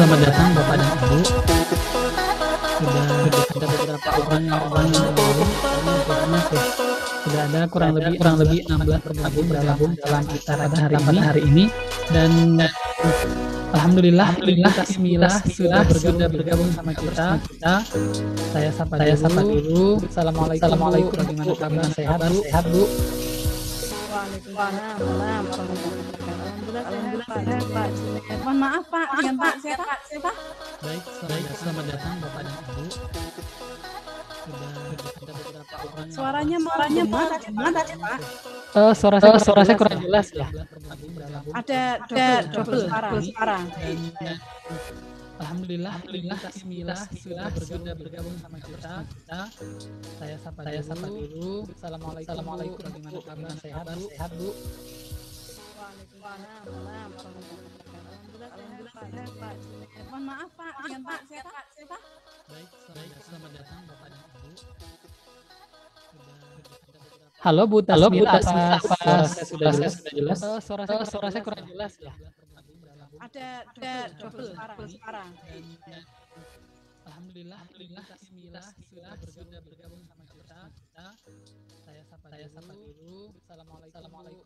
Selamat datang Bapak dan Ibu. Sudah ada beberapa orang yang orang yang baru Sudah ada kurang lebih kurang lebih 16 bergabung bergabung dalam kita pada hari ini. hari ini dan Alhamdulillah, Alhamdulillah, Bismillah, sudah bergabung, sudah bergabung sama kita. kita. Saya sapa saya sapa dulu. Assalamualaikum, Assalamualaikum. Bagaimana kabar? Sehat, sehat bu. Waalaikumsalam maaf Pak, Pak Pak. Baik, selamat, selamat datang Bapak dan Ibu. Suaranya suaranya tadi Pak? Uh, suara saya, eh, suara saya kurang ya? jelas ya. Ada ada double suara. suara. Alhamdulillah, Alhamdulillah, Bismillah, sudah bergabung, bergabung sama kita. kita. Saya sapa saya dulu. Assalamualaikum, Assalamualaikum. Bagaimana kabar? Sehat, sehat bu. Mohon maaf Pak, dengan Pak siapa? Siapa? Baik, selamat datang Halo Bu Halo Bu saya sudah jelas? suara saya, suara saya kurang jelas lah. Ya? Ada ada double sekarang. Alhamdulillah, Alhamdulillah, Bismillah, sudah bergabung, bergabung sama kita. Saya sapa, saya sapa dulu. Assalamualaikum, Assalamualaikum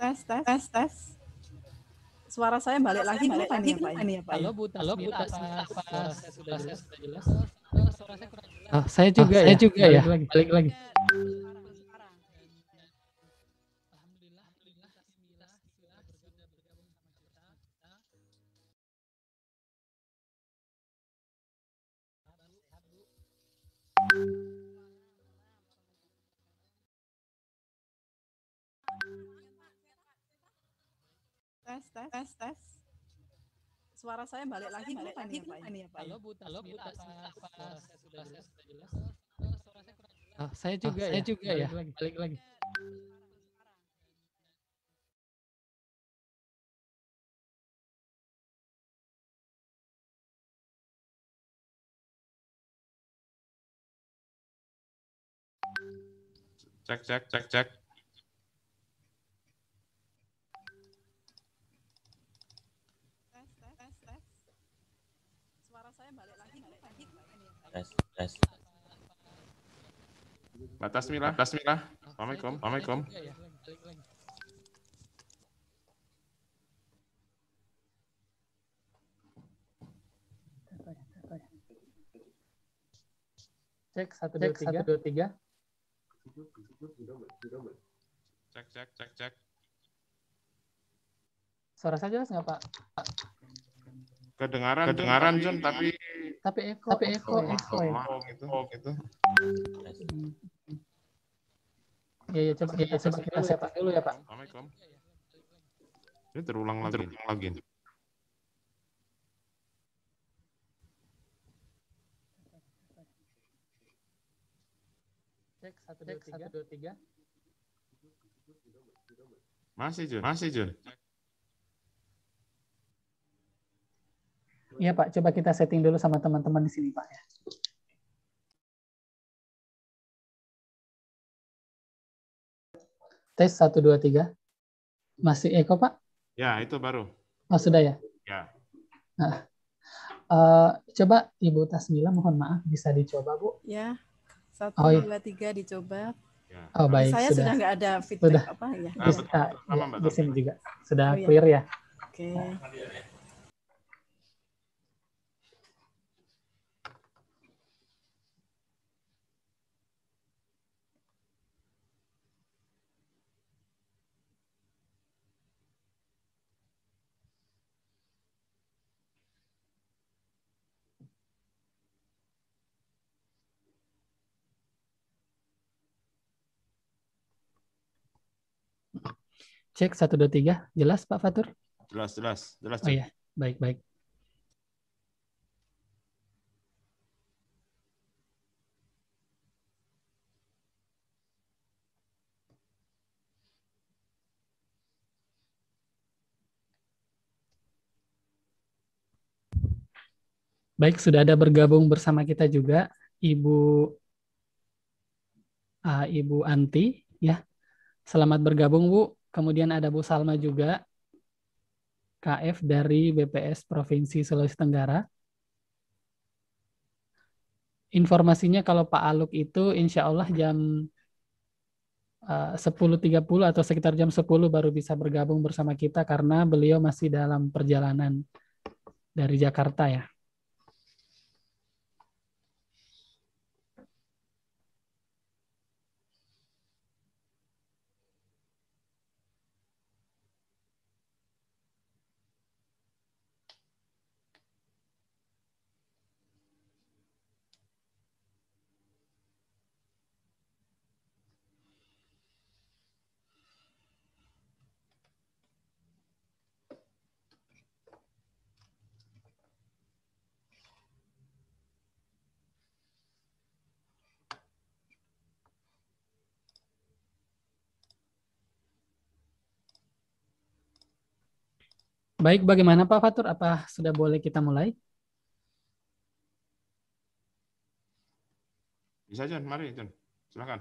Tes, tes, tes, tes. Suara saya balik lagi lagi ini Pak? Ini ya, Pak. Halo, Bu. Halo, Bu. Apa, sudah oh, jelas? Suara saya kurang jelas. Ah, juga, ah, ya? saya juga ya. Balik lagi. Balik lagi. tes tes tes tes suara saya balik lagi balik lagi kenapa ya Pak? Ya, ya? Halo Bu, halo Bu, apa, apa sudah saya sudah jelas? Suara saya kurang jelas. Ah, saya ah, juga ah, ya. juga balik ya. Lagi. Balik lagi. Cek cek cek cek. tes tes batas milah batas mila assalamualaikum assalamualaikum cek satu dua tiga satu dua tiga cek cek cek cek suara saya jelas nggak pak Kedengaran, kedengaran John, tapi tapi Eko, tapi Eko, Eko, Eko, ya? gitu, gitu. Ya, ya, coba, ya, ya coba kita sepak dulu ya, Pak. Assalamualaikum. Ini terulang lagi. Terulang lagi. Cek satu dua tiga. Masih Jun, masih Jun. Cek. Iya Pak, coba kita setting dulu sama teman-teman di sini Pak ya. Tes 1, 2, 3. Masih Eko Pak? Ya, itu baru. Oh, sudah ya? Ya. Nah, uh, coba Ibu Tasmila mohon maaf bisa dicoba Bu. Ya, 1, oh, 2, iya. 3 dicoba. Ya. Oh baik. Saya sudah nggak ada feedback sudah. apa ya. Nah, ya. ya, di sini juga sudah oh, iya. clear ya. Oke. Okay. Nah. Cek satu dua tiga Jelas Pak Fatur? Jelas, jelas. jelas oh cek. Oh ya baik, baik. Baik, sudah ada bergabung bersama kita juga Ibu uh, Ibu Anti ya. Selamat bergabung Bu. Kemudian ada Bu Salma juga, KF dari BPS Provinsi Sulawesi Tenggara. Informasinya kalau Pak Aluk itu insya Allah jam 10.30 eh, atau sekitar jam 10 baru bisa bergabung bersama kita karena beliau masih dalam perjalanan dari Jakarta ya. Baik, bagaimana Pak Fatur? Apa sudah boleh kita mulai? Bisa, John. Mari, John. Silakan.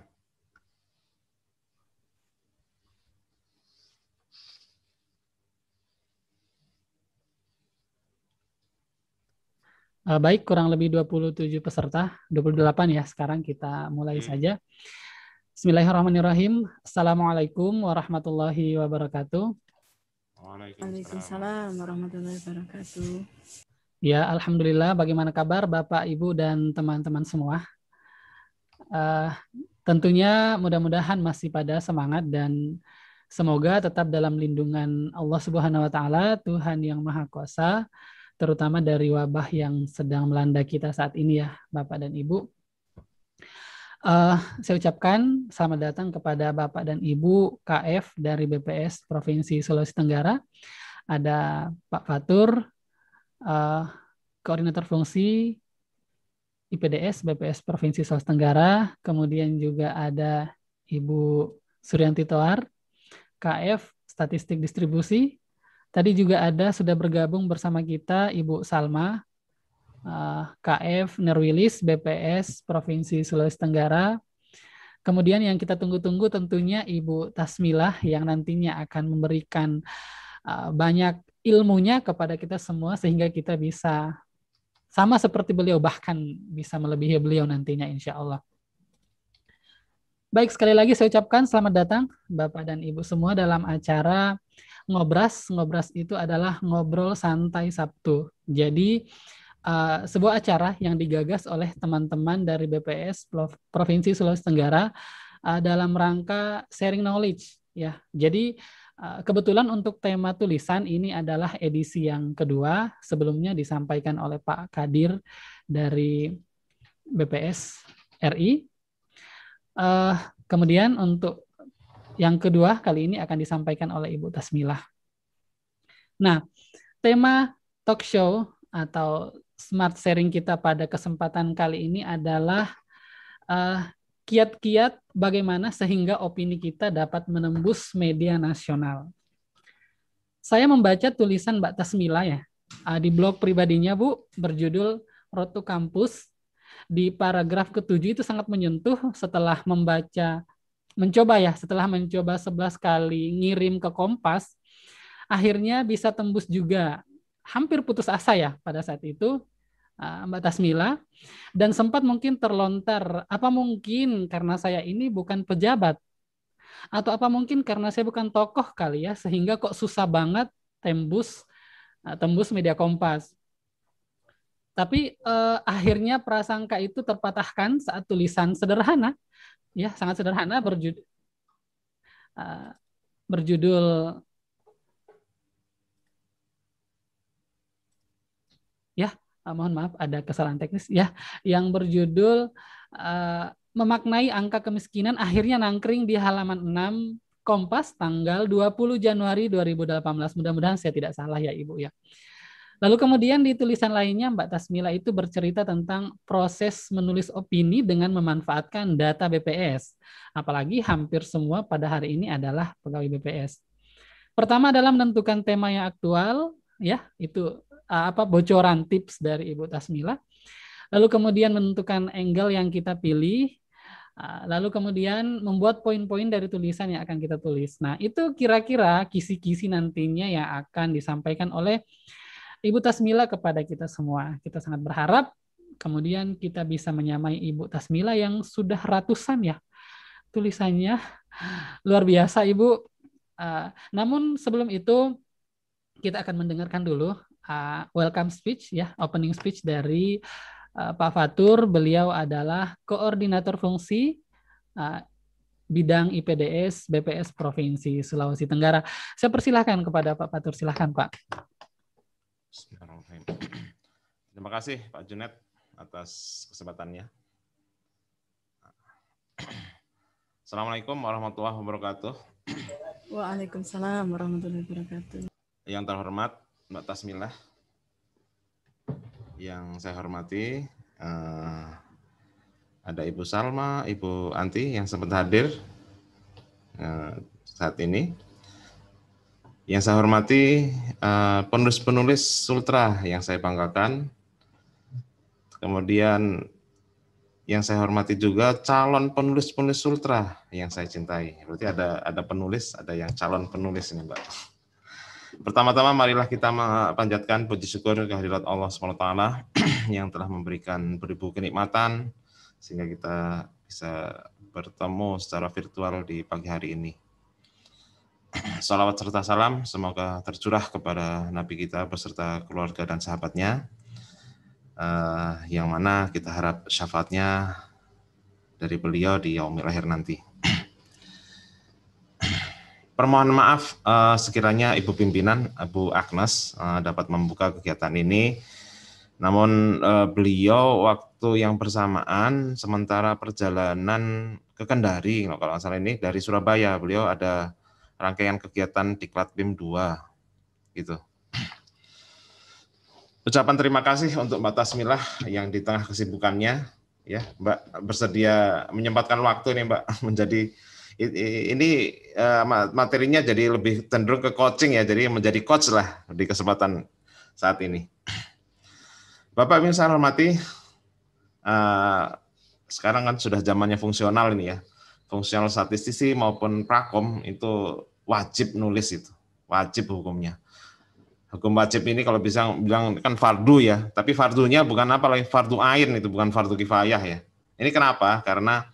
Eh, baik, kurang lebih 27 peserta, 28 ya sekarang kita mulai hmm. saja. Bismillahirrahmanirrahim. Assalamualaikum warahmatullahi wabarakatuh. Waalaikumsalam warahmatullahi wabarakatuh. Ya, alhamdulillah. Bagaimana kabar Bapak, Ibu, dan teman-teman semua? Uh, tentunya mudah-mudahan masih pada semangat dan semoga tetap dalam lindungan Allah Subhanahu wa taala, Tuhan yang Maha Kuasa, terutama dari wabah yang sedang melanda kita saat ini ya, Bapak dan Ibu. Uh, saya ucapkan selamat datang kepada Bapak dan Ibu KF dari BPS Provinsi Sulawesi Tenggara. Ada Pak Fatur, uh, Koordinator Fungsi IPDS BPS Provinsi Sulawesi Tenggara. Kemudian juga ada Ibu Suryanti Toar, KF Statistik Distribusi. Tadi juga ada sudah bergabung bersama kita Ibu Salma, Eh, KF Nerwilis BPS Provinsi Sulawesi Tenggara. Kemudian yang kita tunggu-tunggu tentunya Ibu Tasmilah yang nantinya akan memberikan eh, banyak ilmunya kepada kita semua sehingga kita bisa sama seperti beliau bahkan bisa melebihi beliau nantinya insya Allah. Baik sekali lagi saya ucapkan selamat datang Bapak dan Ibu semua dalam acara Ngobras. Ngobras itu adalah ngobrol santai Sabtu. Jadi Eh, sebuah acara yang digagas oleh teman-teman dari BPS Provinsi Sulawesi Tenggara uh, dalam rangka sharing knowledge ya. Jadi uh, kebetulan untuk tema tulisan ini adalah edisi yang kedua, sebelumnya disampaikan oleh Pak Kadir dari BPS RI. Uh, kemudian untuk yang kedua kali ini akan disampaikan oleh Ibu Tasmilah. Nah, tema talk show atau smart sharing kita pada kesempatan kali ini adalah kiat eh, kiat-kiat bagaimana sehingga opini kita dapat menembus media nasional. Saya membaca tulisan Mbak Tasmila ya uh, di blog pribadinya Bu berjudul Road to di paragraf ketujuh itu sangat menyentuh setelah membaca mencoba ya setelah mencoba 11 kali ngirim ke Kompas akhirnya bisa tembus juga hampir putus asa ya pada saat itu Eh, Mbak Tasmila dan sempat mungkin terlontar apa mungkin karena saya ini bukan pejabat atau apa mungkin karena saya bukan tokoh kali ya sehingga kok susah banget tembus eh, tembus media kompas tapi eh, akhirnya prasangka itu terpatahkan saat tulisan sederhana ya sangat sederhana berjudul eh, berjudul ya uh, mohon maaf ada kesalahan teknis ya yang berjudul uh, memaknai angka kemiskinan akhirnya nangkring di halaman 6 Kompas tanggal 20 Januari 2018. Mudah-mudahan saya tidak salah ya Ibu ya. Lalu kemudian di tulisan lainnya Mbak Tasmila itu bercerita tentang proses menulis opini dengan memanfaatkan data BPS. Apalagi hampir semua pada hari ini adalah pegawai BPS. Pertama adalah menentukan tema yang aktual, ya itu Eh, apa bocoran tips dari Ibu Tasmila. Lalu kemudian menentukan angle yang kita pilih. Eh, lalu kemudian membuat poin-poin dari tulisan yang akan kita tulis. Nah, itu kira-kira kisi-kisi nantinya yang akan disampaikan oleh Ibu Tasmila kepada kita semua. Kita sangat berharap kemudian kita bisa menyamai Ibu Tasmila yang sudah ratusan ya tulisannya. Luar biasa Ibu. Eh, namun sebelum itu kita akan mendengarkan dulu uh, welcome speech ya, opening speech dari uh, Pak Fatur. Beliau adalah koordinator fungsi uh, bidang IPDS BPS Provinsi Sulawesi Tenggara. Saya persilahkan kepada Pak Fatur. Silahkan Pak. Terima kasih Pak Junet atas kesempatannya. Assalamualaikum warahmatullahi wabarakatuh. Waalaikumsalam warahmatullahi wabarakatuh. Yang terhormat Mbak Tasmilah yang saya hormati, Uh, ada Ibu Salma, Ibu Anti yang sempat hadir uh, saat ini. Yang saya hormati penulis eh, penulis-penulis Sultra yang saya banggakan. Kemudian yang saya hormati juga calon penulis-penulis Sultra yang saya cintai. Berarti ada ada penulis, ada yang calon penulis ini, Mbak. Pertama-tama marilah kita panjatkan puji syukur kehadirat Allah SWT yang telah memberikan beribu kenikmatan sehingga kita bisa bertemu secara virtual di pagi hari ini. Salawat serta salam semoga tercurah kepada Nabi kita beserta keluarga dan sahabatnya eh, yang mana kita harap syafaatnya dari beliau di yaumil akhir nanti. Permohon maaf uh, sekiranya Ibu Pimpinan, Ibu Agnes uh, dapat membuka kegiatan ini. Namun uh, beliau waktu yang bersamaan sementara perjalanan ke Kendari, kalau nggak salah ini dari Surabaya, beliau ada rangkaian kegiatan di Bim 2. Gitu. Ucapan terima kasih untuk Mbak Tasmilah yang di tengah kesibukannya ya Mbak bersedia menyempatkan waktu ini Mbak menjadi ini eh, materinya jadi lebih cenderung ke coaching ya, jadi menjadi coach lah di kesempatan saat ini. Bapak Ibu saya hormati, eh, sekarang kan sudah zamannya fungsional ini ya, fungsional statistisi maupun prakom itu wajib nulis itu, wajib hukumnya. Hukum wajib ini kalau bisa bilang kan fardu ya, tapi fardunya bukan apa lagi fardu air itu bukan fardu kifayah ya. Ini kenapa? Karena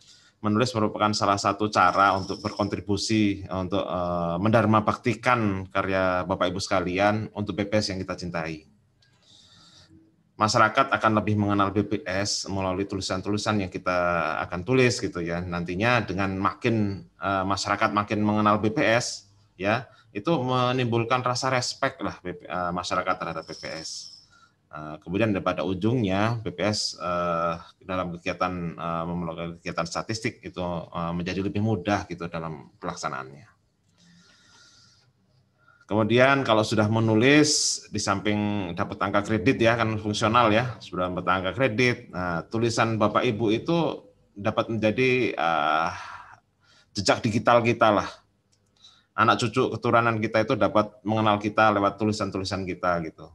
menulis merupakan salah satu cara untuk berkontribusi untuk uh, eh, mendarma baktikan karya Bapak Ibu sekalian untuk BPS yang kita cintai. Masyarakat akan lebih mengenal BPS melalui tulisan-tulisan yang kita akan tulis gitu ya. Nantinya dengan makin uh, masyarakat makin mengenal BPS ya, itu menimbulkan rasa respect lah BP, uh, eh, masyarakat terhadap BPS. Eh, kemudian pada ujungnya BPS eh, dalam kegiatan eh, melakukan kegiatan statistik itu menjadi lebih mudah gitu dalam pelaksanaannya. Kemudian kalau sudah menulis di samping dapat angka kredit ya kan fungsional ya sudah dapat angka kredit. Nah, tulisan Bapak Ibu itu dapat menjadi uh, jejak digital kita lah. Anak cucu keturunan kita itu dapat mengenal kita lewat tulisan-tulisan kita gitu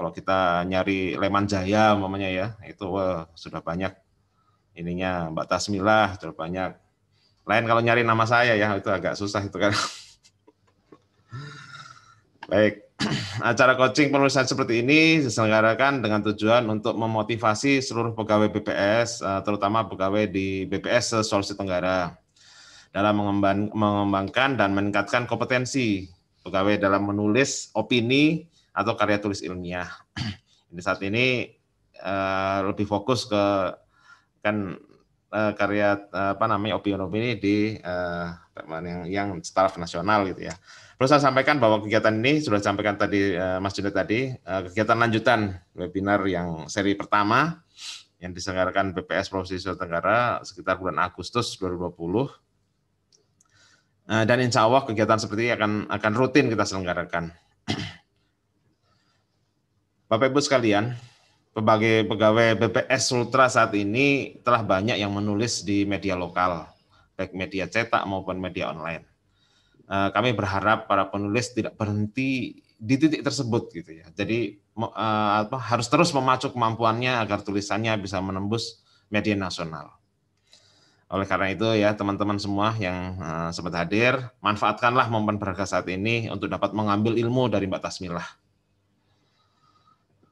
kalau kita nyari Leman Jaya umpamanya ya itu wah, sudah banyak ininya Mbak Tasmilah sudah banyak lain kalau nyari nama saya ya itu agak susah itu kan baik acara coaching penulisan seperti ini diselenggarakan dengan tujuan untuk memotivasi seluruh pegawai BPS eh, terutama pegawai di BPS Sulawesi Tenggara dalam mengembangkan dan meningkatkan kompetensi pegawai dalam menulis opini atau karya tulis ilmiah. Ini saat ini uh, lebih fokus ke kan uh, karya uh, apa namanya opini-opini di uh, yang yang taraf nasional gitu ya. Perlu saya sampaikan bahwa kegiatan ini sudah disampaikan tadi uh, Mas Junet tadi uh, kegiatan lanjutan webinar yang seri pertama yang diselenggarakan BPS Provinsi Sulawesi Tenggara sekitar bulan Agustus 2020 dan insya Allah kegiatan seperti ini akan akan rutin kita selenggarakan. Bapak Ibu sekalian, sebagai pegawai BPS Sultra saat ini telah banyak yang menulis di media lokal, baik media cetak maupun media online. Eh, kami berharap para penulis tidak berhenti di titik tersebut gitu ya. Jadi eh, apa, harus terus memacu kemampuannya agar tulisannya bisa menembus media nasional. Oleh karena itu ya teman-teman semua yang eh, sempat hadir, manfaatkanlah momen berharga saat ini untuk dapat mengambil ilmu dari Mbak Tasmilah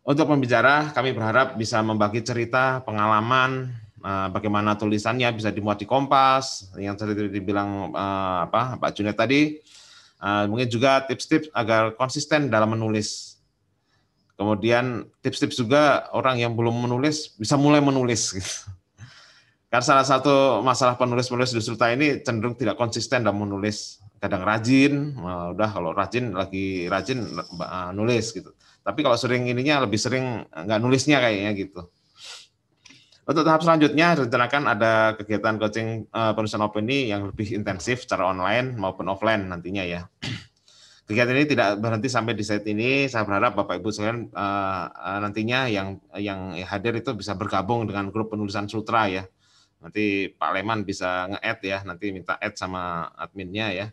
untuk pembicara, kami berharap bisa membagi cerita, pengalaman, eh, bagaimana tulisannya bisa dimuat di Kompas, yang tadi dibilang eh, apa Pak Junet tadi, eh, mungkin juga tips-tips agar konsisten dalam menulis. Kemudian tips-tips juga orang yang belum menulis bisa mulai menulis. Gitu. Karena salah satu masalah penulis-penulis di Sulta ini cenderung tidak konsisten dalam menulis kadang rajin, uh, udah kalau rajin lagi rajin uh, nulis gitu. Tapi kalau sering ininya lebih sering ah, nggak nulisnya kayaknya gitu. Untuk tahap selanjutnya rencanakan ada kegiatan coaching uh, penulisan ini yang lebih intensif secara online maupun offline nantinya ya. Kegiatan ini tidak berhenti sampai di saat ini. Saya berharap Bapak Ibu sekalian uh, nantinya yang yang hadir itu bisa bergabung dengan grup penulisan sutra ya. Nanti Pak Leman bisa nge-add ya, nanti minta add sama adminnya ya.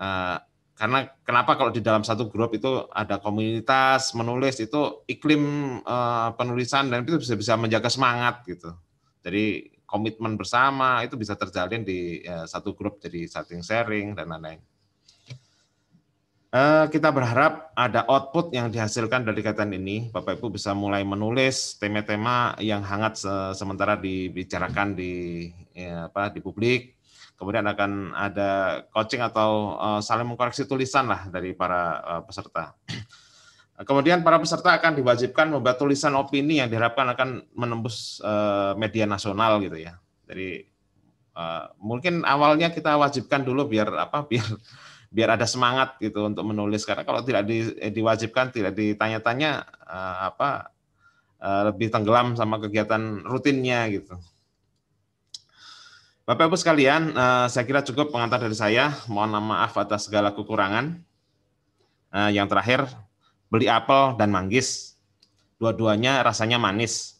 Eh, karena kenapa kalau di dalam satu grup itu ada komunitas menulis itu iklim uh, penulisan dan itu bisa bisa menjaga semangat gitu. Jadi komitmen bersama itu bisa terjalin di uh, satu grup jadi saling sharing dan lain-lain. kita berharap ada output yang dihasilkan dari kaitan ini. Bapak Ibu bisa mulai menulis tema-tema yang hangat se sementara dibicarakan di ya, apa di publik kemudian akan ada coaching atau eh, saling mengkoreksi tulisan lah dari para eh, peserta. Kemudian para peserta akan diwajibkan membuat tulisan opini yang diharapkan akan menembus eh, media nasional gitu ya. Jadi mungkin awalnya kita wajibkan dulu biar apa biar biar ada semangat gitu untuk menulis karena kalau tidak di, diwajibkan tidak ditanya-tanya apa lebih tenggelam sama kegiatan rutinnya gitu. Bapak Ibu sekalian, eh, saya kira cukup pengantar dari saya. Mohon maaf atas segala kekurangan. Eh, yang terakhir, beli apel dan manggis. Dua-duanya rasanya manis.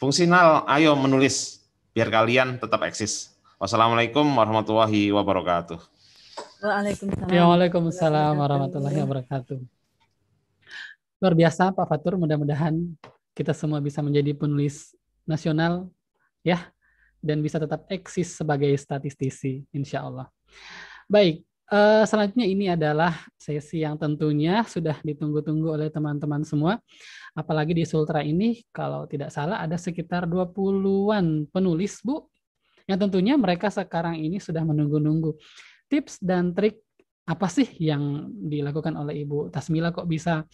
Fungsional, ayo menulis biar kalian tetap eksis. Wassalamualaikum warahmatullahi wabarakatuh. Waalaikumsalam. Waalaikumsalam warahmatullahi wabarakatuh. Luar biasa Pak Fatur, mudah-mudahan kita semua bisa menjadi penulis nasional ya dan bisa tetap eksis sebagai statistisi, insya Allah. Baik, uh, selanjutnya ini adalah sesi yang tentunya sudah ditunggu-tunggu oleh teman-teman semua. Apalagi di Sultra ini, kalau tidak salah ada sekitar 20-an penulis, Bu, yang tentunya mereka sekarang ini sudah menunggu-nunggu. Tips dan trik apa sih yang dilakukan oleh Ibu Tasmila kok bisa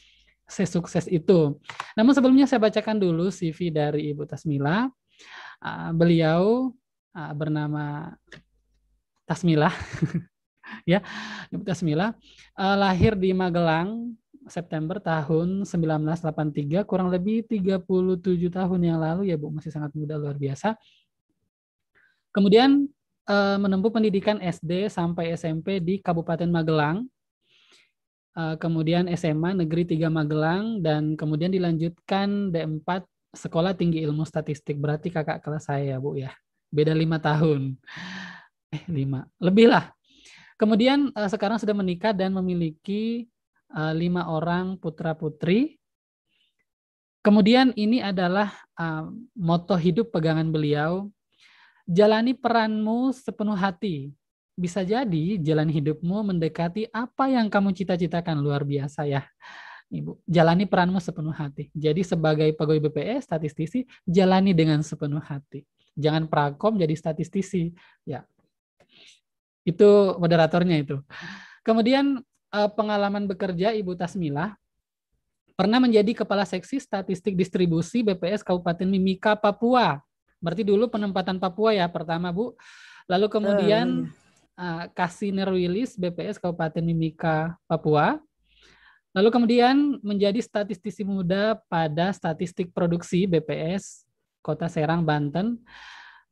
sesukses itu? Namun sebelumnya saya bacakan dulu CV dari Ibu Tasmila uh, beliau uh, bernama Tasmila ya Tasmila uh, ah, lahir di Magelang September tahun 1983 kurang lebih 37 tahun yang lalu ya Bu masih sangat muda luar biasa. Kemudian uh, menempuh pendidikan SD sampai SMP di Kabupaten Magelang. kemudian SMA Negeri 3 Magelang dan kemudian dilanjutkan D4 sekolah tinggi ilmu statistik berarti kakak kelas saya bu ya beda lima tahun eh lima lebih lah kemudian uh, sekarang sudah menikah dan memiliki uh, lima orang putra putri kemudian ini adalah uh, moto hidup pegangan beliau jalani peranmu sepenuh hati bisa jadi jalan hidupmu mendekati apa yang kamu cita-citakan luar biasa ya Ibu. Jalani peranmu sepenuh hati. Jadi sebagai pegawai BPS, statistisi, jalani dengan sepenuh hati. Jangan prakom jadi statistisi. Ya, itu moderatornya itu. Kemudian eh, pengalaman bekerja Ibu Tasmila pernah menjadi kepala seksi statistik distribusi BPS Kabupaten Mimika Papua. Berarti dulu penempatan Papua ya pertama Bu. Lalu kemudian hmm. Eh, kasih Nerwilis BPS Kabupaten Mimika Papua Lalu kemudian menjadi statistisi muda pada statistik produksi BPS Kota Serang, Banten.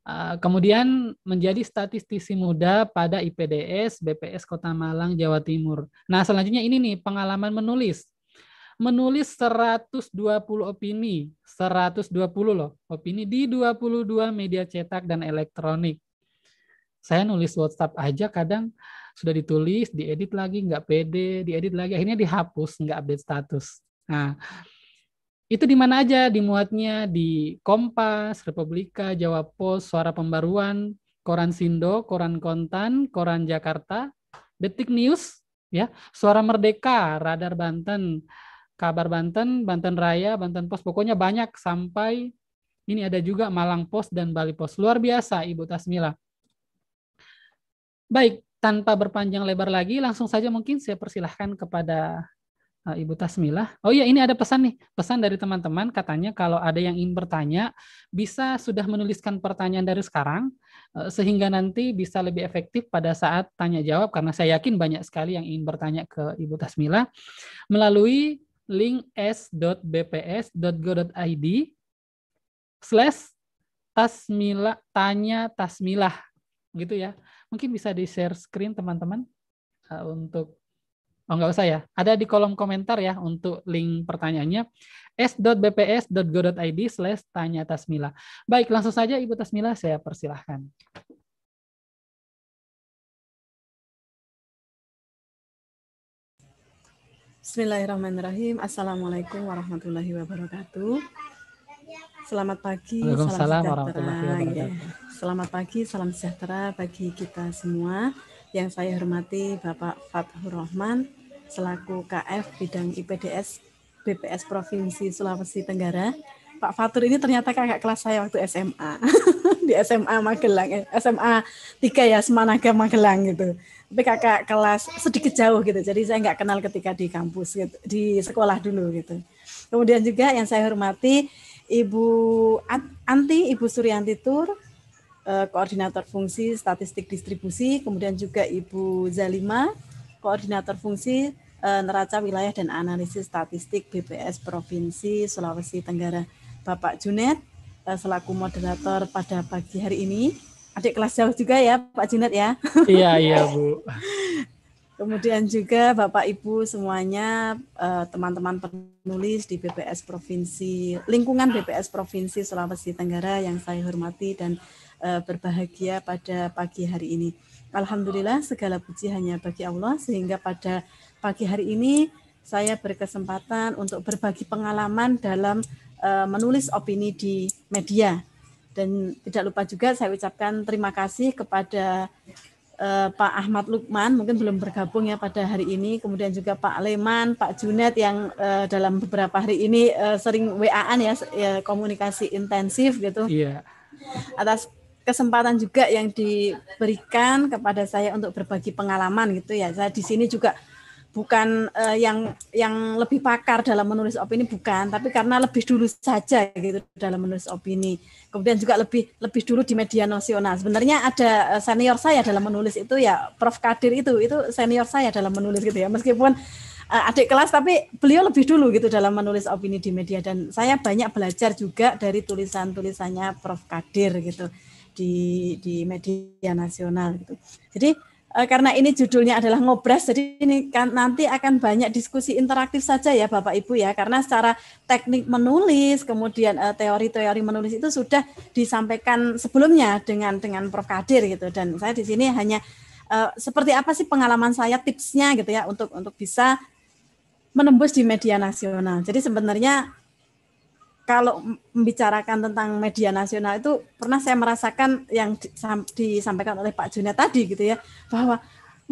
Ah, kemudian menjadi statistisi muda pada IPDS BPS Kota Malang, Jawa Timur. Nah selanjutnya ini nih pengalaman menulis. Menulis 120 opini, 120 loh opini di 22 media cetak dan elektronik. Saya nulis WhatsApp aja kadang sudah ditulis, diedit lagi, nggak pede, diedit lagi, akhirnya dihapus, nggak update status. Nah, itu di mana aja dimuatnya di Kompas, Republika, Jawa Pos, Suara Pembaruan, Koran Sindo, Koran Kontan, Koran Jakarta, Detik News, ya, Suara Merdeka, Radar Banten, Kabar Banten, Banten Raya, Banten Pos, pokoknya banyak sampai ini ada juga Malang Pos dan Bali Pos. Luar biasa Ibu Tasmila. Baik, tanpa berpanjang lebar lagi, langsung saja mungkin saya persilahkan kepada eh, Ibu Tasmilah. Oh iya, ini ada pesan nih, pesan dari teman-teman katanya kalau ada yang ingin bertanya bisa sudah menuliskan pertanyaan dari sekarang eh, sehingga nanti bisa lebih efektif pada saat tanya jawab karena saya yakin banyak sekali yang ingin bertanya ke Ibu Tasmilah melalui link s.bps.go.id slash tasmila tanya tasmilah gitu ya mungkin bisa di share screen teman-teman uh, untuk oh nggak usah ya ada di kolom komentar ya untuk link pertanyaannya s.bps.go.id slash tanya Tasmila baik langsung saja Ibu Tasmila saya persilahkan Bismillahirrahmanirrahim. Assalamualaikum warahmatullahi wabarakatuh. Selamat pagi, salam sejahtera. Iya. Selamat pagi, salam sejahtera bagi kita semua. Yang saya hormati Bapak Fathur Rahman selaku KF bidang IPDS BPS Provinsi Sulawesi Tenggara. Pak Fatur ini ternyata kakak kelas saya waktu SMA. di SMA Magelang, eh, SMA 3 ya, Semanaga Magelang gitu. Tapi kakak kelas sedikit jauh gitu. Jadi saya nggak kenal ketika di kampus gitu, di sekolah dulu gitu. Kemudian juga yang saya hormati Ibu Anti, Ibu Suryanti Tur, eh, koordinator fungsi statistik distribusi, kemudian juga Ibu Zalima, koordinator fungsi eh, neraca wilayah dan analisis statistik BPS Provinsi Sulawesi Tenggara. Bapak Junet eh, selaku moderator pada pagi hari ini. Adik kelas jauh juga ya Pak Junet ya. Iya, iya Bu. Kemudian juga Bapak Ibu semuanya eh, teman-teman penulis di BPS Provinsi lingkungan BPS Provinsi Sulawesi Tenggara yang saya hormati dan eh, berbahagia pada pagi hari ini. Alhamdulillah segala puji hanya bagi Allah sehingga pada pagi hari ini saya berkesempatan untuk berbagi pengalaman dalam eh, menulis opini di media dan tidak lupa juga saya ucapkan terima kasih kepada eh, Pak Ahmad Lukman mungkin belum bergabung ya pada hari ini, kemudian juga Pak Leman, Pak Junet yang eh, dalam beberapa hari ini eh, sering WA-an ya, ya komunikasi intensif gitu. Iya. Atas kesempatan juga yang diberikan kepada saya untuk berbagi pengalaman gitu ya. Saya di sini juga bukan uh, yang yang lebih pakar dalam menulis opini bukan tapi karena lebih dulu saja gitu dalam menulis opini kemudian juga lebih lebih dulu di media nasional sebenarnya ada eh, senior saya dalam menulis itu ya Prof Kadir itu itu senior saya dalam menulis gitu ya meskipun uh, adik kelas tapi beliau lebih dulu gitu dalam menulis opini di media dan saya banyak belajar juga dari tulisan-tulisannya Prof Kadir gitu di di media nasional gitu jadi Eh, karena ini judulnya adalah ngobras, jadi ini kan nanti akan banyak diskusi interaktif saja ya Bapak Ibu ya, karena secara teknik menulis, kemudian eh, teori-teori menulis itu sudah disampaikan sebelumnya dengan dengan Prof Kadir gitu, dan saya di sini hanya uh, seperti apa sih pengalaman saya tipsnya gitu ya untuk untuk bisa menembus di media nasional. Jadi sebenarnya kalau membicarakan tentang media nasional itu pernah saya merasakan yang disampaikan oleh Pak Junia tadi gitu ya bahwa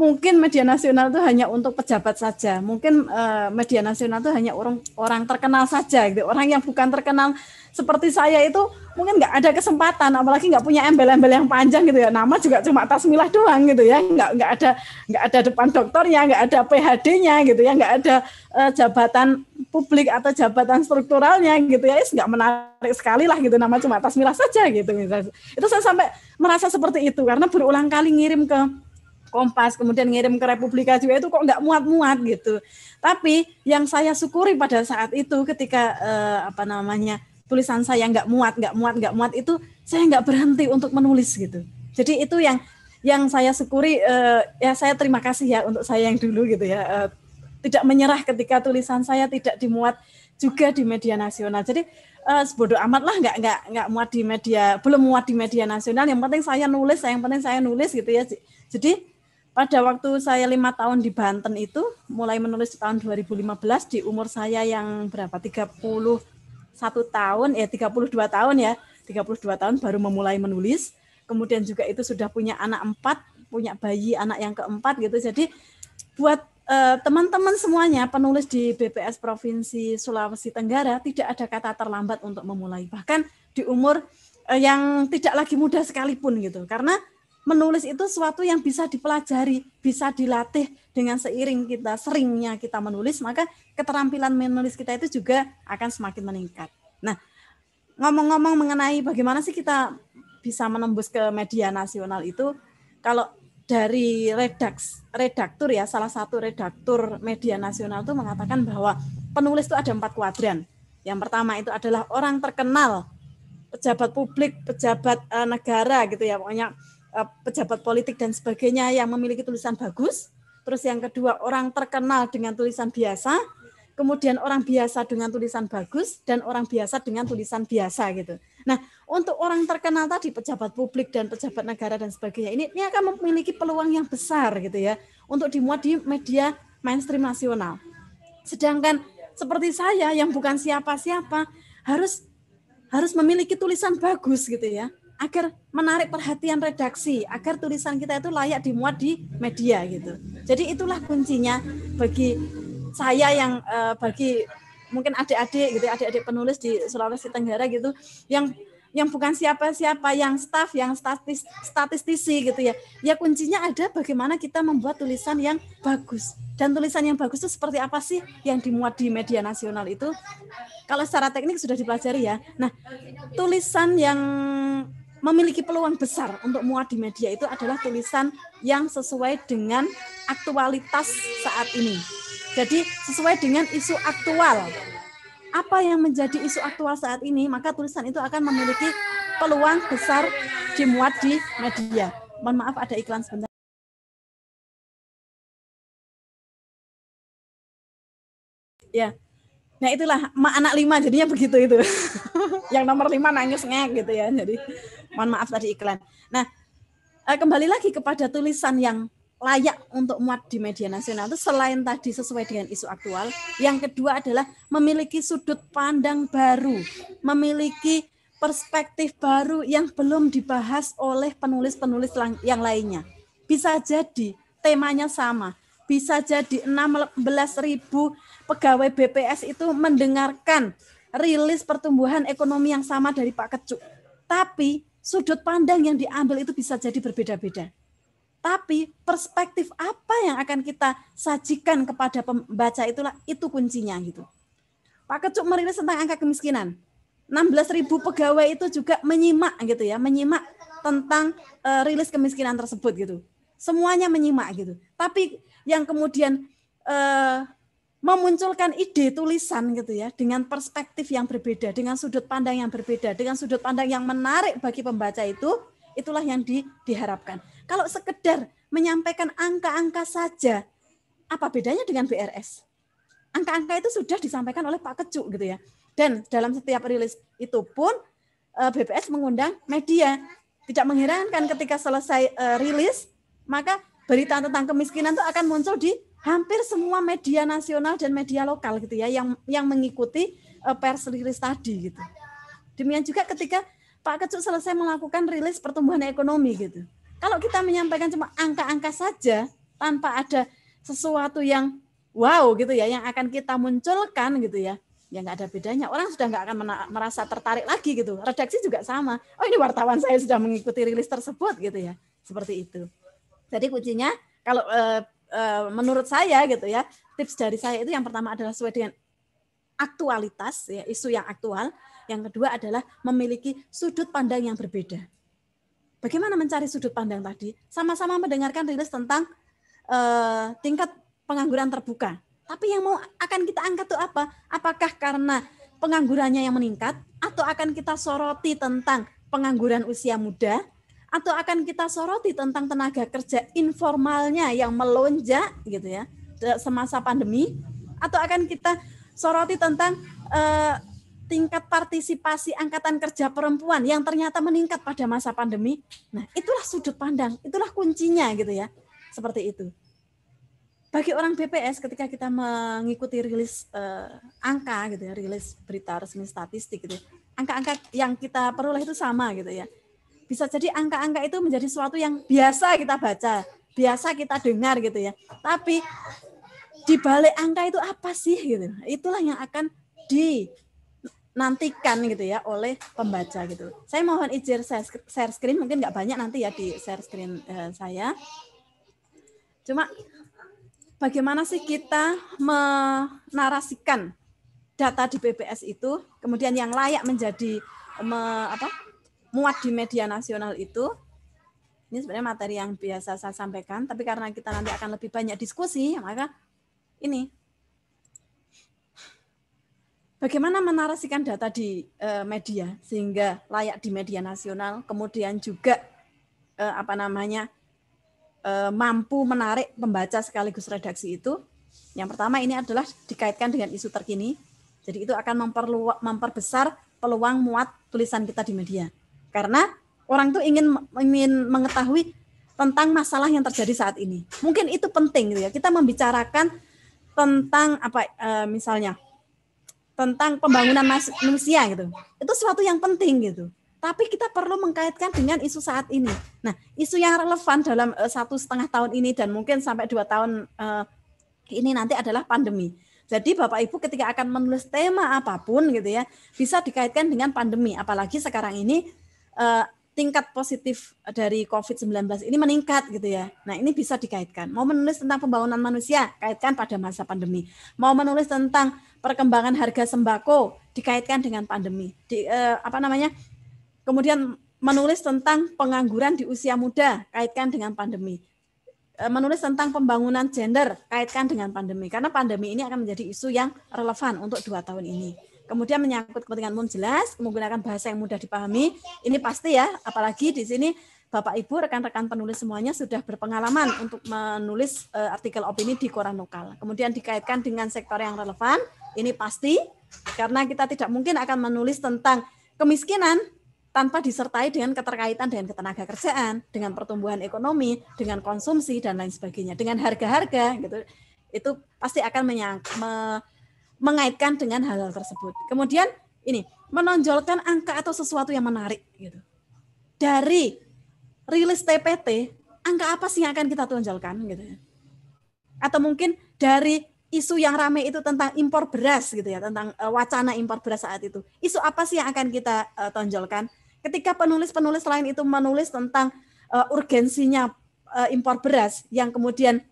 mungkin media nasional itu hanya untuk pejabat saja, mungkin uh, media nasional itu hanya orang orang terkenal saja, gitu. orang yang bukan terkenal seperti saya itu mungkin nggak ada kesempatan, apalagi nggak punya embel-embel yang panjang gitu ya, nama juga cuma Tasmilah doang gitu ya, nggak nggak ada nggak ada depan doktornya, nggak ada PhD-nya gitu ya, nggak ada uh, jabatan publik atau jabatan strukturalnya gitu ya, nggak menarik sekali lah gitu, nama cuma Tasmilah saja gitu, gitu. Itu saya sampai merasa seperti itu karena berulang kali ngirim ke Kompas, kemudian ngirim ke Republika juga itu kok nggak muat-muat gitu. Tapi yang saya syukuri pada saat itu ketika eh, apa namanya tulisan saya nggak muat, nggak muat, nggak muat itu saya nggak berhenti untuk menulis gitu. Jadi itu yang yang saya syukuri eh, ya saya terima kasih ya untuk saya yang dulu gitu ya eh, tidak menyerah ketika tulisan saya tidak dimuat juga di media nasional. Jadi eh, sebodoh amat lah nggak nggak nggak muat di media belum muat di media nasional yang penting saya nulis yang penting saya nulis gitu ya jadi pada waktu saya lima tahun di Banten itu mulai menulis tahun 2015 di umur saya yang berapa 31 eh, tahun ya 32 tahun ya 32 tahun baru memulai menulis kemudian juga itu sudah punya anak empat punya bayi anak yang keempat gitu jadi buat eh, teman-teman semuanya penulis di BPS Provinsi Sulawesi Tenggara tidak ada kata terlambat untuk memulai bahkan di umur eh, yang tidak lagi muda sekalipun gitu karena menulis itu suatu yang bisa dipelajari, bisa dilatih dengan seiring kita seringnya kita menulis, maka keterampilan menulis kita itu juga akan semakin meningkat. Nah, ngomong-ngomong mengenai bagaimana sih kita bisa menembus ke media nasional itu, kalau dari redaks, redaktur ya, salah satu redaktur media nasional itu mengatakan bahwa penulis itu ada empat kuadran. Yang pertama itu adalah orang terkenal, pejabat publik, pejabat eh, negara gitu ya, pokoknya Eh, pejabat politik dan sebagainya yang memiliki tulisan bagus. Terus yang kedua orang terkenal dengan tulisan biasa, kemudian orang biasa dengan tulisan bagus dan orang biasa dengan tulisan biasa gitu. Nah, untuk orang terkenal tadi pejabat publik dan pejabat negara dan sebagainya ini ini akan memiliki peluang yang besar gitu ya untuk dimuat di media mainstream nasional. Sedangkan seperti saya yang bukan siapa-siapa harus harus memiliki tulisan bagus gitu ya agar menarik perhatian redaksi, agar tulisan kita itu layak dimuat di media gitu. Jadi itulah kuncinya bagi saya yang uh, bagi mungkin adik-adik gitu, ya, adik-adik penulis di Sulawesi Tenggara gitu yang yang bukan siapa-siapa yang staff yang statis, statistisi gitu ya. Ya kuncinya ada bagaimana kita membuat tulisan yang bagus. Dan tulisan yang bagus itu seperti apa sih yang dimuat di media nasional itu? Kalau secara teknik sudah dipelajari ya. Nah, tulisan yang memiliki peluang besar untuk muat di media itu adalah tulisan yang sesuai dengan aktualitas saat ini. Jadi sesuai dengan isu aktual. Apa yang menjadi isu aktual saat ini, maka tulisan itu akan memiliki peluang besar dimuat di media. Mohon maaf ada iklan sebentar. Ya, Nah itulah anak lima jadinya begitu itu. yang nomor lima nangis ngek gitu ya. Jadi mohon maaf tadi iklan. Nah eh, kembali lagi kepada tulisan yang layak untuk muat di media nasional itu selain tadi sesuai dengan isu aktual, yang kedua adalah memiliki sudut pandang baru, memiliki perspektif baru yang belum dibahas oleh penulis-penulis yang lainnya. Bisa jadi temanya sama, bisa jadi 16 ribu pegawai BPS itu mendengarkan rilis pertumbuhan ekonomi yang sama dari Pak Kecuk. Tapi sudut pandang yang diambil itu bisa jadi berbeda-beda. Tapi perspektif apa yang akan kita sajikan kepada pembaca itulah itu kuncinya gitu. Pak Kecuk merilis tentang angka kemiskinan. 16.000 pegawai itu juga menyimak gitu ya, menyimak tentang uh, rilis kemiskinan tersebut gitu. Semuanya menyimak gitu. Tapi yang kemudian uh, memunculkan ide tulisan gitu ya dengan perspektif yang berbeda, dengan sudut pandang yang berbeda, dengan sudut pandang yang menarik bagi pembaca itu, itulah yang di, diharapkan. Kalau sekedar menyampaikan angka-angka saja, apa bedanya dengan BRS? Angka-angka itu sudah disampaikan oleh Pak Kecuk gitu ya. Dan dalam setiap rilis itu pun eh, BPS mengundang media. Tidak mengherankan ketika selesai eh, rilis, maka berita tentang kemiskinan itu akan muncul di hampir semua media nasional dan media lokal gitu ya yang yang mengikuti eh, pers rilis tadi gitu. Demikian juga ketika Pak Kecuk selesai melakukan rilis pertumbuhan ekonomi gitu. Kalau kita menyampaikan cuma angka-angka saja tanpa ada sesuatu yang wow gitu ya yang akan kita munculkan gitu ya ya nggak ada bedanya orang sudah nggak akan merasa tertarik lagi gitu redaksi juga sama oh ini wartawan saya sudah mengikuti rilis tersebut gitu ya seperti itu jadi kuncinya kalau eh, Eh, menurut saya gitu ya tips dari saya itu yang pertama adalah sesuai dengan aktualitas ya isu yang aktual yang kedua adalah memiliki sudut pandang yang berbeda bagaimana mencari sudut pandang tadi sama-sama mendengarkan rilis tentang uh, tingkat pengangguran terbuka tapi yang mau akan kita angkat tuh apa apakah karena penganggurannya yang meningkat atau akan kita soroti tentang pengangguran usia muda atau akan kita soroti tentang tenaga kerja informalnya yang melonjak gitu ya semasa pandemi atau akan kita soroti tentang eh, tingkat partisipasi angkatan kerja perempuan yang ternyata meningkat pada masa pandemi. Nah, itulah sudut pandang, itulah kuncinya gitu ya. Seperti itu. Bagi orang BPS ketika kita mengikuti rilis eh, angka gitu ya, rilis berita resmi statistik gitu. Ya, angka-angka ya, yang kita peroleh itu sama gitu ya bisa jadi angka-angka itu menjadi sesuatu yang biasa kita baca, biasa kita dengar gitu ya. Tapi di balik angka itu apa sih gitu. Itulah yang akan dinantikan gitu ya oleh pembaca gitu. Saya mohon izin share screen mungkin nggak banyak nanti ya di share screen eh, saya. Cuma bagaimana sih kita menarasikan data di BPS itu kemudian yang layak menjadi me, apa muat di media nasional itu ini sebenarnya materi yang biasa saya sampaikan, tapi karena kita nanti akan lebih banyak diskusi, maka ini bagaimana menarasikan data di eh, media sehingga layak di media nasional, kemudian juga eh, apa namanya eh, mampu menarik pembaca sekaligus redaksi itu. Yang pertama ini adalah dikaitkan dengan isu terkini, jadi itu akan memperlu memperbesar peluang muat tulisan kita di media. Karena orang tuh ingin ingin mengetahui tentang masalah yang terjadi saat ini. Mungkin itu penting gitu ya. Kita membicarakan tentang apa e, misalnya tentang pembangunan manusia gitu. Itu sesuatu yang penting gitu. Tapi kita perlu mengkaitkan dengan isu saat ini. Nah, isu yang relevan dalam e, satu setengah tahun ini dan mungkin sampai dua tahun e, ini nanti adalah pandemi. Jadi Bapak Ibu ketika akan menulis tema apapun gitu ya, bisa dikaitkan dengan pandemi. Apalagi sekarang ini uh, tingkat positif dari COVID-19 ini meningkat gitu ya. Nah ini bisa dikaitkan. Mau menulis tentang pembangunan manusia, kaitkan pada masa pandemi. Mau menulis tentang perkembangan harga sembako, dikaitkan dengan pandemi. Di, uh, apa namanya? Kemudian menulis tentang pengangguran di usia muda, kaitkan dengan pandemi. Eh, menulis tentang pembangunan gender, kaitkan dengan pandemi. Karena pandemi ini akan menjadi isu yang relevan untuk dua tahun ini kemudian menyangkut kepentingan umum jelas, menggunakan bahasa yang mudah dipahami. Ini pasti ya, apalagi di sini Bapak Ibu rekan-rekan penulis semuanya sudah berpengalaman untuk menulis uh, artikel opini di koran lokal. Kemudian dikaitkan dengan sektor yang relevan, ini pasti karena kita tidak mungkin akan menulis tentang kemiskinan tanpa disertai dengan keterkaitan dengan ketenaga kerjaan, dengan pertumbuhan ekonomi, dengan konsumsi dan lain sebagainya, dengan harga-harga gitu. Itu pasti akan menyangkut me mengaitkan dengan hal-hal tersebut. Kemudian ini menonjolkan angka atau sesuatu yang menarik gitu. Dari rilis TPT, angka apa sih yang akan kita tonjolkan gitu ya. Atau mungkin dari isu yang ramai itu tentang impor beras gitu ya, tentang e, wacana impor beras saat itu. Isu apa sih yang akan kita e, tonjolkan? Ketika penulis-penulis lain itu menulis tentang uh, urgensinya impor beras yang kemudian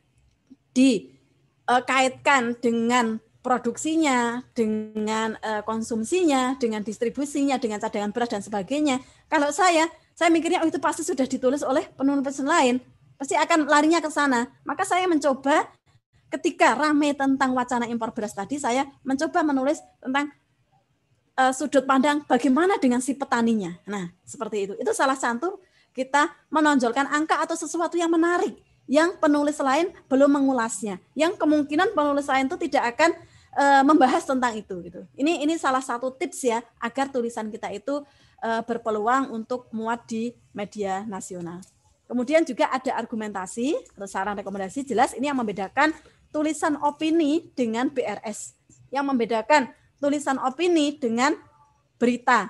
dikaitkan dengan produksinya, dengan uh, konsumsinya, dengan distribusinya, dengan cadangan beras dan sebagainya. Kalau saya, saya mikirnya oh itu pasti sudah ditulis oleh penulis lain, pasti akan larinya ke sana. Maka saya mencoba ketika ramai tentang wacana impor beras tadi, saya mencoba menulis tentang uh, sudut pandang bagaimana dengan si petaninya. Nah, seperti itu. Itu salah satu kita menonjolkan angka atau sesuatu yang menarik yang penulis lain belum mengulasnya, yang kemungkinan penulis lain itu tidak akan uh, membahas tentang itu gitu. Ini ini salah satu tips ya agar tulisan kita itu uh, berpeluang untuk muat di media nasional. Kemudian juga ada argumentasi atau saran rekomendasi jelas ini yang membedakan tulisan opini dengan BRS. Yang membedakan tulisan opini dengan berita.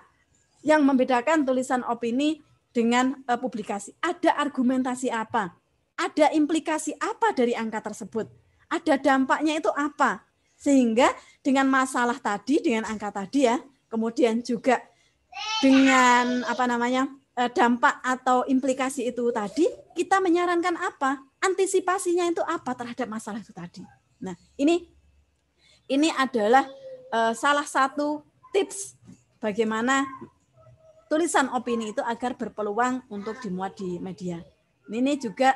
Yang membedakan tulisan opini dengan uh, publikasi. Ada argumentasi apa? Ada implikasi apa dari angka tersebut? Ada dampaknya itu apa? Sehingga dengan masalah tadi, dengan angka tadi ya, kemudian juga dengan apa namanya e, dampak atau implikasi itu tadi, kita menyarankan apa? Antisipasinya itu apa terhadap masalah itu tadi? Nah, ini ini adalah e, salah satu tips bagaimana tulisan opini itu agar berpeluang untuk dimuat di media. Ini juga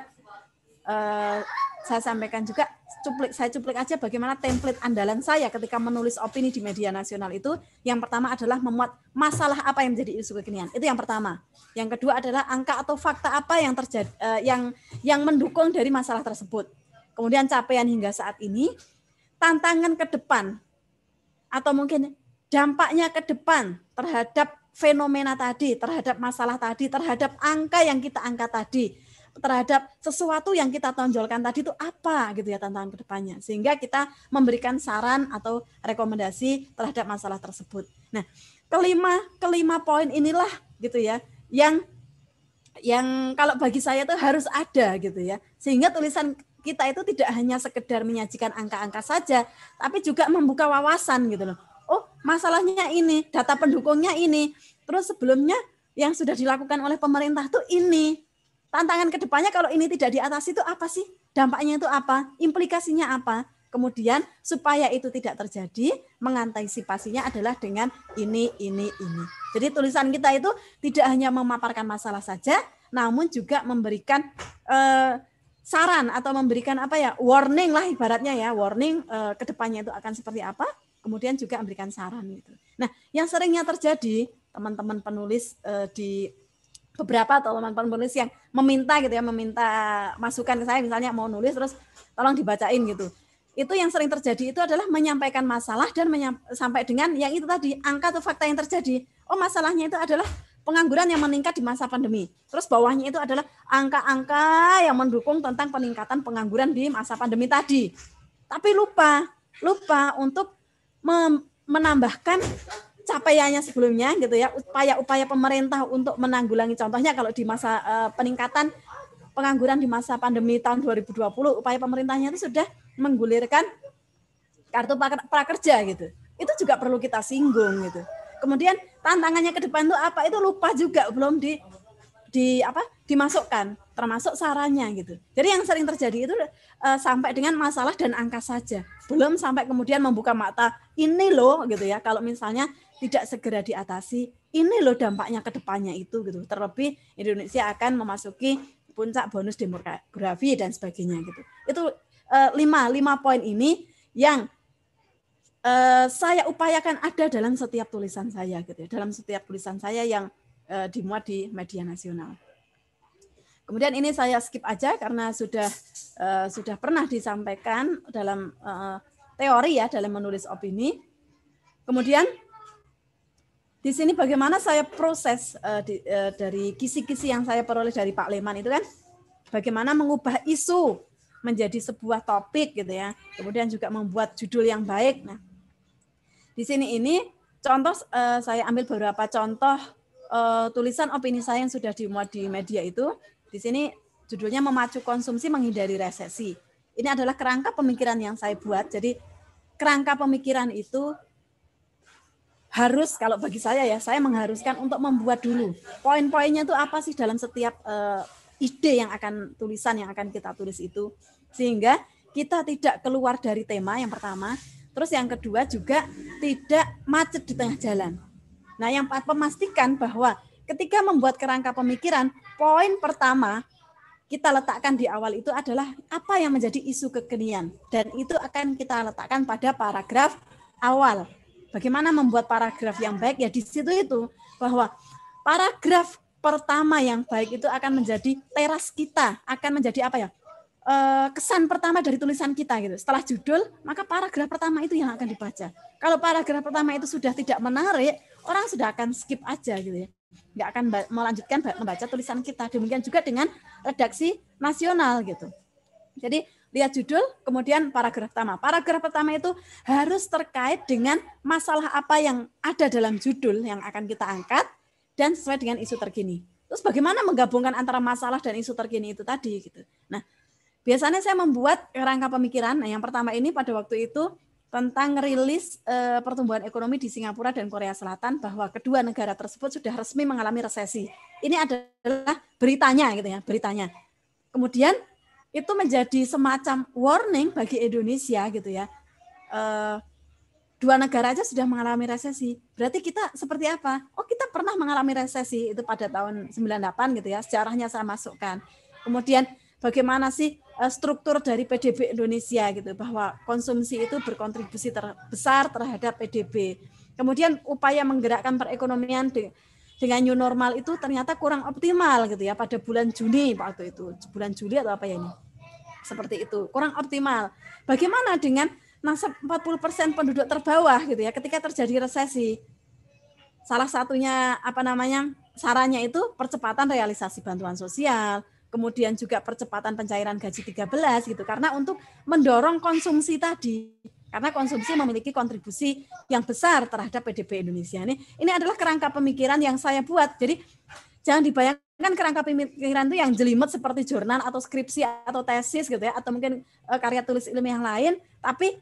Eh, saya sampaikan juga cuplik saya cuplik aja bagaimana template andalan saya ketika menulis opini di media nasional itu yang pertama adalah memuat masalah apa yang menjadi isu kekinian itu yang pertama yang kedua adalah angka atau fakta apa yang terjadi uh, yang yang mendukung dari masalah tersebut kemudian capaian hingga saat ini tantangan ke depan atau mungkin dampaknya ke depan terhadap fenomena tadi terhadap masalah tadi terhadap angka yang kita angkat tadi terhadap sesuatu yang kita tonjolkan tadi itu apa gitu ya tantangan kedepannya sehingga kita memberikan saran atau rekomendasi terhadap masalah tersebut. Nah kelima kelima poin inilah gitu ya yang yang kalau bagi saya itu harus ada gitu ya sehingga tulisan kita itu tidak hanya sekedar menyajikan angka-angka saja, tapi juga membuka wawasan gitu loh. Oh, masalahnya ini, data pendukungnya ini. Terus sebelumnya yang sudah dilakukan oleh pemerintah tuh ini tantangan kedepannya kalau ini tidak diatasi itu apa sih? Dampaknya itu apa? Implikasinya apa? Kemudian supaya itu tidak terjadi, mengantisipasinya adalah dengan ini, ini, ini. Jadi tulisan kita itu tidak hanya memaparkan masalah saja, namun juga memberikan eh, saran atau memberikan apa ya warning lah ibaratnya ya warning eh, kedepannya itu akan seperti apa. Kemudian juga memberikan saran itu. Nah, yang seringnya terjadi teman-teman penulis eh, di beberapa atau teman-teman penulis yang meminta gitu ya meminta masukan ke saya misalnya mau nulis terus tolong dibacain gitu itu yang sering terjadi itu adalah menyampaikan masalah dan menyam, sampai dengan yang itu tadi angka atau fakta yang terjadi oh masalahnya itu adalah pengangguran yang meningkat di masa pandemi terus bawahnya itu adalah angka-angka yang mendukung tentang peningkatan pengangguran di masa pandemi tadi tapi lupa lupa untuk menambahkan capaiannya sebelumnya gitu ya upaya-upaya pemerintah untuk menanggulangi contohnya kalau di masa uh, peningkatan pengangguran di masa pandemi tahun 2020 upaya pemerintahnya itu sudah menggulirkan kartu prakerja gitu itu juga perlu kita singgung gitu kemudian tantangannya ke depan itu apa itu lupa juga belum di di apa dimasukkan termasuk sarannya gitu. Jadi yang sering terjadi itu uh, sampai dengan masalah dan angka saja, belum sampai kemudian membuka mata ini loh gitu ya. Kalau misalnya tidak segera diatasi, ini loh dampaknya ke depannya itu gitu. Terlebih Indonesia akan memasuki puncak bonus demografi dan sebagainya gitu. Itu eh, lima, lima poin ini yang eh, saya upayakan ada dalam setiap tulisan saya gitu ya, dalam setiap tulisan saya yang eh, dimuat di media nasional. Kemudian ini saya skip aja karena sudah sudah pernah disampaikan dalam teori ya dalam menulis opini. Kemudian di sini bagaimana saya proses uh, di, uh, dari kisi-kisi yang saya peroleh dari Pak Leman itu kan bagaimana mengubah isu menjadi sebuah topik gitu ya. Kemudian juga membuat judul yang baik. Nah, di sini ini contoh uh, saya ambil beberapa contoh uh, tulisan opini saya yang sudah dimuat di media itu. Di sini judulnya memacu konsumsi menghindari resesi. Ini adalah kerangka pemikiran yang saya buat. Jadi kerangka pemikiran itu harus kalau bagi saya ya saya mengharuskan untuk membuat dulu poin-poinnya itu apa sih dalam setiap uh, ide yang akan tulisan yang akan kita tulis itu sehingga kita tidak keluar dari tema yang pertama terus yang kedua juga tidak macet di tengah jalan nah yang memastikan bahwa ketika membuat kerangka pemikiran poin pertama kita letakkan di awal itu adalah apa yang menjadi isu kekinian dan itu akan kita letakkan pada paragraf awal Bagaimana membuat paragraf yang baik ya di situ itu bahwa paragraf pertama yang baik itu akan menjadi teras kita, akan menjadi apa ya? Eh, kesan pertama dari tulisan kita gitu. Setelah judul, maka paragraf pertama itu yang akan dibaca. Kalau paragraf pertama itu sudah tidak menarik, orang sudah akan skip aja gitu ya. Nggak akan melanjutkan membaca tulisan kita. Demikian juga dengan redaksi nasional gitu. Jadi lihat judul, kemudian paragraf pertama. Paragraf pertama itu harus terkait dengan masalah apa yang ada dalam judul yang akan kita angkat dan sesuai dengan isu terkini. Terus bagaimana menggabungkan antara masalah dan isu terkini itu tadi gitu. Nah, biasanya saya membuat rangka pemikiran. Nah, yang pertama ini pada waktu itu tentang rilis e, pertumbuhan ekonomi di Singapura dan Korea Selatan bahwa kedua negara tersebut sudah resmi mengalami resesi. Ini adalah beritanya gitu ya, beritanya. Kemudian itu menjadi semacam warning bagi Indonesia gitu ya. Uh, dua negara aja sudah mengalami resesi. Berarti kita seperti apa? Oh, kita pernah mengalami resesi itu pada tahun 98 gitu ya. Sejarahnya saya masukkan. Kemudian bagaimana sih eh, struktur dari PDB Indonesia gitu bahwa konsumsi itu berkontribusi terbesar terhadap PDB. Kemudian upaya menggerakkan perekonomian dengan new normal itu ternyata kurang optimal gitu ya pada bulan Juni waktu itu bulan Juli atau apa ya ini seperti itu kurang optimal bagaimana dengan nasab 40% penduduk terbawah gitu ya ketika terjadi resesi salah satunya apa namanya sarannya itu percepatan realisasi bantuan sosial kemudian juga percepatan pencairan gaji 13 gitu karena untuk mendorong konsumsi tadi karena konsumsi memiliki kontribusi yang besar terhadap PDB Indonesia ini. Ini adalah kerangka pemikiran yang saya buat. Jadi jangan dibayangkan kerangka pemikiran itu yang jelimet seperti jurnal atau skripsi atau tesis gitu ya atau mungkin eh, karya tulis ilmiah yang lain, tapi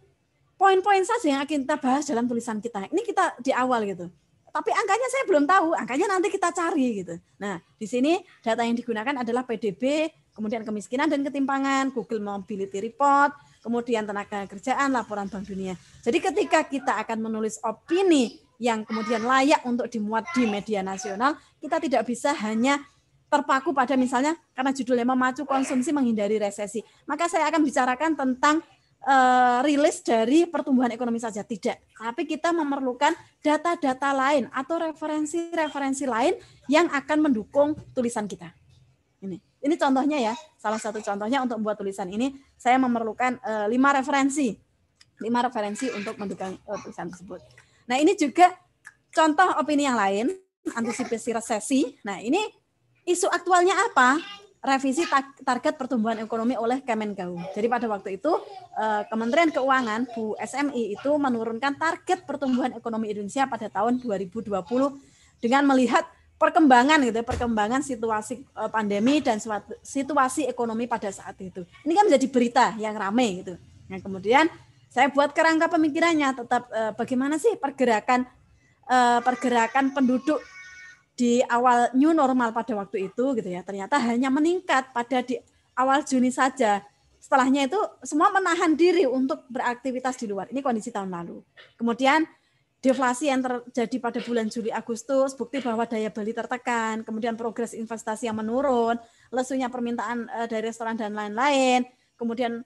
poin-poin saja yang akan kita bahas dalam tulisan kita. Ini kita di awal gitu tapi angkanya saya belum tahu, angkanya nanti kita cari gitu. Nah, di sini data yang digunakan adalah PDB, kemudian kemiskinan dan ketimpangan, Google Mobility Report, kemudian tenaga kerjaan, laporan Bank Dunia. Jadi ketika kita akan menulis opini yang kemudian layak untuk dimuat di media nasional, kita tidak bisa hanya terpaku pada misalnya karena judulnya memacu konsumsi menghindari resesi. Maka saya akan bicarakan tentang uh, rilis dari pertumbuhan ekonomi saja tidak, tapi kita memerlukan data-data lain atau referensi-referensi lain yang akan mendukung tulisan kita. Ini. Ini contohnya ya, salah satu contohnya untuk membuat tulisan ini saya memerlukan eh, lima referensi, lima referensi untuk mendukung eh, tulisan tersebut. Nah ini juga contoh opini yang lain, antisipasi resesi. Nah ini isu aktualnya apa? Revisi target pertumbuhan ekonomi oleh Kemenkeu. Jadi pada waktu itu eh, Kementerian Keuangan Bu SMI itu menurunkan target pertumbuhan ekonomi Indonesia pada tahun 2020 dengan melihat perkembangan gitu ya, perkembangan situasi eh, pandemi dan situasi ekonomi pada saat itu ini kan menjadi berita yang ramai gitu nah kemudian saya buat kerangka pemikirannya tetap eh, bagaimana sih pergerakan eh, pergerakan penduduk di awal new normal pada waktu itu gitu ya ternyata hanya meningkat pada di awal Juni saja setelahnya itu semua menahan diri untuk beraktivitas di luar ini kondisi tahun lalu kemudian deflasi yang terjadi pada bulan Juli Agustus bukti bahwa daya beli tertekan, kemudian progres investasi yang menurun, lesunya permintaan eh, dari restoran dan lain-lain, kemudian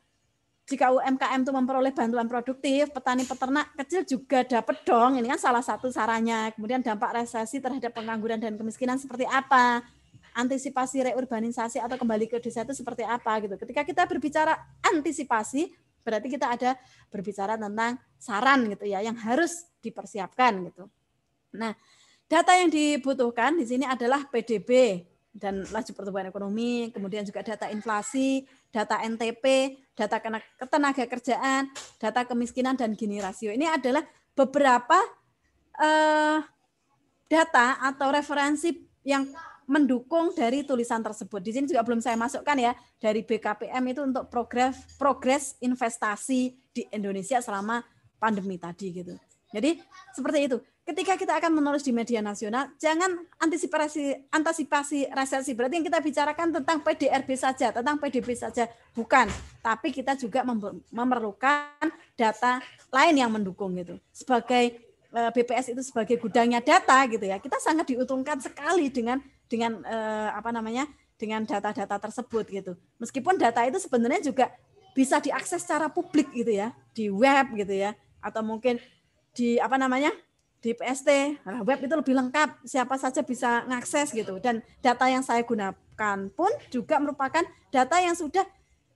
jika UMKM itu memperoleh bantuan produktif, petani peternak kecil juga dapat dong. Ini kan salah satu sarannya. Kemudian dampak resesi terhadap pengangguran dan kemiskinan seperti apa? Antisipasi reurbanisasi atau kembali ke desa itu seperti apa gitu. Ketika kita berbicara antisipasi, berarti kita ada berbicara tentang saran gitu ya yang harus dipersiapkan gitu. Nah, data yang dibutuhkan di sini adalah PDB dan laju pertumbuhan ekonomi, kemudian juga data inflasi, data NTP, data ketenaga kerjaan, data kemiskinan dan gini rasio. Ini adalah beberapa eh, data atau referensi yang mendukung dari tulisan tersebut. Di sini juga belum saya masukkan ya dari BKPM itu untuk progres progres investasi di Indonesia selama pandemi tadi gitu. Jadi seperti itu. Ketika kita akan menulis di media nasional, jangan antisipasi antisipasi resesi. Berarti yang kita bicarakan tentang PDRB saja, tentang PDB saja, bukan. Tapi kita juga memerlukan data lain yang mendukung gitu. Sebagai eh, BPS itu sebagai gudangnya data gitu ya. Kita sangat diuntungkan sekali dengan dengan eh, apa namanya? dengan data-data tersebut gitu. Meskipun data itu sebenarnya juga bisa diakses secara publik gitu ya, di web gitu ya atau mungkin di apa namanya di PST nah, web itu lebih lengkap siapa saja bisa mengakses gitu dan data yang saya gunakan pun juga merupakan data yang sudah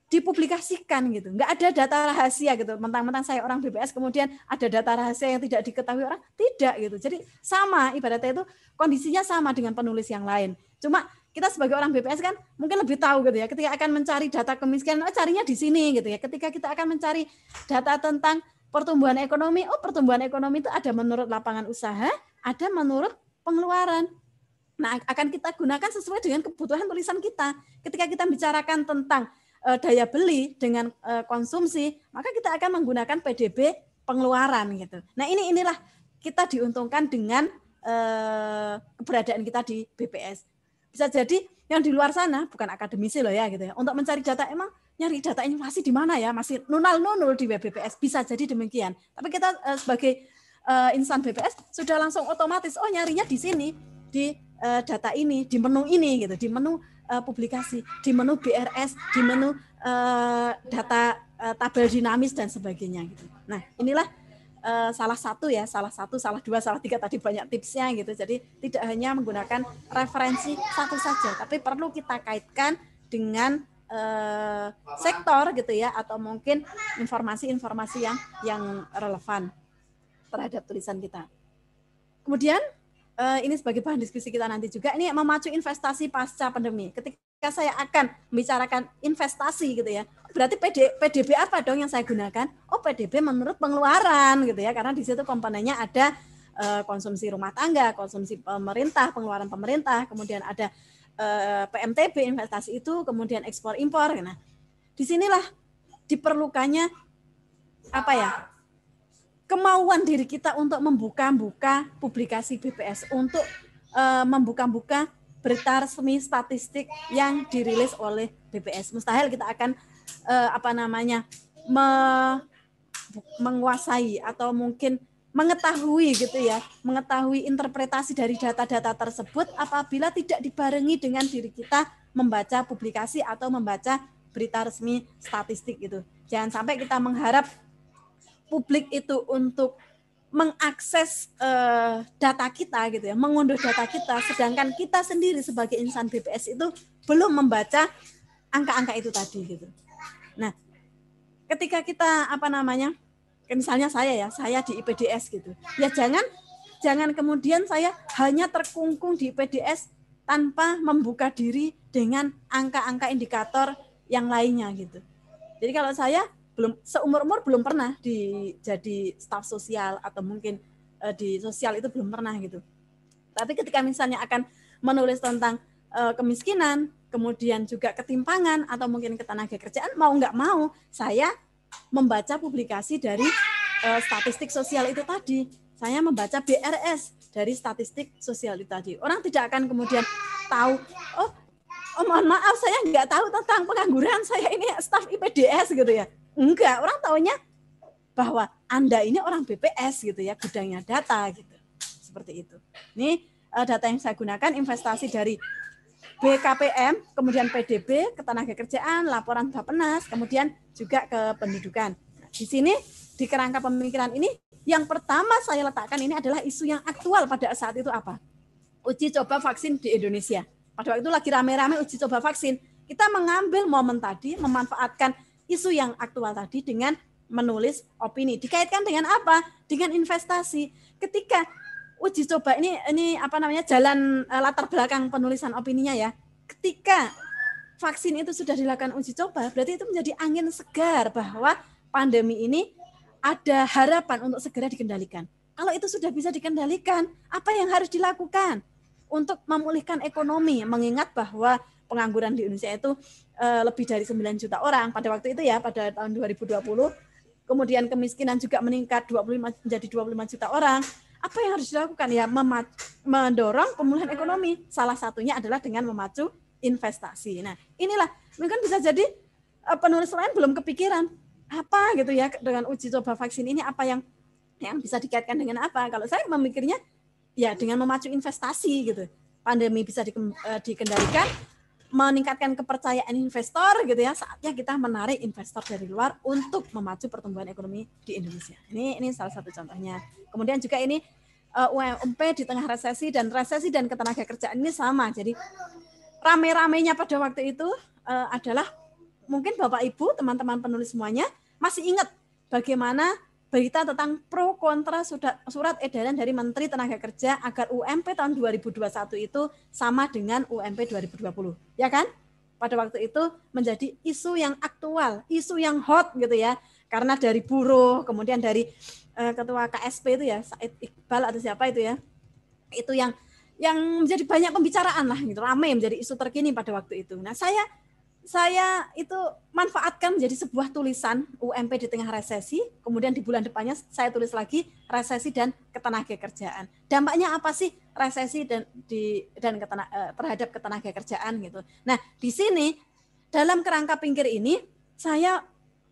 dipublikasikan gitu nggak ada data rahasia gitu mentang-mentang saya orang BPS kemudian ada data rahasia yang tidak diketahui orang tidak gitu jadi sama ibaratnya itu kondisinya sama dengan penulis yang lain cuma kita sebagai orang BPS kan mungkin lebih tahu gitu ya ketika akan mencari data kemiskinan oh, carinya di sini gitu ya ketika kita akan mencari data tentang pertumbuhan ekonomi, oh pertumbuhan ekonomi itu ada menurut lapangan usaha, ada menurut pengeluaran. Nah, akan kita gunakan sesuai dengan kebutuhan tulisan kita. Ketika kita bicarakan tentang eh, daya beli dengan eh, konsumsi, maka kita akan menggunakan PDB pengeluaran gitu. Nah, ini inilah kita diuntungkan dengan eh, keberadaan kita di BPS. Bisa jadi yang di luar sana bukan akademisi loh ya gitu ya. Untuk mencari data emang nyari data inflasi di mana ya masih nunal nunul di web BPS bisa jadi demikian tapi kita uh, sebagai uh, insan BPS sudah langsung otomatis oh nyarinya di sini di uh, data ini di menu ini gitu di menu uh, publikasi di menu BRS di menu uh, data uh, tabel dinamis dan sebagainya gitu nah inilah uh, salah satu ya salah satu salah dua salah tiga tadi banyak tipsnya gitu jadi tidak hanya menggunakan referensi satu saja tapi perlu kita kaitkan dengan uh, sektor gitu ya atau mungkin informasi-informasi yang yang relevan terhadap tulisan kita. Kemudian uh, ini sebagai bahan diskusi kita nanti juga ini memacu investasi pasca pandemi. Ketika saya akan membicarakan investasi gitu ya, berarti PD, PDB apa dong yang saya gunakan? Oh PDB menurut pengeluaran gitu ya, karena di situ komponennya ada eh, konsumsi rumah tangga, konsumsi pemerintah, pengeluaran pemerintah, kemudian ada Eh, PMTB investasi itu kemudian ekspor impor nah disinilah diperlukannya apa ya kemauan diri kita untuk membuka-buka publikasi BPS untuk eh, membuka-buka berita resmi statistik yang dirilis oleh BPS mustahil kita akan eh, apa namanya menguasai atau mungkin mengetahui gitu ya, mengetahui interpretasi dari data-data tersebut apabila tidak dibarengi dengan diri kita membaca publikasi atau membaca berita resmi statistik gitu. Jangan sampai kita mengharap publik itu untuk mengakses uh, data kita gitu ya, mengunduh data kita, sedangkan kita sendiri sebagai insan BPS itu belum membaca angka-angka itu tadi gitu. Nah, ketika kita apa namanya Eh, misalnya saya ya, saya di IPDS gitu. Ya jangan jangan kemudian saya hanya terkungkung di IPDS tanpa membuka diri dengan angka-angka indikator yang lainnya gitu. Jadi kalau saya belum seumur-umur belum pernah di jadi staf sosial atau mungkin uh, di sosial itu belum pernah gitu. Tapi ketika misalnya akan menulis tentang uh, kemiskinan, kemudian juga ketimpangan atau mungkin ketenaga kerjaan, mau nggak mau saya membaca publikasi dari uh, statistik sosial itu tadi. Saya membaca BRS dari statistik sosial itu tadi. Orang tidak akan kemudian tahu, oh, oh mohon maaf saya nggak tahu tentang pengangguran, saya ini staf IPDS gitu ya. Enggak, orang taunya bahwa Anda ini orang BPS gitu ya, gudangnya data gitu. Seperti itu. Ini uh, data yang saya gunakan investasi dari BKPM, kemudian PDB, ketenaga kerjaan, laporan Bapenas, kemudian juga ke pendidikan. di sini di kerangka pemikiran ini yang pertama saya letakkan ini adalah isu yang aktual pada saat itu apa? Uji coba vaksin di Indonesia. Pada waktu itu lagi rame-rame uji coba vaksin. Kita mengambil momen tadi, memanfaatkan isu yang aktual tadi dengan menulis opini. Dikaitkan dengan apa? Dengan investasi. Ketika uji coba ini ini apa namanya jalan eh, latar belakang penulisan opininya ya. Ketika vaksin itu sudah dilakukan uji coba, berarti itu menjadi angin segar bahwa pandemi ini ada harapan untuk segera dikendalikan. Kalau itu sudah bisa dikendalikan, apa yang harus dilakukan untuk memulihkan ekonomi, mengingat bahwa pengangguran di Indonesia itu eh, lebih dari 9 juta orang pada waktu itu ya, pada tahun 2020. Kemudian kemiskinan juga meningkat 25 menjadi 25 juta orang. Apa yang harus dilakukan ya? mendorong pemulihan ekonomi. Salah satunya adalah dengan memacu investasi. Nah, inilah mungkin bisa jadi eh, penulis lain belum kepikiran apa gitu ya dengan uji coba vaksin ini apa yang yang bisa dikaitkan dengan apa. Kalau saya memikirnya ya dengan memacu investasi gitu. Pandemi bisa di, eh, dikendalikan, meningkatkan kepercayaan investor gitu ya. Saatnya kita menarik investor dari luar untuk memacu pertumbuhan ekonomi di Indonesia. Ini ini salah satu contohnya. Kemudian juga ini eh, UMP di tengah resesi dan resesi dan ketenaga kerjaan ini sama. Jadi rame-ramenya pada waktu itu uh, adalah mungkin Bapak Ibu, teman-teman penulis semuanya masih ingat bagaimana berita tentang pro kontra surat, surat edaran dari Menteri Tenaga Kerja agar UMP tahun 2021 itu sama dengan UMP 2020, ya kan? Pada waktu itu menjadi isu yang aktual, isu yang hot gitu ya. Karena dari buruh, kemudian dari uh, ketua KSP itu ya, Said Iqbal atau siapa itu ya. Itu yang yang menjadi banyak pembicaraan lah gitu ramai menjadi isu terkini pada waktu itu. Nah saya saya itu manfaatkan menjadi sebuah tulisan UMP di tengah resesi, kemudian di bulan depannya saya tulis lagi resesi dan ketenaga kerjaan. Dampaknya apa sih resesi dan di dan ketena, eh, terhadap ketenaga kerjaan gitu. Nah di sini dalam kerangka pinggir ini saya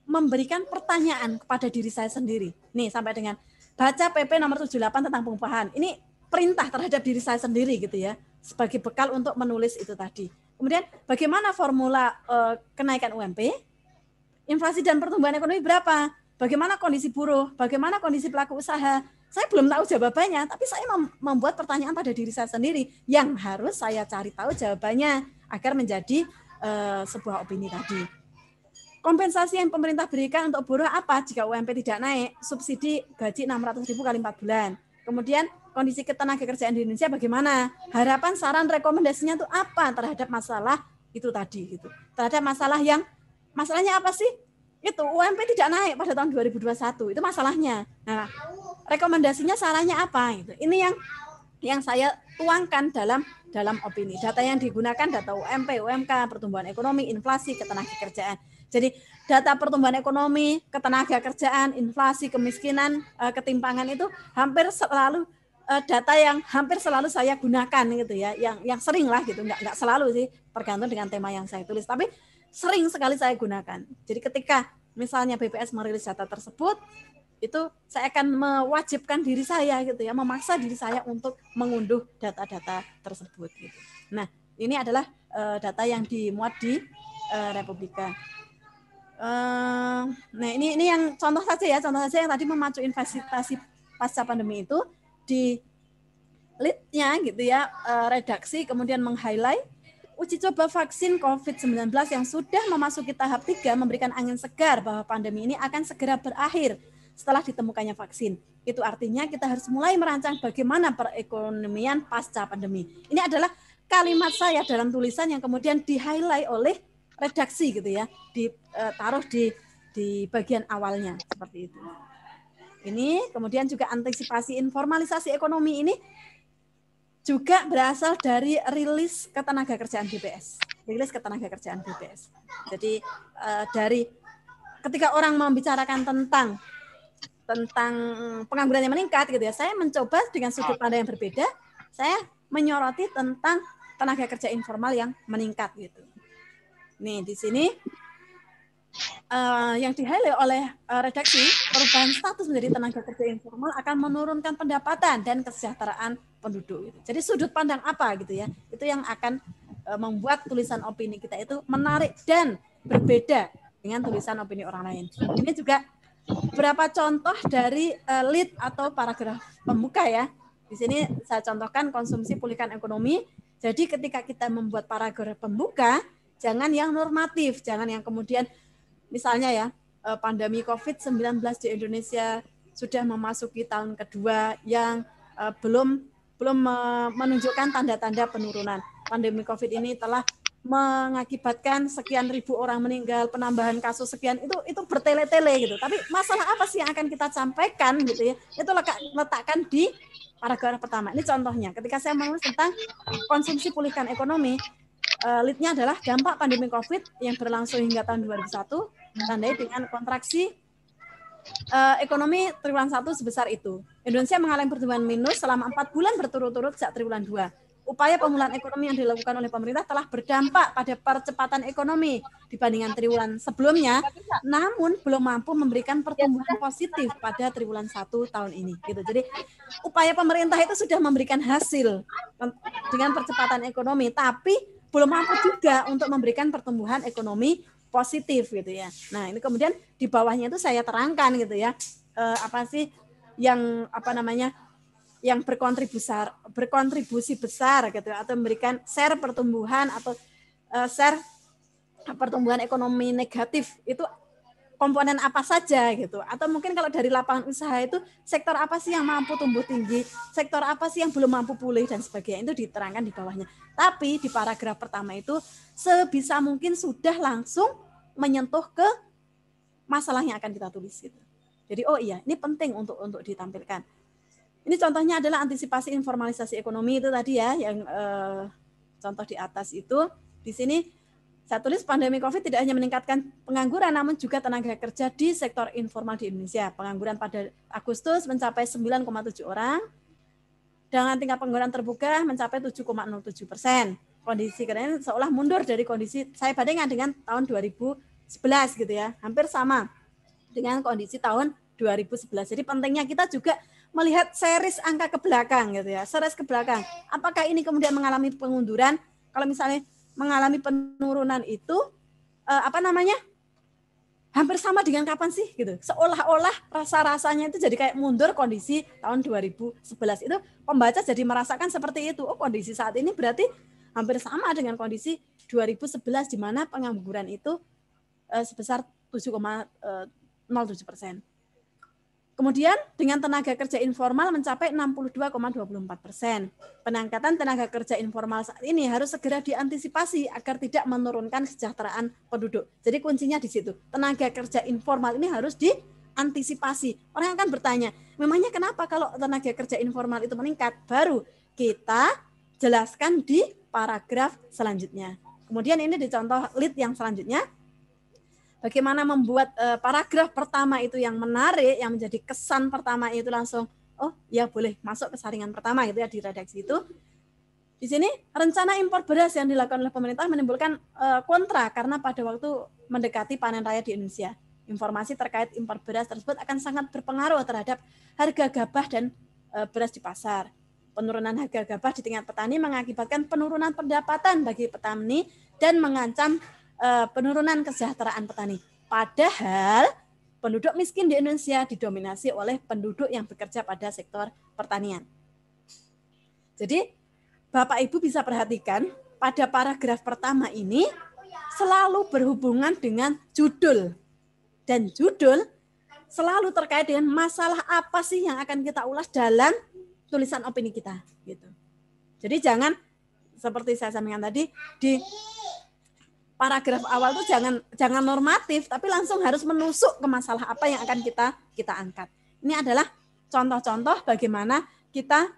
memberikan pertanyaan kepada diri saya sendiri. Nih sampai dengan baca PP nomor 78 tentang pengupahan. Ini perintah terhadap diri saya sendiri gitu ya sebagai bekal untuk menulis itu tadi. Kemudian bagaimana formula uh, kenaikan UMP? Inflasi dan pertumbuhan ekonomi berapa? Bagaimana kondisi buruh? Bagaimana kondisi pelaku usaha? Saya belum tahu jawabannya, tapi saya membuat pertanyaan pada diri saya sendiri yang harus saya cari tahu jawabannya agar menjadi uh, sebuah opini tadi. Kompensasi yang pemerintah berikan untuk buruh apa jika UMP tidak naik? Subsidi gaji 600.000 kali 4 bulan. Kemudian kondisi ketenaga kerjaan di Indonesia bagaimana? Harapan, saran, rekomendasinya itu apa terhadap masalah itu tadi gitu. Terhadap masalah yang masalahnya apa sih? Itu UMP tidak naik pada tahun 2021. Itu masalahnya. Nah, rekomendasinya sarannya apa gitu. Ini yang yang saya tuangkan dalam dalam opini. Data yang digunakan data UMP, UMK, pertumbuhan ekonomi, inflasi, ketenaga kerjaan. Jadi data pertumbuhan ekonomi, ketenaga kerjaan, inflasi, kemiskinan, eh, ketimpangan itu hampir selalu Eh, data yang hampir selalu saya gunakan gitu ya, yang yang sering lah gitu, nggak nggak selalu sih, tergantung dengan tema yang saya tulis, tapi sering sekali saya gunakan. Jadi ketika misalnya BPS merilis data tersebut, itu saya akan mewajibkan diri saya gitu ya, memaksa diri saya untuk mengunduh data-data tersebut. Gitu. Nah, ini adalah uh, data yang dimuat di uh, Republika. Uh, nah, ini ini yang contoh saja ya, contoh saja yang tadi memacu investasi pasca pandemi itu di leadnya gitu ya eh, redaksi kemudian meng-highlight uji coba vaksin COVID-19 yang sudah memasuki tahap 3 memberikan angin segar bahwa pandemi ini akan segera berakhir setelah ditemukannya vaksin. Itu artinya kita harus mulai merancang bagaimana perekonomian pasca pandemi. Ini adalah kalimat saya dalam tulisan yang kemudian di-highlight oleh redaksi gitu ya, ditaruh eh, di di bagian awalnya seperti itu. Ini kemudian juga antisipasi informalisasi ekonomi ini juga berasal dari rilis ketenaga kerjaan BPS, rilis ketenaga kerjaan BPS. Jadi eh, dari ketika orang membicarakan tentang tentang pengangguran yang meningkat gitu ya, saya mencoba dengan sudut pandang yang berbeda, saya menyoroti tentang tenaga kerja informal yang meningkat gitu. Nih di sini uh, yang dihalai oleh uh, redaksi, perubahan status menjadi tenaga kerja informal akan menurunkan pendapatan dan kesejahteraan penduduk. Gitu. Jadi sudut pandang apa gitu ya, itu yang akan uh, membuat tulisan opini kita itu menarik dan berbeda dengan tulisan opini orang lain. Ini juga beberapa contoh dari uh, lead atau paragraf pembuka ya. Di sini saya contohkan konsumsi pulihkan ekonomi. Jadi ketika kita membuat paragraf pembuka, jangan yang normatif, jangan yang kemudian misalnya ya eh, pandemi COVID-19 di Indonesia sudah memasuki tahun kedua yang eh, belum belum menunjukkan tanda-tanda penurunan. Pandemi COVID ini telah mengakibatkan sekian ribu orang meninggal, penambahan kasus sekian itu itu bertele-tele gitu. Tapi masalah apa sih yang akan kita sampaikan gitu ya? Itu letakkan di paragraf pertama. Ini contohnya. Ketika saya menulis tentang konsumsi pulihkan ekonomi, eh, leadnya adalah dampak pandemi COVID yang berlangsung hingga tahun 2001 tandai dengan kontraksi uh, ekonomi triwulan 1 sebesar itu. Indonesia mengalami pertumbuhan minus selama 4 bulan berturut-turut sejak triwulan 2. Upaya pemulihan ekonomi yang dilakukan oleh pemerintah telah berdampak pada percepatan ekonomi dibandingkan triwulan sebelumnya, namun belum mampu memberikan pertumbuhan positif pada triwulan satu tahun ini. Gitu. Jadi upaya pemerintah itu sudah memberikan hasil dengan percepatan ekonomi, tapi belum mampu juga untuk memberikan pertumbuhan ekonomi positif gitu ya. Nah ini kemudian di bawahnya itu saya terangkan gitu ya eh, apa sih yang apa namanya yang berkontribusi berkontribusi besar gitu atau memberikan share pertumbuhan atau eh, share pertumbuhan ekonomi negatif itu komponen apa saja gitu atau mungkin kalau dari lapangan usaha itu sektor apa sih yang mampu tumbuh tinggi sektor apa sih yang belum mampu pulih dan sebagainya itu diterangkan di bawahnya tapi di paragraf pertama itu sebisa mungkin sudah langsung menyentuh ke masalah yang akan kita tulis gitu jadi oh iya ini penting untuk untuk ditampilkan ini contohnya adalah antisipasi informalisasi ekonomi itu tadi ya yang eh, contoh di atas itu di sini saya tulis pandemi COVID tidak hanya meningkatkan pengangguran, namun juga tenaga kerja di sektor informal di Indonesia. Pengangguran pada Agustus mencapai 9,7 orang, dengan tingkat pengangguran terbuka mencapai 7,07 persen. Kondisi keren seolah mundur dari kondisi saya bandingkan dengan tahun 2011 gitu ya, hampir sama dengan kondisi tahun 2011. Jadi pentingnya kita juga melihat series angka ke belakang gitu ya, series ke belakang. Apakah ini kemudian mengalami pengunduran? Kalau misalnya mengalami penurunan itu uh, apa namanya? hampir sama dengan kapan sih gitu. Seolah-olah rasa-rasanya itu jadi kayak mundur kondisi tahun 2011 itu pembaca jadi merasakan seperti itu. Oh, kondisi saat ini berarti hampir sama dengan kondisi 2011 di mana pengangguran itu eh, sebesar 7,07 eh, persen. Kemudian dengan tenaga kerja informal mencapai 62,24 persen. Penangkatan tenaga kerja informal saat ini harus segera diantisipasi agar tidak menurunkan kesejahteraan penduduk. Jadi kuncinya di situ. Tenaga kerja informal ini harus diantisipasi. Orang akan bertanya, memangnya kenapa kalau tenaga kerja informal itu meningkat? Baru kita jelaskan di paragraf selanjutnya. Kemudian ini di contoh lead yang selanjutnya, bagaimana membuat uh, paragraf pertama itu yang menarik, yang menjadi kesan pertama itu langsung, oh ya boleh masuk ke saringan pertama gitu ya di redaksi itu. Di sini rencana impor beras yang dilakukan oleh pemerintah menimbulkan uh, kontra karena pada waktu mendekati panen raya di Indonesia, informasi terkait impor beras tersebut akan sangat berpengaruh terhadap harga gabah dan uh, beras di pasar. Penurunan harga gabah di tingkat petani mengakibatkan penurunan pendapatan bagi petani dan mengancam Eh, penurunan kesejahteraan petani. Padahal penduduk miskin di Indonesia didominasi oleh penduduk yang bekerja pada sektor pertanian. Jadi Bapak Ibu bisa perhatikan pada paragraf pertama ini selalu berhubungan dengan judul. Dan judul selalu terkait dengan masalah apa sih yang akan kita ulas dalam tulisan opini kita gitu. Jadi jangan seperti saya sampaikan tadi di paragraf awal tuh jangan jangan normatif tapi langsung harus menusuk ke masalah apa yang akan kita kita angkat. Ini adalah contoh-contoh bagaimana kita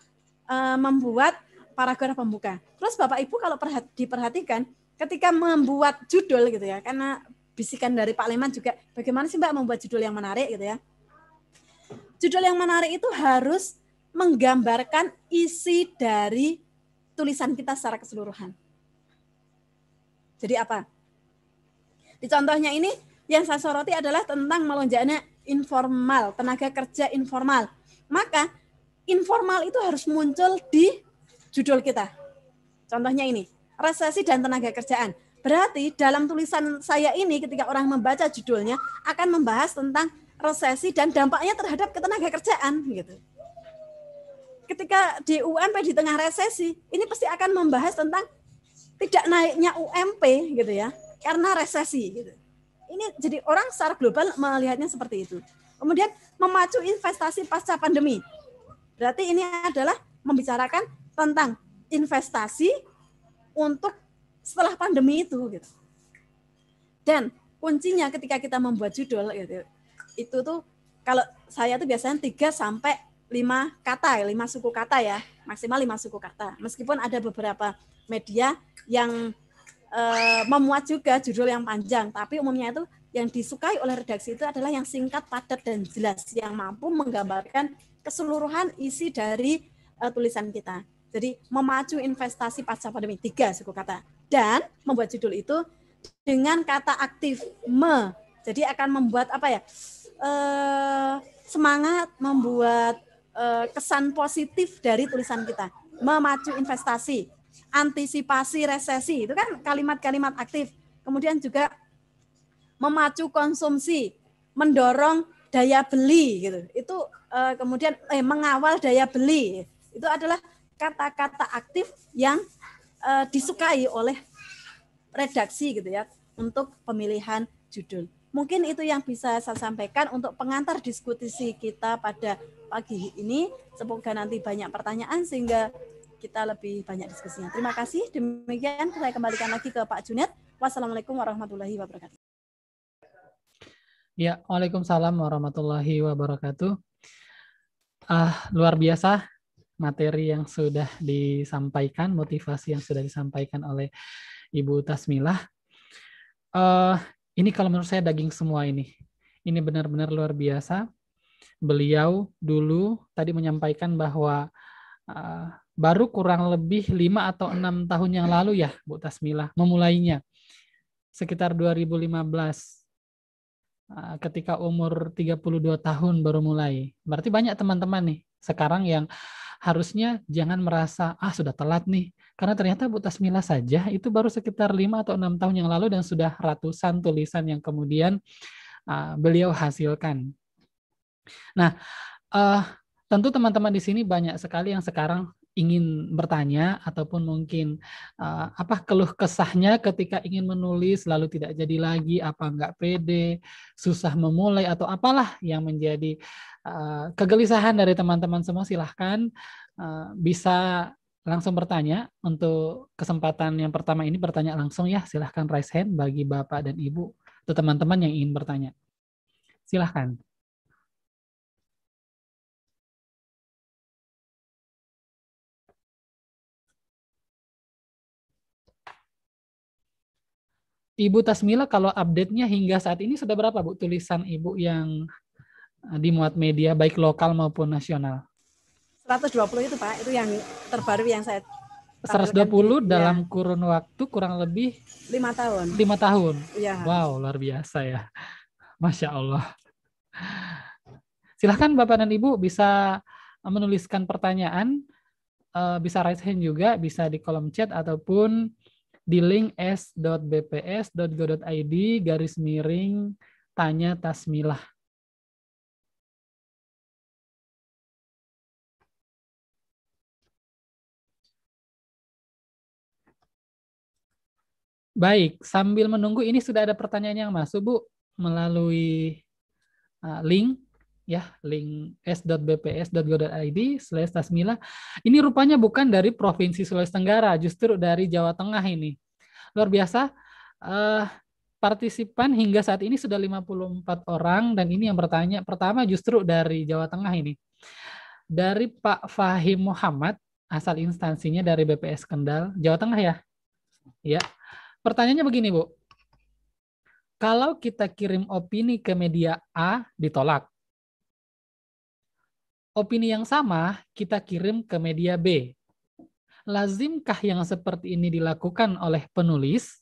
e, membuat paragraf pembuka. Terus Bapak Ibu kalau perhati, diperhatikan ketika membuat judul gitu ya karena bisikan dari Pak Leman juga bagaimana sih Mbak membuat judul yang menarik gitu ya. Judul yang menarik itu harus menggambarkan isi dari tulisan kita secara keseluruhan jadi apa? Di contohnya ini yang saya soroti adalah tentang melonjaknya informal, tenaga kerja informal. Maka informal itu harus muncul di judul kita. Contohnya ini, resesi dan tenaga kerjaan. Berarti dalam tulisan saya ini ketika orang membaca judulnya akan membahas tentang resesi dan dampaknya terhadap ketenaga kerjaan gitu. Ketika di UNP di tengah resesi, ini pasti akan membahas tentang tidak naiknya UMP gitu ya karena resesi gitu. Ini jadi orang secara global melihatnya seperti itu. Kemudian memacu investasi pasca pandemi. Berarti ini adalah membicarakan tentang investasi untuk setelah pandemi itu gitu. Dan kuncinya ketika kita membuat judul gitu, itu tuh kalau saya tuh biasanya 3 sampai 5 kata, 5 ya, suku kata ya, maksimal 5 suku kata. Meskipun ada beberapa media yang uh, memuat juga judul yang panjang, tapi umumnya itu yang disukai oleh redaksi itu adalah yang singkat, padat dan jelas yang mampu menggambarkan keseluruhan isi dari uh, tulisan kita. Jadi memacu investasi pasca pandemi tiga suku kata dan membuat judul itu dengan kata aktif me. Jadi akan membuat apa ya? Uh, semangat membuat uh, kesan positif dari tulisan kita, memacu investasi antisipasi resesi. Itu kan kalimat-kalimat aktif. Kemudian juga memacu konsumsi, mendorong daya beli gitu. Itu eh, kemudian eh, mengawal daya beli. Itu adalah kata-kata aktif yang eh, disukai oleh redaksi gitu ya untuk pemilihan judul. Mungkin itu yang bisa saya sampaikan untuk pengantar diskusi kita pada pagi ini. Semoga nanti banyak pertanyaan sehingga kita lebih banyak diskusinya. Terima kasih. Demikian saya kembalikan lagi ke Pak Junet. Wassalamualaikum warahmatullahi wabarakatuh. Ya, Waalaikumsalam warahmatullahi wabarakatuh. Ah, luar biasa materi yang sudah disampaikan, motivasi yang sudah disampaikan oleh Ibu Tasmilah. Uh, ini kalau menurut saya daging semua ini. Ini benar-benar luar biasa. Beliau dulu tadi menyampaikan bahwa uh, baru kurang lebih lima atau enam tahun yang lalu ya Bu Tasmila memulainya. Sekitar 2015 eh, ketika umur 32 tahun baru mulai. Berarti banyak teman-teman nih sekarang yang harusnya jangan merasa ah sudah telat nih. Karena ternyata Bu Tasmila saja itu baru sekitar lima atau enam tahun yang lalu dan sudah ratusan tulisan yang kemudian eh, beliau hasilkan. Nah, uh, tentu teman-teman di sini banyak sekali yang sekarang ingin bertanya ataupun mungkin uh, apa keluh kesahnya ketika ingin menulis lalu tidak jadi lagi apa nggak pede susah memulai atau apalah yang menjadi uh, kegelisahan dari teman-teman semua silahkan uh, bisa langsung bertanya untuk kesempatan yang pertama ini bertanya langsung ya silahkan raise hand bagi bapak dan ibu atau teman-teman yang ingin bertanya silahkan Ibu Tasmila kalau update-nya hingga saat ini sudah berapa Bu tulisan Ibu yang eh, dimuat media baik lokal maupun nasional? 120 itu Pak, itu yang terbaru yang saya 120 iya. dalam ya. kurun waktu kurang lebih lima tahun. Lima tahun. Ya. Wow, luar biasa ya. Masya Allah. Silahkan Bapak dan Ibu bisa menuliskan pertanyaan, eh, bisa raise hand juga, bisa di kolom chat ataupun di link s.bps.go.id garis miring tanya Tasmilah. Baik, sambil menunggu ini sudah ada pertanyaan yang masuk Bu melalui uh, link ya link s.bps.go.id slash tasmila. Ini rupanya bukan dari Provinsi Sulawesi Tenggara, justru dari Jawa Tengah ini. Luar biasa. Uh, partisipan hingga saat ini sudah 54 orang dan ini yang bertanya pertama justru dari Jawa Tengah ini. Dari Pak Fahim Muhammad, asal instansinya dari BPS Kendal, Jawa Tengah ya? Ya. Pertanyaannya begini, Bu. Kalau kita kirim opini ke media A ditolak, opini yang sama kita kirim ke media B. Lazimkah yang seperti ini dilakukan oleh penulis?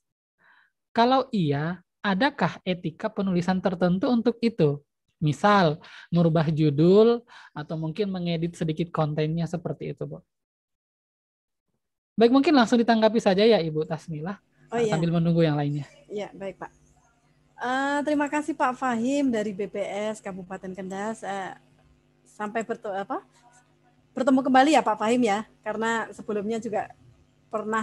Kalau iya, adakah etika penulisan tertentu untuk itu? Misal, merubah judul atau mungkin mengedit sedikit kontennya seperti itu, Bu. Baik, mungkin langsung ditanggapi saja ya Ibu Tasnilah oh, iya. sambil menunggu yang lainnya. Ya, baik Pak. Uh, terima kasih Pak Fahim dari BPS Kabupaten Kendal. Uh, eh, sampai bertemu apa bertemu kembali ya Pak Fahim ya karena sebelumnya juga pernah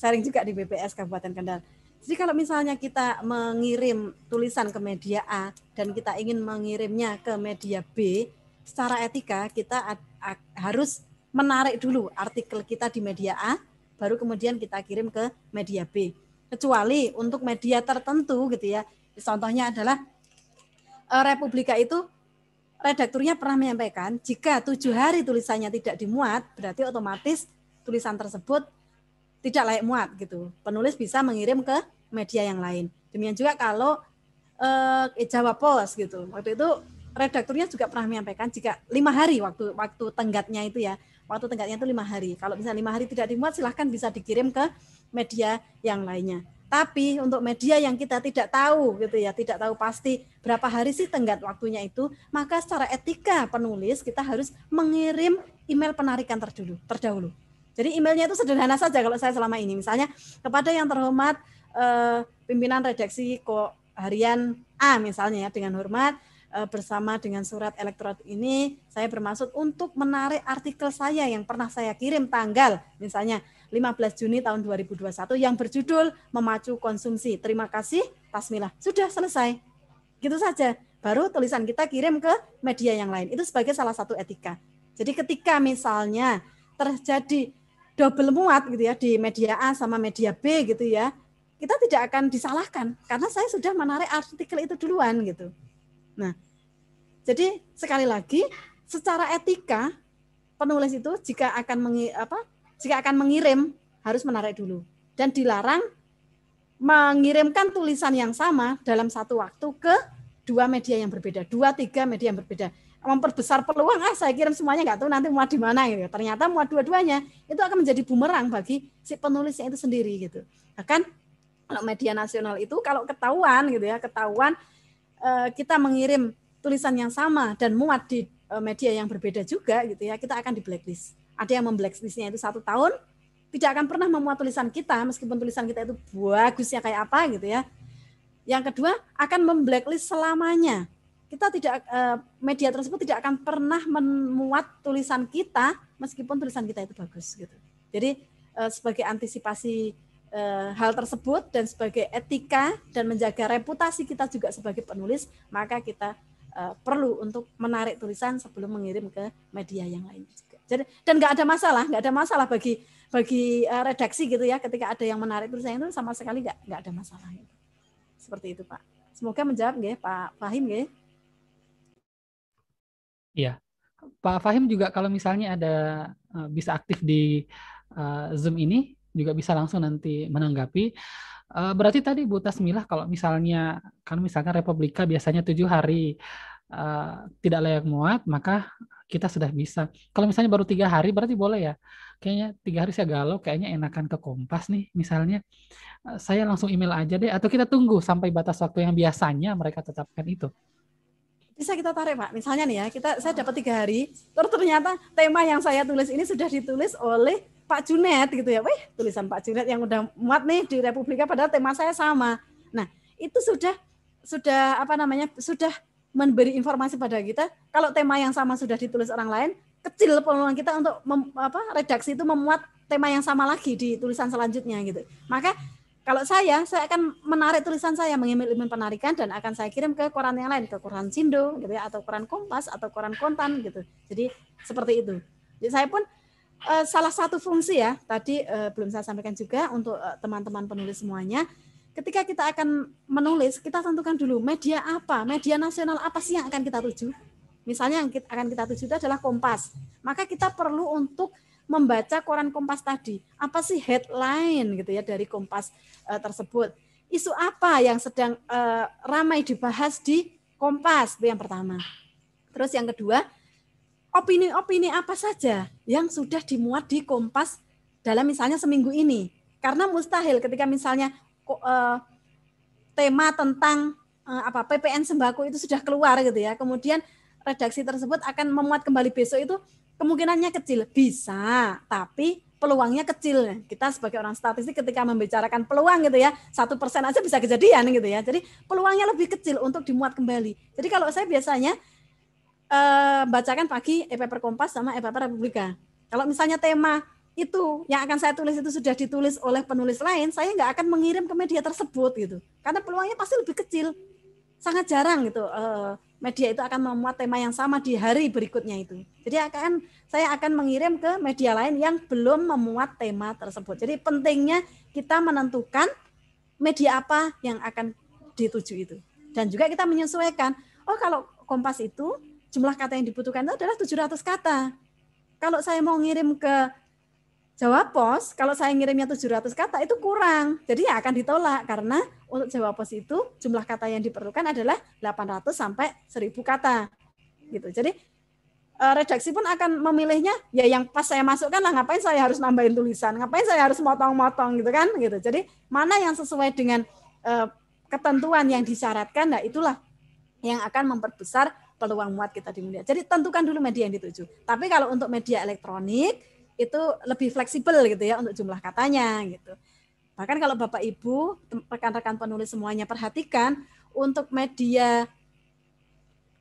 sharing juga di BPS Kabupaten Kendal. Jadi kalau misalnya kita mengirim tulisan ke media A dan kita ingin mengirimnya ke media B, secara etika kita harus menarik dulu artikel kita di media A, baru kemudian kita kirim ke media B. Kecuali untuk media tertentu gitu ya. Contohnya adalah eh, Republika itu redakturnya pernah menyampaikan jika tujuh hari tulisannya tidak dimuat, berarti otomatis tulisan tersebut tidak layak muat gitu. Penulis bisa mengirim ke media yang lain. Demikian juga kalau eh, Jawa Pos gitu. Waktu itu redakturnya juga pernah menyampaikan jika lima hari waktu waktu tenggatnya itu ya, waktu tenggatnya itu lima hari. Kalau misalnya lima hari tidak dimuat, silahkan bisa dikirim ke media yang lainnya. Tapi untuk media yang kita tidak tahu gitu ya, tidak tahu pasti berapa hari sih tenggat waktunya itu, maka secara etika penulis kita harus mengirim email penarikan terdulu, terdahulu. Jadi emailnya itu sederhana saja kalau saya selama ini misalnya kepada yang terhormat eh, pimpinan redaksi kok harian A misalnya ya dengan hormat eh, bersama dengan surat elektorat ini saya bermaksud untuk menarik artikel saya yang pernah saya kirim tanggal misalnya 15 Juni tahun 2021 yang berjudul Memacu Konsumsi. Terima kasih Tasmila. Sudah selesai. Gitu saja. Baru tulisan kita kirim ke media yang lain. Itu sebagai salah satu etika. Jadi ketika misalnya terjadi double muat gitu ya di media A sama media B gitu ya, kita tidak akan disalahkan karena saya sudah menarik artikel itu duluan gitu. Nah, jadi sekali lagi secara etika penulis itu jika akan mengi, apa, jika akan mengirim, harus menarik dulu. Dan dilarang mengirimkan tulisan yang sama dalam satu waktu ke dua media yang berbeda, dua tiga media yang berbeda. Memperbesar peluang, ah saya kirim semuanya nggak tahu nanti muat di mana gitu. Ternyata muat dua-duanya itu akan menjadi bumerang bagi si penulisnya itu sendiri gitu. Bahkan kalau media nasional itu kalau ketahuan gitu ya, ketahuan eh, kita mengirim tulisan yang sama dan muat di eh, media yang berbeda juga gitu ya, kita akan di blacklist. Ada yang memblacklistnya itu satu tahun, tidak akan pernah memuat tulisan kita meskipun tulisan kita itu bagusnya kayak apa gitu ya. Yang kedua akan memblacklist selamanya. Kita tidak eh, media tersebut tidak akan pernah memuat tulisan kita meskipun tulisan kita itu bagus gitu. Jadi eh, sebagai antisipasi eh, hal tersebut dan sebagai etika dan menjaga reputasi kita juga sebagai penulis, maka kita perlu untuk menarik tulisan sebelum mengirim ke media yang lain. Jadi dan nggak ada masalah, nggak ada masalah bagi bagi e, redaksi gitu ya ketika ada yang menarik tulisan itu sama sekali nggak nggak ada masalah. Gitu. Seperti itu Pak. Semoga menjawab nggih Pak Fahim ya? Iya. Pak Fahim juga kalau misalnya ada e, bisa aktif di e, Zoom ini juga bisa langsung nanti menanggapi. berarti tadi Bu Tasmilah kalau misalnya kan misalkan Republika biasanya tujuh hari tidak layak muat, maka kita sudah bisa. Kalau misalnya baru tiga hari, berarti boleh ya. Kayaknya tiga hari saya galau, kayaknya enakan ke Kompas nih, misalnya. Eh, saya langsung email aja deh, atau kita tunggu sampai batas waktu yang biasanya mereka tetapkan itu. Bisa kita tarik, Pak. Misalnya nih ya, kita saya dapat tiga hari, terus ternyata tema yang saya tulis ini sudah ditulis oleh Pak Junet gitu ya. Wih, tulisan Pak Junet yang udah muat nih di Republika padahal tema saya sama. Nah, itu sudah sudah apa namanya? sudah memberi informasi pada kita kalau tema yang sama sudah ditulis orang lain kecil peluang kita untuk mem, apa redaksi itu memuat tema yang sama lagi di tulisan selanjutnya gitu maka kalau saya saya akan menarik tulisan saya mengambil elemen penarikan dan akan saya kirim ke koran yang lain ke koran Sindo gitu ya atau koran Kompas atau koran Kontan gitu jadi seperti itu jadi saya pun eh, salah satu fungsi ya tadi eh, belum saya sampaikan juga untuk eh, teman-teman penulis semuanya ketika kita akan menulis, kita tentukan dulu media apa, media nasional apa sih yang akan kita tuju. Misalnya yang akan kita tuju itu adalah Kompas. Maka kita perlu untuk membaca koran Kompas tadi. Apa sih headline gitu ya dari Kompas e, tersebut? Isu apa yang sedang e, ramai dibahas di Kompas? Itu yang pertama. Terus yang kedua, opini-opini apa saja yang sudah dimuat di Kompas dalam misalnya seminggu ini? Karena mustahil ketika misalnya uh, tema tentang uh, apa PPN sembako itu sudah keluar gitu ya. Kemudian redaksi tersebut akan memuat kembali besok itu kemungkinannya kecil. Bisa, tapi peluangnya kecil. Kita sebagai orang statistik ketika membicarakan peluang gitu ya, satu persen aja bisa kejadian gitu ya. Jadi peluangnya lebih kecil untuk dimuat kembali. Jadi kalau saya biasanya uh, bacakan pagi e-paper Kompas sama e-paper Republika. Kalau misalnya tema itu yang akan saya tulis itu sudah ditulis oleh penulis lain, saya nggak akan mengirim ke media tersebut gitu. Karena peluangnya pasti lebih kecil. Sangat jarang gitu uh, media itu akan memuat tema yang sama di hari berikutnya itu. Jadi akan saya akan mengirim ke media lain yang belum memuat tema tersebut. Jadi pentingnya kita menentukan media apa yang akan dituju itu. Dan juga kita menyesuaikan, oh kalau Kompas itu jumlah kata yang dibutuhkan itu adalah 700 kata. Kalau saya mau ngirim ke Jawa Pos kalau saya ngirimnya 700 kata itu kurang. Jadi ya akan ditolak karena untuk Jawa Pos itu jumlah kata yang diperlukan adalah 800 sampai 1000 kata. Gitu. Jadi e, redaksi pun akan memilihnya ya yang pas saya masukkan lah ngapain saya harus nambahin tulisan, ngapain saya harus motong-motong gitu kan gitu. Jadi mana yang sesuai dengan eh, ketentuan yang disyaratkan nah itulah yang akan memperbesar peluang muat kita di media. Jadi tentukan dulu media yang dituju. Tapi kalau untuk media elektronik itu lebih fleksibel gitu ya untuk jumlah katanya gitu. Bahkan kalau Bapak Ibu, rekan-rekan penulis semuanya perhatikan untuk media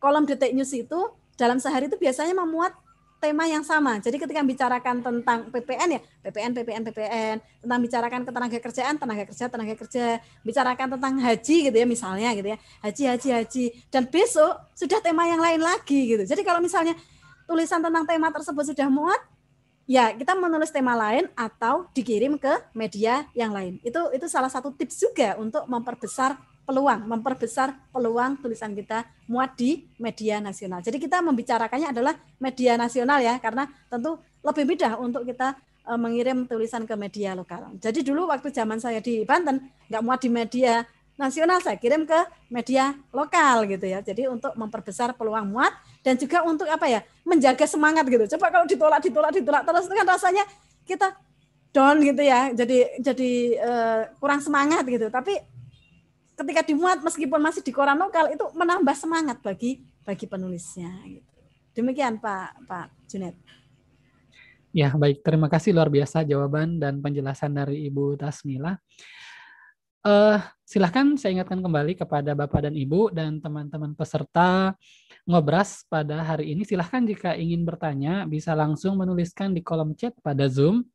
kolom detik news itu dalam sehari itu biasanya memuat tema yang sama. Jadi ketika bicarakan tentang PPN ya, PPN, PPN, PPN, tentang bicarakan ketenaga kerjaan, tenaga kerja, tenaga kerja, bicarakan tentang haji gitu ya misalnya gitu ya, haji, haji, haji. Dan besok sudah tema yang lain lagi gitu. Jadi kalau misalnya tulisan tentang tema tersebut sudah muat, ya kita menulis tema lain atau dikirim ke media yang lain. Itu itu salah satu tips juga untuk memperbesar peluang, memperbesar peluang tulisan kita muat di media nasional. Jadi kita membicarakannya adalah media nasional ya karena tentu lebih mudah untuk kita e, mengirim tulisan ke media lokal. Jadi dulu waktu zaman saya di Banten nggak muat di media nasional saya kirim ke media lokal gitu ya. Jadi untuk memperbesar peluang muat dan juga untuk apa ya menjaga semangat gitu coba kalau ditolak ditolak ditolak terus itu kan rasanya kita down gitu ya jadi jadi uh, kurang semangat gitu tapi ketika dimuat meskipun masih di koran lokal itu menambah semangat bagi bagi penulisnya gitu. demikian Pak Pak Junet Ya, baik. Terima kasih luar biasa jawaban dan penjelasan dari Ibu Tasmila. Uh, silahkan saya ingatkan kembali kepada Bapak dan Ibu dan teman-teman peserta ngobras pada hari ini. Silahkan jika ingin bertanya bisa langsung menuliskan di kolom chat pada Zoom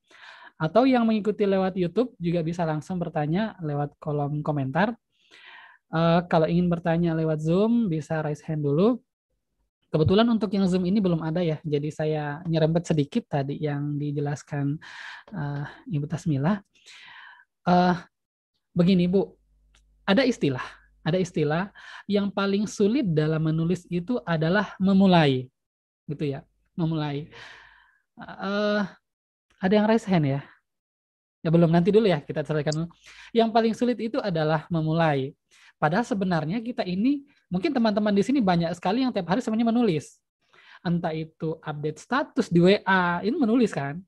atau yang mengikuti lewat YouTube juga bisa langsung bertanya lewat kolom komentar. Uh, kalau ingin bertanya lewat Zoom bisa raise hand dulu. Kebetulan untuk yang Zoom ini belum ada ya, jadi saya nyerempet sedikit tadi yang dijelaskan uh, Ibu Tasmila. Uh, Begini Bu, ada istilah, ada istilah yang paling sulit dalam menulis itu adalah memulai, gitu ya, memulai. Uh, ada yang raise hand ya? Ya belum nanti dulu ya kita dulu. Yang paling sulit itu adalah memulai. Padahal sebenarnya kita ini mungkin teman-teman di sini banyak sekali yang tiap hari sebenarnya menulis. Entah itu update status di WA, ini menulis kan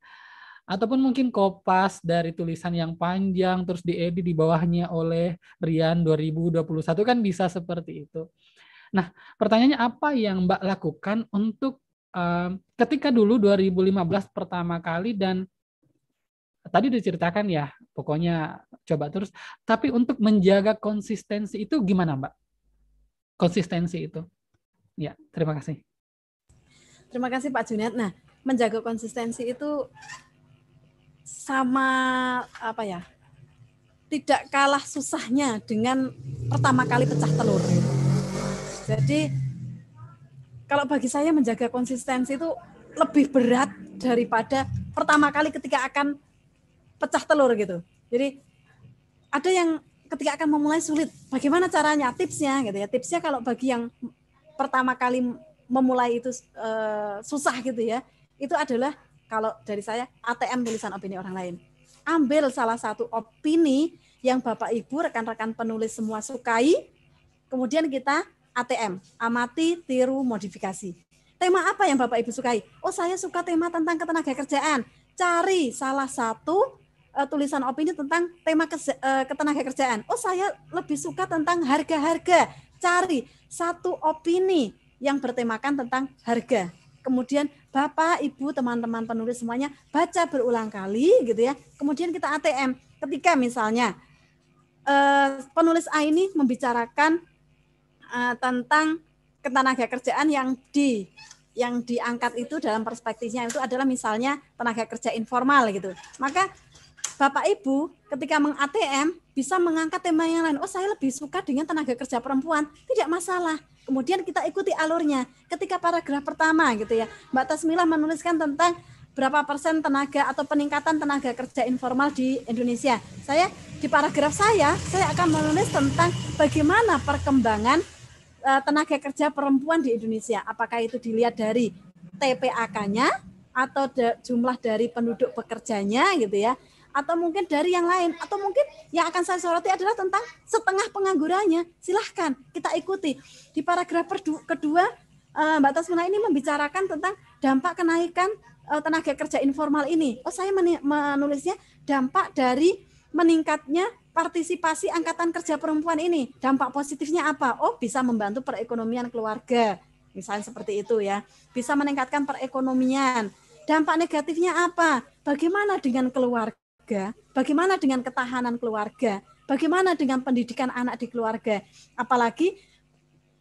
ataupun mungkin kopas dari tulisan yang panjang terus diedit di bawahnya oleh Rian 2021 kan bisa seperti itu. Nah, pertanyaannya apa yang Mbak lakukan untuk uh, ketika dulu 2015 pertama kali dan tadi diceritakan ya, pokoknya coba terus. Tapi untuk menjaga konsistensi itu gimana Mbak? Konsistensi itu. Ya, terima kasih. Terima kasih Pak Junet. Nah, menjaga konsistensi itu sama apa ya tidak kalah susahnya dengan pertama kali pecah telur. Jadi kalau bagi saya menjaga konsistensi itu lebih berat daripada pertama kali ketika akan pecah telur gitu. Jadi ada yang ketika akan memulai sulit. Bagaimana caranya? Tipsnya gitu ya. Tipsnya kalau bagi yang pertama kali memulai itu e, susah gitu ya. Itu adalah kalau dari saya ATM tulisan opini orang lain. Ambil salah satu opini yang Bapak Ibu rekan-rekan penulis semua sukai, kemudian kita ATM, amati, tiru, modifikasi. Tema apa yang Bapak Ibu sukai? Oh, saya suka tema tentang ketenaga kerjaan. Cari salah satu uh, tulisan opini tentang tema ke, uh, eh, ketenaga kerjaan. Oh, saya lebih suka tentang harga-harga. Cari satu opini yang bertemakan tentang harga. Kemudian Bapak, Ibu, teman-teman penulis semuanya baca berulang kali gitu ya. Kemudian kita ATM. Ketika misalnya eh, penulis A ini membicarakan eh, tentang ketenaga kerjaan yang di yang diangkat itu dalam perspektifnya itu adalah misalnya tenaga kerja informal gitu. Maka Bapak Ibu ketika meng-ATM bisa mengangkat tema yang lain. Oh, saya lebih suka dengan tenaga kerja perempuan. Tidak masalah. Kemudian kita ikuti alurnya. Ketika paragraf pertama gitu ya, Mbak Tasmila menuliskan tentang berapa persen tenaga atau peningkatan tenaga kerja informal di Indonesia. Saya di paragraf saya, saya akan menulis tentang bagaimana perkembangan e, tenaga kerja perempuan di Indonesia. Apakah itu dilihat dari TPAK-nya atau jumlah dari penduduk pekerjanya gitu ya atau mungkin dari yang lain atau mungkin yang akan saya soroti adalah tentang setengah penganggurannya silahkan kita ikuti di paragraf kedua eh, Mbak Tasmina ini membicarakan tentang dampak kenaikan eh, tenaga kerja informal ini oh saya menulisnya dampak dari meningkatnya partisipasi angkatan kerja perempuan ini dampak positifnya apa oh bisa membantu perekonomian keluarga misalnya seperti itu ya bisa meningkatkan perekonomian dampak negatifnya apa bagaimana dengan keluarga keluarga, bagaimana dengan ketahanan keluarga, bagaimana dengan pendidikan anak di keluarga, apalagi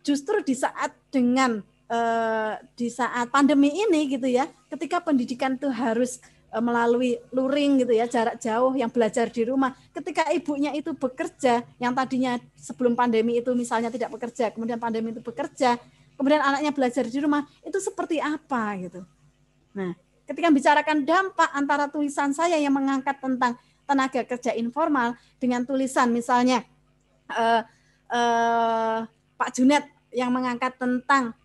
justru di saat dengan eh, di saat pandemi ini gitu ya, ketika pendidikan itu harus eh, melalui luring gitu ya jarak jauh yang belajar di rumah ketika ibunya itu bekerja yang tadinya sebelum pandemi itu misalnya tidak bekerja kemudian pandemi itu bekerja kemudian anaknya belajar di rumah itu seperti apa gitu nah Ketika bicarakan dampak antara tulisan saya yang mengangkat tentang tenaga kerja informal dengan tulisan misalnya eh, eh, Pak Junet yang mengangkat tentang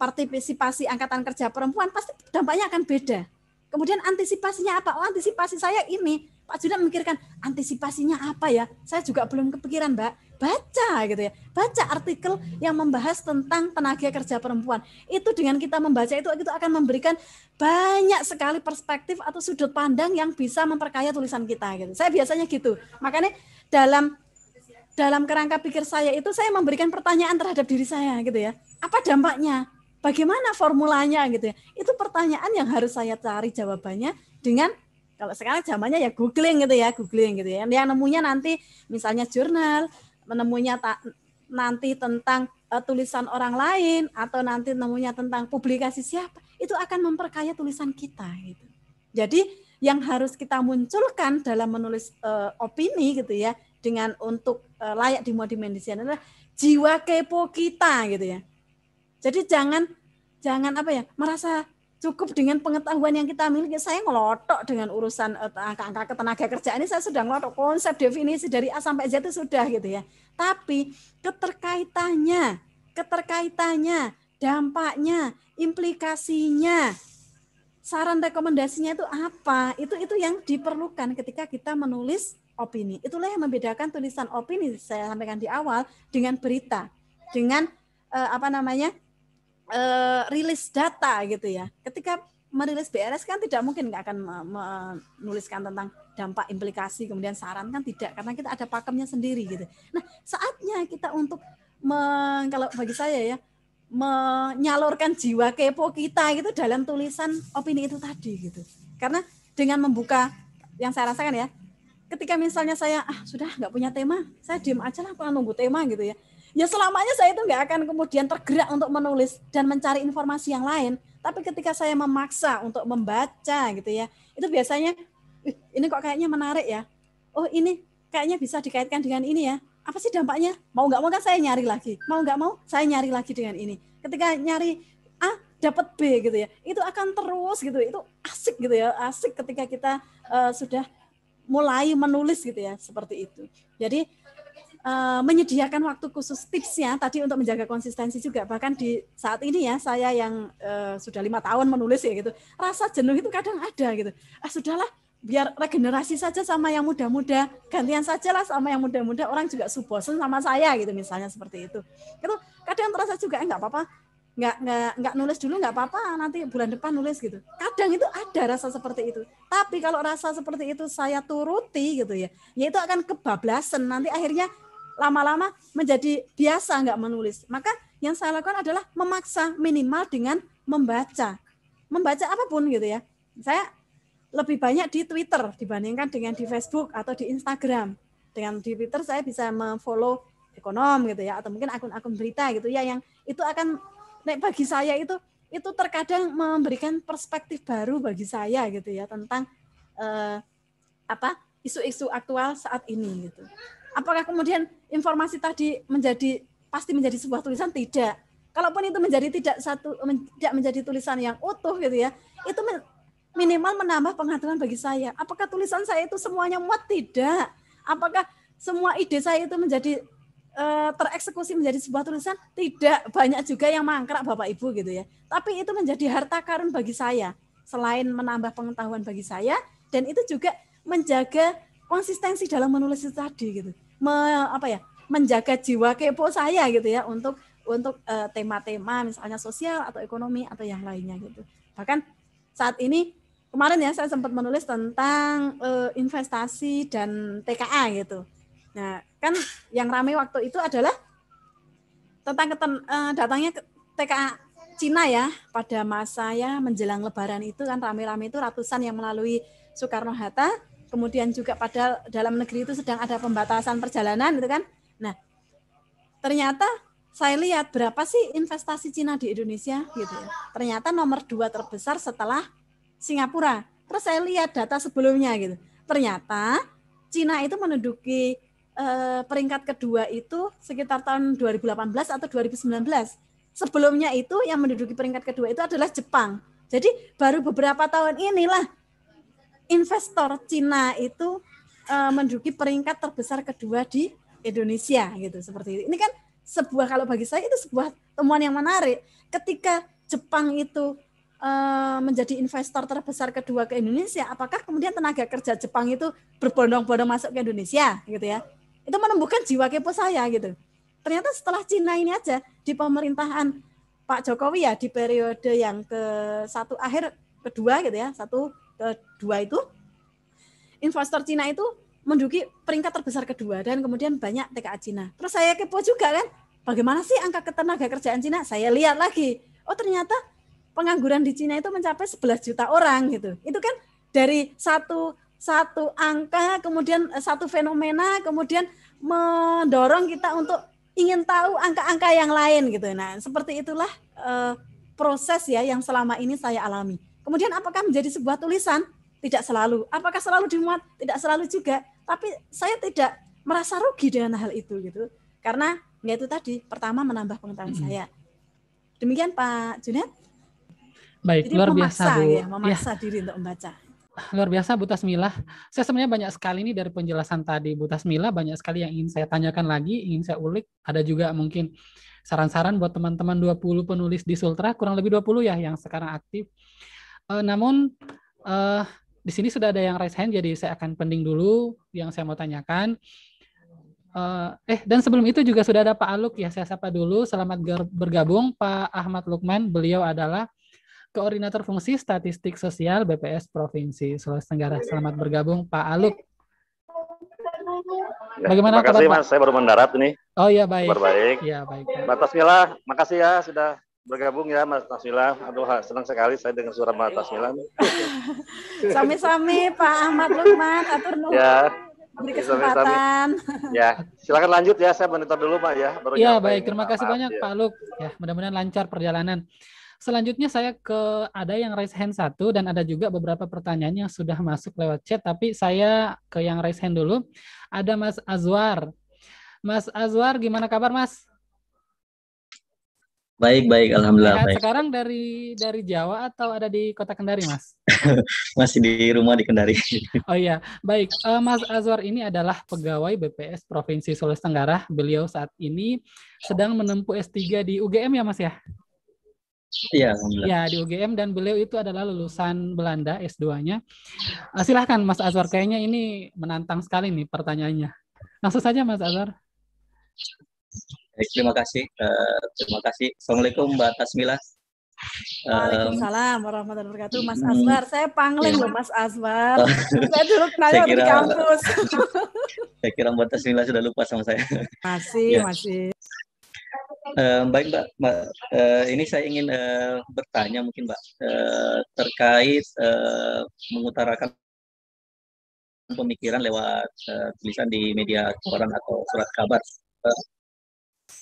partisipasi angkatan kerja perempuan pasti dampaknya akan beda. Kemudian antisipasinya apa? Oh, antisipasi saya ini Pak Junet memikirkan antisipasinya apa ya? Saya juga belum kepikiran, Mbak baca gitu ya baca artikel yang membahas tentang tenaga kerja perempuan itu dengan kita membaca itu itu akan memberikan banyak sekali perspektif atau sudut pandang yang bisa memperkaya tulisan kita gitu saya biasanya gitu makanya dalam dalam kerangka pikir saya itu saya memberikan pertanyaan terhadap diri saya gitu ya apa dampaknya bagaimana formulanya gitu ya itu pertanyaan yang harus saya cari jawabannya dengan kalau sekarang zamannya ya googling gitu ya googling gitu ya yang nemunya nanti misalnya jurnal menemunya tak nanti tentang uh, tulisan orang lain atau nanti menemunya tentang publikasi siapa itu akan memperkaya tulisan kita gitu. Jadi yang harus kita munculkan dalam menulis uh, opini gitu ya dengan untuk uh, layak dimodimensikan adalah jiwa kepo kita gitu ya. Jadi jangan jangan apa ya merasa cukup dengan pengetahuan yang kita miliki saya ngelotok dengan urusan eh, angka-angka ketenaga kerjaan ini saya sudah ngelotok konsep definisi dari A sampai Z itu sudah gitu ya tapi keterkaitannya keterkaitannya dampaknya implikasinya saran rekomendasinya itu apa itu itu yang diperlukan ketika kita menulis opini itulah yang membedakan tulisan opini saya sampaikan di awal dengan berita dengan eh, apa namanya uh, rilis data gitu ya. Ketika merilis BRS kan tidak mungkin nggak akan menuliskan tentang dampak implikasi kemudian saran kan tidak karena kita ada pakemnya sendiri gitu. Nah saatnya kita untuk meng, kalau bagi saya ya menyalurkan jiwa kepo kita gitu dalam tulisan opini itu tadi gitu. Karena dengan membuka yang saya rasakan ya ketika misalnya saya ah sudah nggak punya tema saya diem aja lah nunggu tema gitu ya ya selamanya saya itu nggak akan kemudian tergerak untuk menulis dan mencari informasi yang lain. Tapi ketika saya memaksa untuk membaca gitu ya, itu biasanya ini kok kayaknya menarik ya. Oh ini kayaknya bisa dikaitkan dengan ini ya. Apa sih dampaknya? Mau nggak mau kan saya nyari lagi. Mau nggak mau saya nyari lagi dengan ini. Ketika nyari A dapat B gitu ya, itu akan terus gitu. Itu asik gitu ya, asik ketika kita uh, sudah mulai menulis gitu ya seperti itu. Jadi Eh, menyediakan waktu khusus tipsnya tadi untuk menjaga konsistensi juga bahkan di saat ini ya saya yang uh, sudah lima tahun menulis ya gitu rasa jenuh itu kadang ada gitu ah sudahlah biar regenerasi saja sama yang muda-muda gantian saja lah sama yang muda-muda orang juga subosen sama saya gitu misalnya seperti itu itu kadang terasa juga eh, nggak eh, apa-apa nggak nggak nggak nulis dulu nggak apa-apa nanti bulan depan nulis gitu kadang itu ada rasa seperti itu tapi kalau rasa seperti itu saya turuti gitu ya ya itu akan kebablasan nanti akhirnya lama-lama menjadi biasa nggak menulis. Maka yang saya lakukan adalah memaksa minimal dengan membaca. Membaca apapun gitu ya. Saya lebih banyak di Twitter dibandingkan dengan di Facebook atau di Instagram. Dengan di Twitter saya bisa memfollow ekonom gitu ya atau mungkin akun-akun berita gitu ya yang itu akan naik bagi saya itu itu terkadang memberikan perspektif baru bagi saya gitu ya tentang eh, apa isu-isu aktual saat ini gitu. Apakah kemudian informasi tadi menjadi pasti menjadi sebuah tulisan? Tidak. Kalaupun itu menjadi tidak satu tidak menjadi tulisan yang utuh gitu ya, itu minimal menambah pengetahuan bagi saya. Apakah tulisan saya itu semuanya muat? Tidak. Apakah semua ide saya itu menjadi eh, tereksekusi menjadi sebuah tulisan? Tidak. Banyak juga yang mangkrak Bapak Ibu gitu ya. Tapi itu menjadi harta karun bagi saya. Selain menambah pengetahuan bagi saya dan itu juga menjaga konsistensi dalam menulis itu tadi gitu. Me, apa ya? menjaga jiwa kepo saya gitu ya untuk untuk uh, tema-tema misalnya sosial atau ekonomi atau yang lainnya gitu. Bahkan saat ini kemarin ya saya sempat menulis tentang uh, investasi dan TKA gitu. Nah, kan yang ramai waktu itu adalah tentang keten, uh, datangnya ke TKA Cina ya pada masa ya menjelang Lebaran itu kan ramai-ramai itu ratusan yang melalui Soekarno Hatta kemudian juga pada dalam negeri itu sedang ada pembatasan perjalanan gitu kan. Nah, ternyata saya lihat berapa sih investasi Cina di Indonesia gitu ya. Ternyata nomor dua terbesar setelah Singapura. Terus saya lihat data sebelumnya gitu. Ternyata Cina itu menduduki eh, peringkat kedua itu sekitar tahun 2018 atau 2019. Sebelumnya itu yang menduduki peringkat kedua itu adalah Jepang. Jadi baru beberapa tahun inilah investor Cina itu uh, menduduki peringkat terbesar kedua di Indonesia gitu seperti ini. Ini kan sebuah kalau bagi saya itu sebuah temuan yang menarik ketika Jepang itu eh, menjadi investor terbesar kedua ke Indonesia, apakah kemudian tenaga kerja Jepang itu berbondong-bondong masuk ke Indonesia gitu ya? Itu menemukan jiwa kepo saya gitu. Ternyata setelah Cina ini aja di pemerintahan Pak Jokowi ya di periode yang ke satu akhir kedua gitu ya, satu kedua itu investor Cina itu menduduki peringkat terbesar kedua dan kemudian banyak TKA Cina. Terus saya kepo juga kan, bagaimana sih angka ketenaga kerjaan Cina? Saya lihat lagi, oh ternyata pengangguran di Cina itu mencapai 11 juta orang gitu. Itu kan dari satu satu angka kemudian eh, satu fenomena kemudian mendorong kita untuk ingin tahu angka-angka yang lain gitu. Nah, seperti itulah uh, proses ya yang selama ini saya alami. Kemudian apakah menjadi sebuah tulisan? Tidak selalu. Apakah selalu dimuat? Tidak selalu juga. Tapi saya tidak merasa rugi dengan hal itu gitu. Karena ya itu tadi pertama menambah pengetahuan hmm. saya. Demikian Pak Junet. Baik, Jadi luar memaksa, biasa Bu. Ya, ya. memaksa ya. diri untuk membaca luar biasa Bu Tasmila. Saya sebenarnya banyak sekali ini dari penjelasan tadi Bu Tasmila, banyak sekali yang ingin saya tanyakan lagi, ingin saya ulik. Ada juga mungkin saran-saran buat teman-teman 20 penulis di Sultra, kurang lebih 20 ya yang sekarang aktif. Uh, namun uh, di sini sudah ada yang raise hand, jadi saya akan pending dulu yang saya mau tanyakan. Uh, eh, dan sebelum itu juga sudah ada Pak Aluk ya, saya sapa dulu. Selamat bergabung Pak Ahmad Lukman, beliau adalah Koordinator Fungsi Statistik Sosial BPS Provinsi Sulawesi Tenggara. Selamat bergabung Pak Aluk. Ya, Bagaimana Terima kasih kabar, Mas, saya baru mendarat ini. Oh iya baik. baik. Iya baik. Batas Mila, makasih ya sudah bergabung ya Mas Tasmila. Aduh, senang sekali saya dengan suara Mas Tasmila. Sami-sami Pak Ahmad Lukman, atur nuhun. Ya. Beri kesempatan. Sami-sami. Ya, silakan lanjut ya. Saya monitor dulu Pak ya. Baru ya, baik. Terima kasih Maaf, banyak ya. Pak Luk. Ya, mudah-mudahan lancar perjalanan. Selanjutnya saya ke ada yang raise hand satu dan ada juga beberapa pertanyaan yang sudah masuk lewat chat tapi saya ke yang raise hand dulu. Ada Mas Azwar. Mas Azwar, gimana kabar Mas? Baik, baik, alhamdulillah. Sehat baik. Sekarang dari dari Jawa atau ada di Kota Kendari, Mas? Masih di rumah di Kendari. oh iya, baik. Eh, Mas Azwar ini adalah pegawai BPS Provinsi Sulawesi Tenggara. Beliau saat ini sedang menempuh S3 di UGM ya, Mas ya? Iya, ya di UGM dan beliau itu adalah lulusan Belanda S2-nya. Eh, silahkan Mas Azwar, kayaknya ini menantang sekali nih pertanyaannya. Langsung saja Mas Azwar. Baik, terima kasih. Uh, terima kasih. Assalamualaikum Mbak Tasmila. Waalaikumsalam warahmatullahi wabarakatuh. Mas hmm. Azwar, saya pangling iya. loh Mas Azwar. Oh. saya dulu kenalnya di kampus. saya kira Mbak Tasmila sudah lupa sama saya. Masih, ya. masih. Uh, baik Mbak, Mbak uh, eh, ini saya ingin uh, bertanya mungkin Mbak uh, terkait uh, mengutarakan pemikiran lewat uh, tulisan di media koran atau surat kabar. Uh,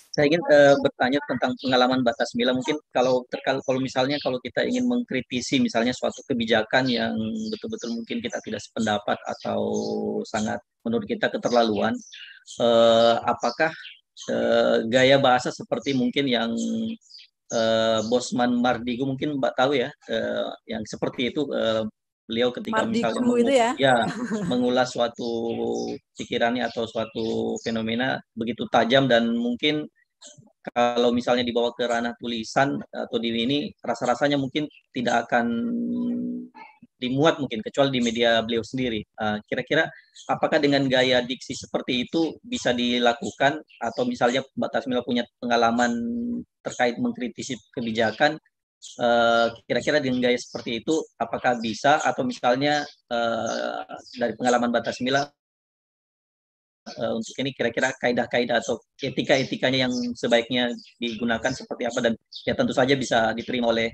saya ingin uh, bertanya tentang pengalaman batas mila mungkin kalau terkal kalau misalnya kalau kita ingin mengkritisi misalnya suatu kebijakan yang betul-betul mungkin kita tidak sependapat atau sangat menurut kita keterlaluan uh, apakah uh, gaya bahasa seperti mungkin yang uh, Bosman Mardigu mungkin Mbak tahu ya uh, yang seperti itu uh, beliau ketika Mardi misalnya mengu itu ya? ya mengulas suatu pikirannya atau suatu fenomena begitu tajam dan mungkin kalau misalnya dibawa ke ranah tulisan atau di ini rasa-rasanya mungkin tidak akan dimuat mungkin kecuali di media beliau sendiri. Ah, kira-kira uh, apakah dengan gaya diksi seperti itu bisa dilakukan atau misalnya Mbak Tasmila punya pengalaman terkait mengkritisi kebijakan Eh, kira-kira uh, dengan gaya seperti itu apakah bisa atau misalnya uh, dari pengalaman batas mila uh, eh, untuk ini kira-kira kaidah-kaidah atau etika-etikanya yang sebaiknya digunakan seperti apa dan ya tentu saja bisa diterima oleh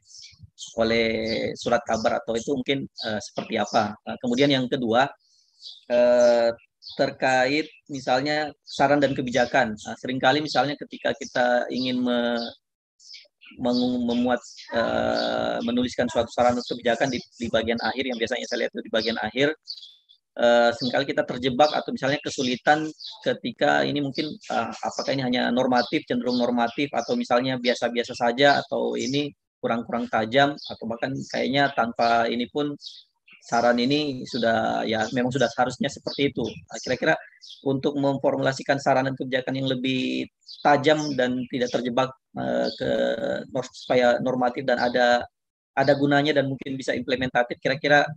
oleh surat kabar atau itu mungkin uh, seperti apa. Nah, kemudian yang kedua uh, terkait misalnya saran dan kebijakan. Nah, seringkali misalnya ketika kita ingin me memuat uh, menuliskan suatu saran atau kebijakan di, di bagian akhir yang biasanya saya lihat itu di bagian akhir uh, seringkali kita terjebak atau misalnya kesulitan ketika ini mungkin uh, apakah ini hanya normatif cenderung normatif atau misalnya biasa-biasa saja atau ini kurang-kurang tajam atau bahkan kayaknya tanpa ini pun saran ini sudah ya memang sudah seharusnya seperti itu. Nah, kira-kira untuk memformulasikan saran dan kebijakan yang lebih tajam dan tidak terjebak eh, ke supaya normatif dan ada ada gunanya dan mungkin bisa implementatif. Kira-kira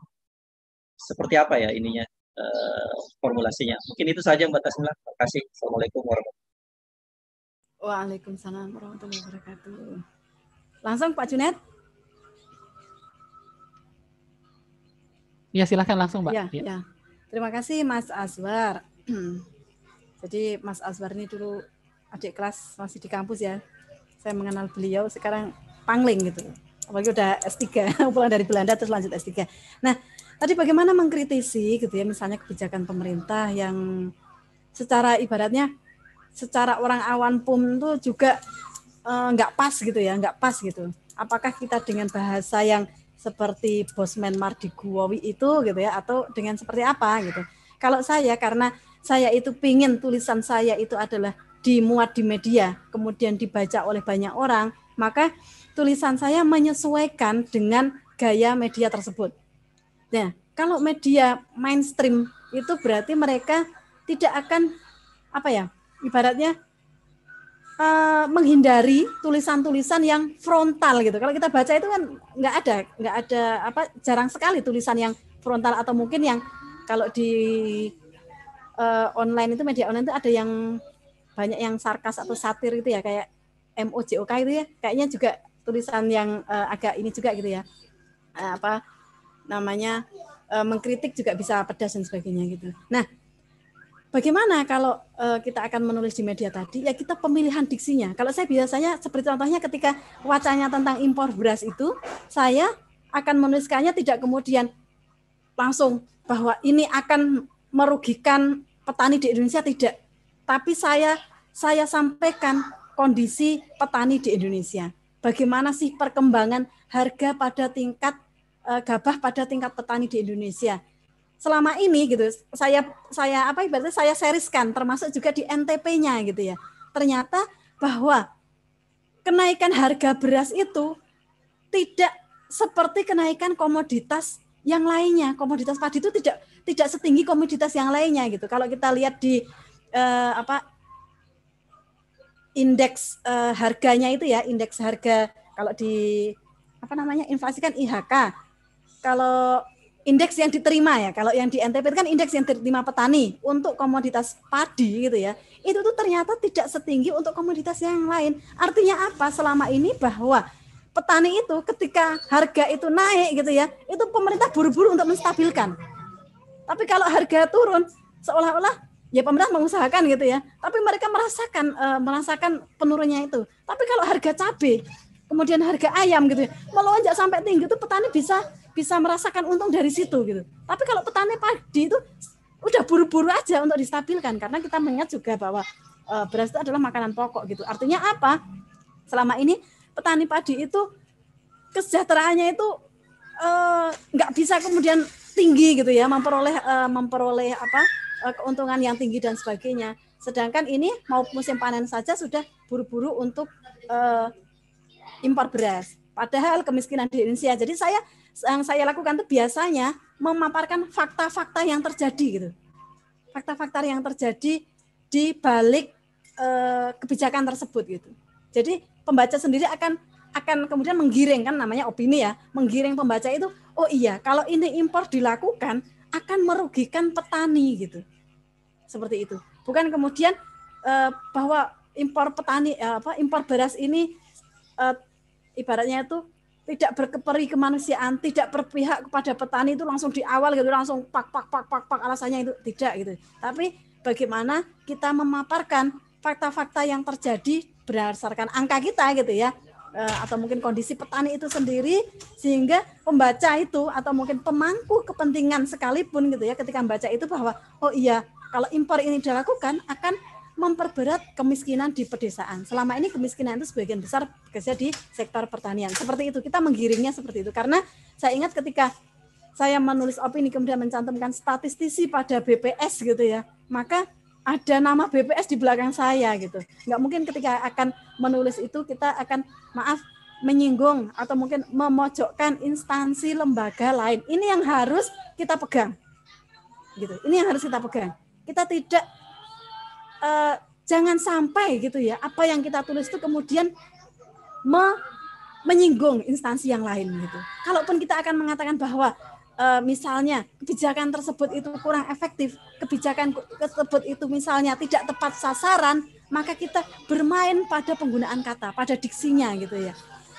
seperti apa ya ininya uh, formulasinya? Mungkin itu saja Mbak Tasmila. Terima kasih. Assalamualaikum warahmatullahi wabarakatuh. Waalaikumsalam warahmatullahi wabarakatuh. Langsung Pak Junet. Ya silahkan langsung Mbak. Ya, ya. ya. Terima kasih Mas azwar Jadi Mas azwar ini dulu adik kelas masih di kampus ya. Saya mengenal beliau sekarang pangling gitu. Apalagi udah S3, pulang dari Belanda terus lanjut S3. Nah, tadi bagaimana mengkritisi gitu ya misalnya kebijakan pemerintah yang secara ibaratnya secara orang awan pun tuh juga eh, nggak eh, pas gitu ya, nggak pas gitu. Apakah kita dengan bahasa yang seperti Bosman Guawi itu gitu ya atau dengan seperti apa gitu. Kalau saya karena saya itu pingin tulisan saya itu adalah dimuat di media, kemudian dibaca oleh banyak orang, maka tulisan saya menyesuaikan dengan gaya media tersebut. Nah, kalau media mainstream itu berarti mereka tidak akan apa ya, ibaratnya uh, menghindari tulisan-tulisan yang frontal gitu. Kalau kita baca itu kan nggak ada, nggak ada apa jarang sekali tulisan yang frontal atau mungkin yang kalau di uh, online itu media online itu ada yang banyak yang sarkas atau satir gitu ya kayak MOJOK itu ya. Kayaknya juga tulisan yang uh, agak ini juga gitu ya. Uh, apa namanya uh, mengkritik juga bisa pedas dan sebagainya gitu. Nah, Bagaimana kalau uh, kita akan menulis di media tadi? Ya kita pemilihan diksinya. Kalau saya biasanya seperti contohnya ketika wacanya tentang impor beras itu, saya akan menuliskannya tidak kemudian langsung bahwa ini akan merugikan petani di Indonesia tidak. Tapi saya saya sampaikan kondisi petani di Indonesia. Bagaimana sih perkembangan harga pada tingkat eh, gabah pada tingkat petani di Indonesia selama ini gitu saya saya apa ibaratnya saya seriskan termasuk juga di NTP-nya gitu ya ternyata bahwa kenaikan harga beras itu tidak seperti kenaikan komoditas yang lainnya komoditas padi itu tidak tidak setinggi komoditas yang lainnya gitu kalau kita lihat di eh, apa indeks eh, harganya itu ya indeks harga kalau di apa namanya inflasi kan IHK kalau indeks yang diterima ya. Kalau yang di NTP kan indeks yang diterima petani untuk komoditas padi gitu ya. Itu tuh ternyata tidak setinggi untuk komoditas yang lain. Artinya apa? Selama ini bahwa petani itu ketika harga itu naik gitu ya, itu pemerintah buru-buru untuk menstabilkan. Tapi kalau harga turun seolah-olah ya pemerintah mengusahakan gitu ya. Tapi mereka merasakan e, merasakan penurunnya itu. Tapi kalau harga cabai kemudian harga ayam gitu ya, melonjak sampai tinggi itu petani bisa bisa merasakan untung dari situ gitu. Tapi kalau petani padi itu udah buru-buru aja untuk distabilkan karena kita mengingat juga bahwa e, beras itu adalah makanan pokok gitu. Artinya apa? Selama ini petani padi itu kesejahteraannya itu eh, nggak e, bisa kemudian tinggi gitu ya memperoleh e, memperoleh apa keuntungan yang tinggi dan sebagainya. Sedangkan ini mau musim panen saja sudah buru-buru untuk impor beras. Padahal kemiskinan di Indonesia. Jadi saya yang saya lakukan itu biasanya memaparkan fakta-fakta yang terjadi gitu. Fakta-fakta yang terjadi di balik e, kebijakan tersebut gitu. Jadi pembaca sendiri akan akan kemudian menggiring kan namanya opini ya, menggiring pembaca itu oh iya kalau ini impor dilakukan akan merugikan petani gitu. Seperti itu. Bukan kemudian e, bahwa impor petani eh, apa impor beras ini e, ibaratnya itu tidak berkeperi kemanusiaan, tidak berpihak kepada petani itu langsung di awal gitu langsung pak pak pak pak pak alasannya itu tidak gitu. Tapi bagaimana kita memaparkan fakta-fakta yang terjadi berdasarkan angka kita gitu ya eh, atau mungkin kondisi petani itu sendiri sehingga pembaca itu atau mungkin pemangku kepentingan sekalipun gitu ya ketika membaca itu bahwa oh iya kalau impor ini dilakukan akan memperberat kemiskinan di pedesaan. Selama ini kemiskinan itu sebagian besar bekerja di sektor pertanian. Seperti itu, kita menggiringnya seperti itu. Karena saya ingat ketika saya menulis opini kemudian mencantumkan statistisi pada BPS gitu ya, maka ada nama BPS di belakang saya gitu. Nggak mungkin ketika akan menulis itu kita akan maaf menyinggung atau mungkin memojokkan instansi lembaga lain. Ini yang harus kita pegang. Gitu. Ini yang harus kita pegang. Kita tidak eh, jangan sampai gitu ya apa yang kita tulis itu kemudian me menyinggung instansi yang lain gitu. Kalaupun kita akan mengatakan bahwa e, misalnya kebijakan tersebut itu kurang efektif, kebijakan tersebut itu misalnya tidak tepat sasaran, maka kita bermain pada penggunaan kata, pada diksinya gitu ya.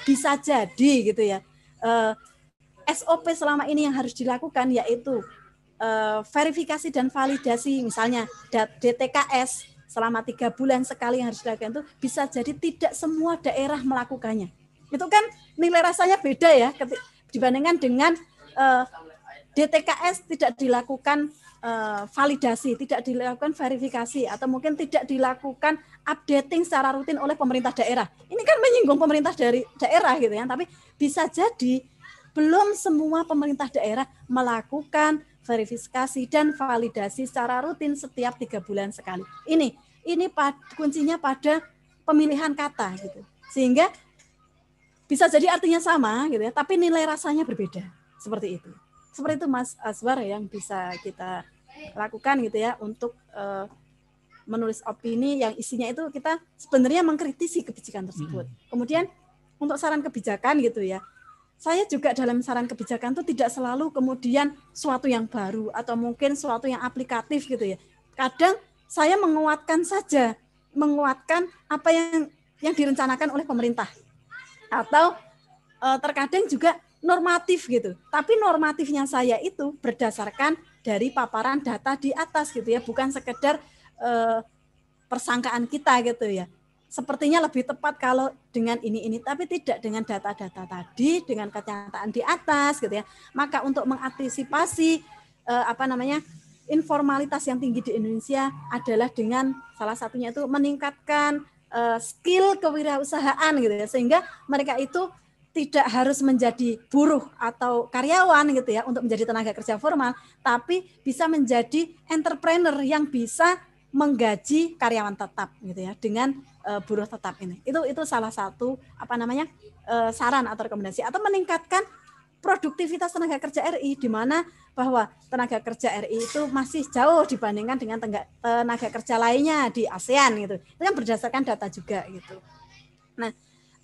Bisa jadi gitu ya. E, eh, SOP selama ini yang harus dilakukan yaitu Eh, verifikasi dan validasi misalnya DTKS selama tiga bulan sekali yang harus dilakukan itu bisa jadi tidak semua daerah melakukannya. Itu kan nilai rasanya beda ya dibandingkan dengan uh, eh, DTKS tidak dilakukan uh, validasi, tidak dilakukan verifikasi atau mungkin tidak dilakukan updating secara rutin oleh pemerintah daerah. Ini kan menyinggung pemerintah dari daerah gitu ya, tapi bisa jadi belum semua pemerintah daerah melakukan verifikasi dan validasi secara rutin setiap tiga bulan sekali. Ini ini kuncinya pada pemilihan kata gitu. Sehingga bisa jadi artinya sama gitu ya, tapi nilai rasanya berbeda. Seperti itu. Seperti itu Mas Azwar yang bisa kita lakukan gitu ya untuk uh, menulis opini yang isinya itu kita sebenarnya mengkritisi kebijakan tersebut. Mm-hmm. Kemudian untuk saran kebijakan gitu ya, saya juga dalam saran kebijakan itu tidak selalu kemudian suatu yang baru atau mungkin suatu yang aplikatif gitu ya. Kadang saya menguatkan saja, menguatkan apa yang yang direncanakan oleh pemerintah. Atau e, terkadang juga normatif gitu. Tapi normatifnya saya itu berdasarkan dari paparan data di atas gitu ya, bukan sekedar e, persangkaan kita gitu ya sepertinya lebih tepat kalau dengan ini ini tapi tidak dengan data-data tadi dengan kenyataan di atas gitu ya maka untuk mengantisipasi eh, apa namanya informalitas yang tinggi di Indonesia adalah dengan salah satunya itu meningkatkan eh, skill kewirausahaan gitu ya sehingga mereka itu tidak harus menjadi buruh atau karyawan gitu ya untuk menjadi tenaga kerja formal tapi bisa menjadi entrepreneur yang bisa menggaji karyawan tetap gitu ya dengan uh, buruh tetap ini. Itu itu salah satu apa namanya uh, saran atau rekomendasi atau meningkatkan produktivitas tenaga kerja RI di mana bahwa tenaga kerja RI itu masih jauh dibandingkan dengan tenaga kerja lainnya di ASEAN gitu. Itu yang berdasarkan data juga gitu. Nah,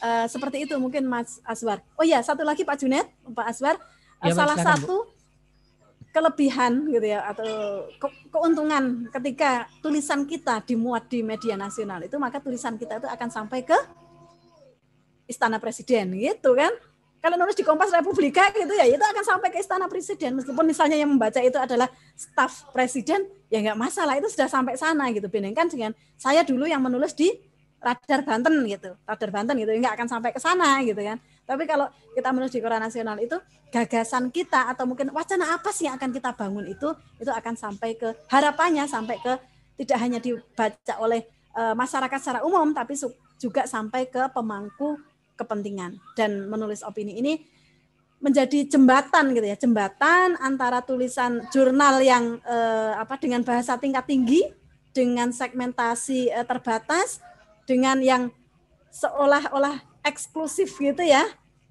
uh, seperti itu mungkin Mas Aswar. Oh ya, satu lagi Pak Junet, Pak Aswar, ya, salah satu kelebihan gitu ya atau ke keuntungan ketika tulisan kita dimuat di media nasional itu maka tulisan kita itu akan sampai ke istana presiden gitu kan kalau nulis di Kompas Republika gitu ya itu akan sampai ke istana presiden meskipun misalnya yang membaca itu adalah staf presiden ya nggak masalah itu sudah sampai sana gitu bandingkan dengan saya dulu yang menulis di Radar Banten gitu Radar Banten gitu nggak akan sampai ke sana gitu kan tapi kalau kita menulis di koran nasional itu gagasan kita atau mungkin wacana apa sih yang akan kita bangun itu itu akan sampai ke harapannya sampai ke tidak hanya dibaca oleh e, masyarakat secara umum tapi juga sampai ke pemangku kepentingan dan menulis opini ini menjadi jembatan gitu ya jembatan antara tulisan jurnal yang eh, apa dengan bahasa tingkat tinggi dengan segmentasi eh, terbatas dengan yang seolah-olah eksklusif gitu ya.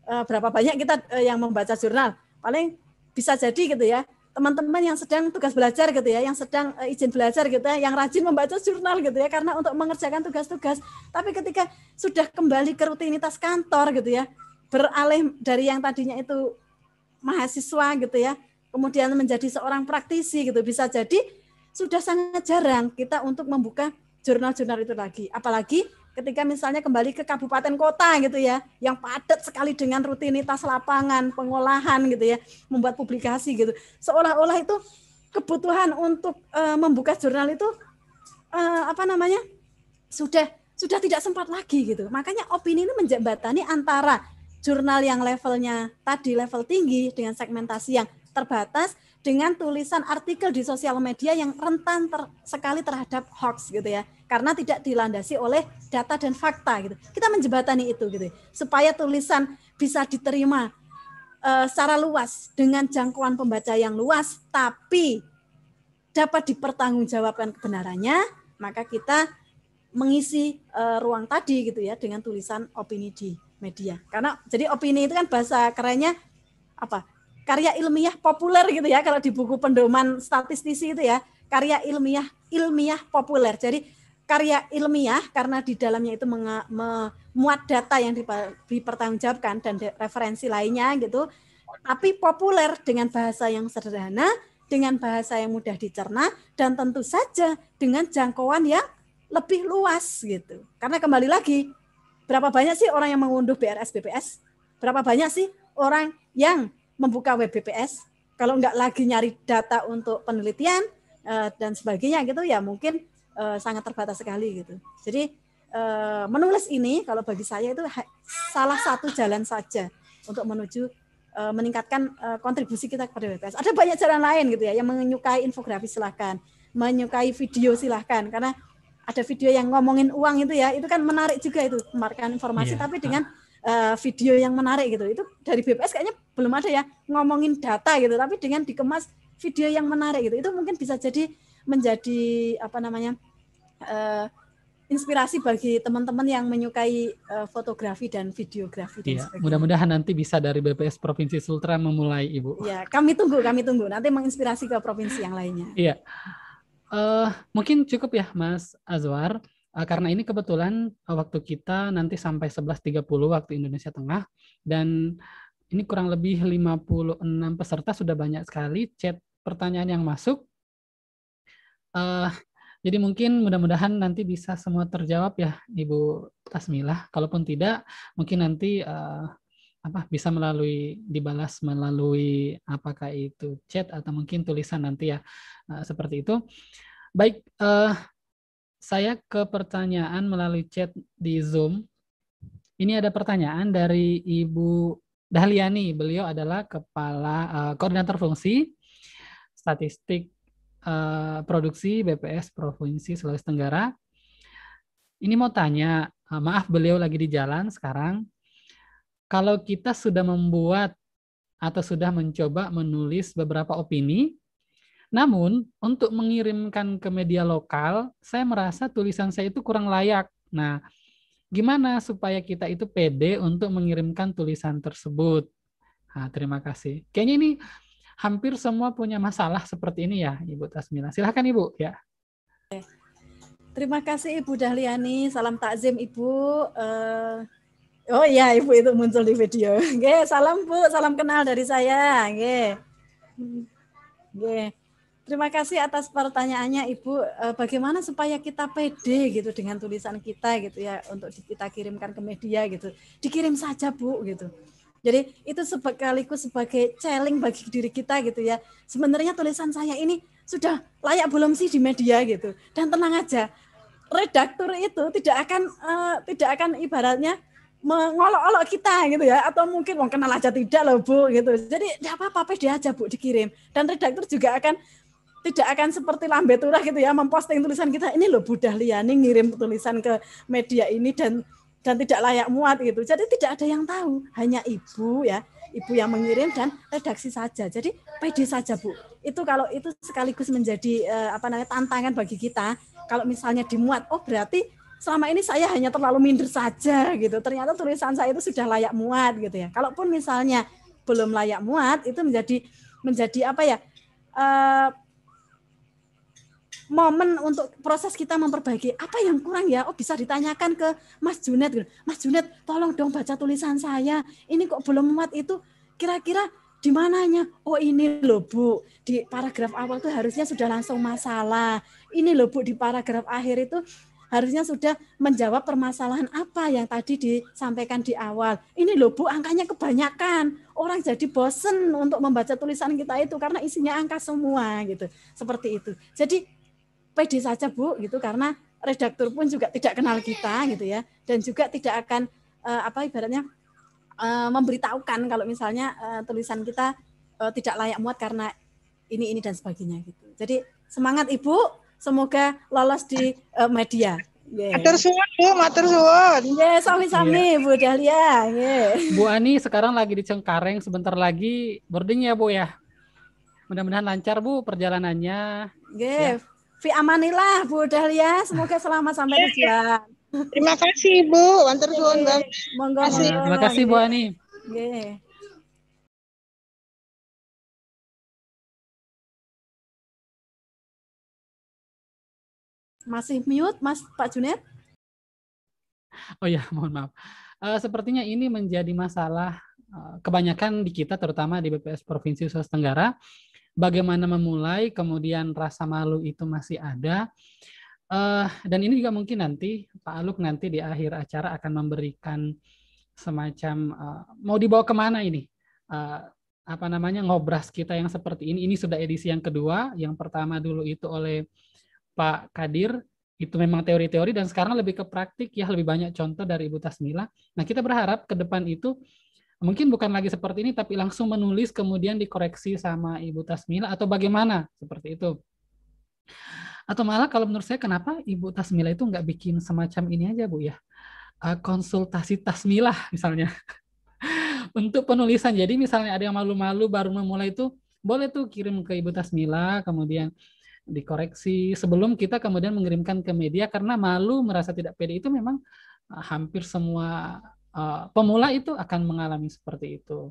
Eh, berapa banyak kita eh, yang membaca jurnal? Paling bisa jadi gitu ya. Teman-teman yang sedang tugas belajar gitu ya, yang sedang eh, izin belajar gitu ya, yang rajin membaca jurnal gitu ya karena untuk mengerjakan tugas-tugas. Tapi ketika sudah kembali ke rutinitas kantor gitu ya, beralih dari yang tadinya itu mahasiswa gitu ya, kemudian menjadi seorang praktisi gitu bisa jadi sudah sangat jarang kita untuk membuka jurnal-jurnal itu lagi. Apalagi ketika misalnya kembali ke kabupaten kota gitu ya, yang padat sekali dengan rutinitas lapangan, pengolahan gitu ya, membuat publikasi gitu. Seolah-olah itu kebutuhan untuk uh, membuka jurnal itu uh, apa namanya? sudah sudah tidak sempat lagi gitu. Makanya opini ini menjembatani antara jurnal yang levelnya tadi level tinggi dengan segmentasi yang terbatas dengan tulisan artikel di sosial media yang rentan ter, sekali terhadap hoax gitu ya karena tidak dilandasi oleh data dan fakta gitu. Kita menjembatani itu gitu supaya tulisan bisa diterima uh, secara luas dengan jangkauan pembaca yang luas tapi dapat dipertanggungjawabkan kebenarannya, maka kita mengisi uh, ruang tadi gitu ya dengan tulisan opini di media. Karena jadi opini itu kan bahasa kerennya apa? Karya ilmiah populer gitu ya kalau di buku pendoman statistisi itu ya, karya ilmiah ilmiah populer. Jadi karya ilmiah karena di dalamnya itu memuat data yang dipertanggungjawabkan dan referensi lainnya gitu. Tapi populer dengan bahasa yang sederhana, dengan bahasa yang mudah dicerna dan tentu saja dengan jangkauan yang lebih luas gitu. Karena kembali lagi, berapa banyak sih orang yang mengunduh BRS BPS? Berapa banyak sih orang yang membuka web BPS? Kalau nggak lagi nyari data untuk penelitian eh, dan sebagainya gitu ya mungkin uh, sangat terbatas sekali gitu. Jadi uh, menulis ini kalau bagi saya itu salah satu jalan saja untuk menuju uh, meningkatkan uh, kontribusi kita kepada BPS. Ada banyak jalan lain gitu ya yang menyukai infografis silahkan, menyukai video silahkan karena ada video yang ngomongin uang itu ya itu kan menarik juga itu memberikan informasi yeah. tapi ah. dengan video yang menarik gitu itu dari BPS kayaknya belum ada ya ngomongin data gitu tapi dengan dikemas video yang menarik gitu itu mungkin bisa jadi menjadi apa namanya uh, inspirasi bagi teman-teman yang menyukai uh, fotografi dan videografi. Iya, mudah-mudahan nanti bisa dari BPS Provinsi Sultra memulai, Ibu. Iya, kami tunggu, kami tunggu. Nanti menginspirasi ke provinsi yang lainnya. Iya. Uh, mungkin cukup ya, Mas Azwar. karena ini kebetulan waktu kita nanti sampai 11.30 waktu Indonesia Tengah dan ini kurang lebih 56 peserta sudah banyak sekali chat pertanyaan yang masuk uh, jadi mungkin mudah-mudahan nanti bisa semua terjawab ya Ibu Tasmilah. Kalaupun tidak, mungkin nanti uh, apa bisa melalui dibalas melalui apakah itu chat atau mungkin tulisan nanti ya uh, seperti itu. Baik, uh, saya ke pertanyaan melalui chat di Zoom. Ini ada pertanyaan dari Ibu Dahliani. Beliau adalah kepala uh, koordinator fungsi statistik Eh, produksi BPS Provinsi Sulawesi Tenggara. Ini mau tanya, eh, maaf beliau lagi di jalan sekarang. Kalau kita sudah membuat atau sudah mencoba menulis beberapa opini, namun untuk mengirimkan ke media lokal, saya merasa tulisan saya itu kurang layak. Nah, gimana supaya kita itu pede untuk mengirimkan tulisan tersebut? Nah, terima kasih. Kayaknya ini hampir semua punya masalah seperti ini ya, Ibu Tasmina. Silahkan Ibu ya. Terima kasih Ibu Dahliani. Salam takzim Ibu. Uh, oh iya Ibu itu muncul di video. Oke, salam Bu, salam kenal dari saya. Oke. Oke. Terima kasih atas pertanyaannya Ibu. Eh, bagaimana supaya kita pede gitu dengan tulisan kita gitu ya untuk kita kirimkan ke media gitu. Dikirim saja Bu gitu. Jadi itu sekaligus sebagai challenge bagi diri kita gitu ya. Sebenarnya tulisan saya ini sudah layak belum sih di media gitu. Dan tenang aja, redaktur itu tidak akan uh, tidak akan ibaratnya mengolok-olok kita gitu ya atau mungkin mau kenal aja tidak loh bu gitu jadi tidak apa-apa dia aja bu dikirim dan redaktur juga akan tidak akan seperti lambe turah gitu ya memposting tulisan kita ini loh budah Liani ngirim tulisan ke media ini dan dan tidak layak muat gitu. Jadi tidak ada yang tahu, hanya ibu ya, ibu yang mengirim dan redaksi saja. Jadi PD saja bu. Itu kalau itu sekaligus menjadi eh, apa namanya tantangan bagi kita. Kalau misalnya dimuat, oh berarti selama ini saya hanya terlalu minder saja gitu. Ternyata tulisan saya itu sudah layak muat gitu ya. Kalaupun misalnya belum layak muat, itu menjadi menjadi apa ya? Eh, momen untuk proses kita memperbaiki apa yang kurang ya oh bisa ditanyakan ke Mas Junet gitu. Mas Junet tolong dong baca tulisan saya ini kok belum muat itu kira-kira di mananya? Oh ini loh Bu, di paragraf awal tuh harusnya sudah langsung masalah. Ini loh Bu, di paragraf akhir itu harusnya sudah menjawab permasalahan apa yang tadi disampaikan di awal. Ini loh Bu, angkanya kebanyakan. Orang jadi bosen untuk membaca tulisan kita itu karena isinya angka semua gitu. Seperti itu. Jadi PD saja Bu gitu karena redaktur pun juga tidak kenal kita gitu ya dan juga tidak akan uh, apa ibaratnya uh, memberitahukan kalau misalnya uh, tulisan kita uh, tidak layak muat karena ini ini dan sebagainya gitu. Jadi semangat Ibu, semoga lolos di uh, media. Yeah. Matur suwun Bu, matur suwun. Yeah, sami-sami yeah. Bu Dahlia. Yeah. Bu Ani sekarang lagi di Cengkareng, sebentar lagi boarding ya Bu ya. Mudah-mudahan lancar Bu perjalanannya. Yeah. Ya. Fi amanilah Bu Dahlia, semoga selamat sampai iya. tujuan. Terima kasih Bu, wanter suun Bang. Monggo. Terima kasih Bu Ani. Yeah. Masih mute Mas Pak Junet? Oh ya, mohon maaf. Uh, sepertinya ini menjadi masalah uh, kebanyakan di kita, terutama di BPS Provinsi Sulawesi Tenggara, bagaimana memulai, kemudian rasa malu itu masih ada. Uh, dan ini juga mungkin nanti Pak Aluk nanti di akhir acara akan memberikan semacam uh, mau dibawa kemana ini uh, apa namanya ngobras kita yang seperti ini. Ini sudah edisi yang kedua. Yang pertama dulu itu oleh Pak Kadir itu memang teori-teori dan sekarang lebih ke praktik ya lebih banyak contoh dari Ibu Tasmila. Nah kita berharap ke depan itu mungkin bukan lagi seperti ini tapi langsung menulis kemudian dikoreksi sama Ibu Tasmila atau bagaimana seperti itu atau malah kalau menurut saya kenapa Ibu Tasmila itu nggak bikin semacam ini aja Bu ya eh, konsultasi Tasmila misalnya untuk penulisan jadi misalnya ada yang malu-malu baru memulai itu boleh tuh kirim ke Ibu Tasmila kemudian dikoreksi sebelum kita kemudian mengirimkan ke media karena malu merasa tidak pede itu memang eh, hampir semua Eh, pemula itu akan mengalami seperti itu.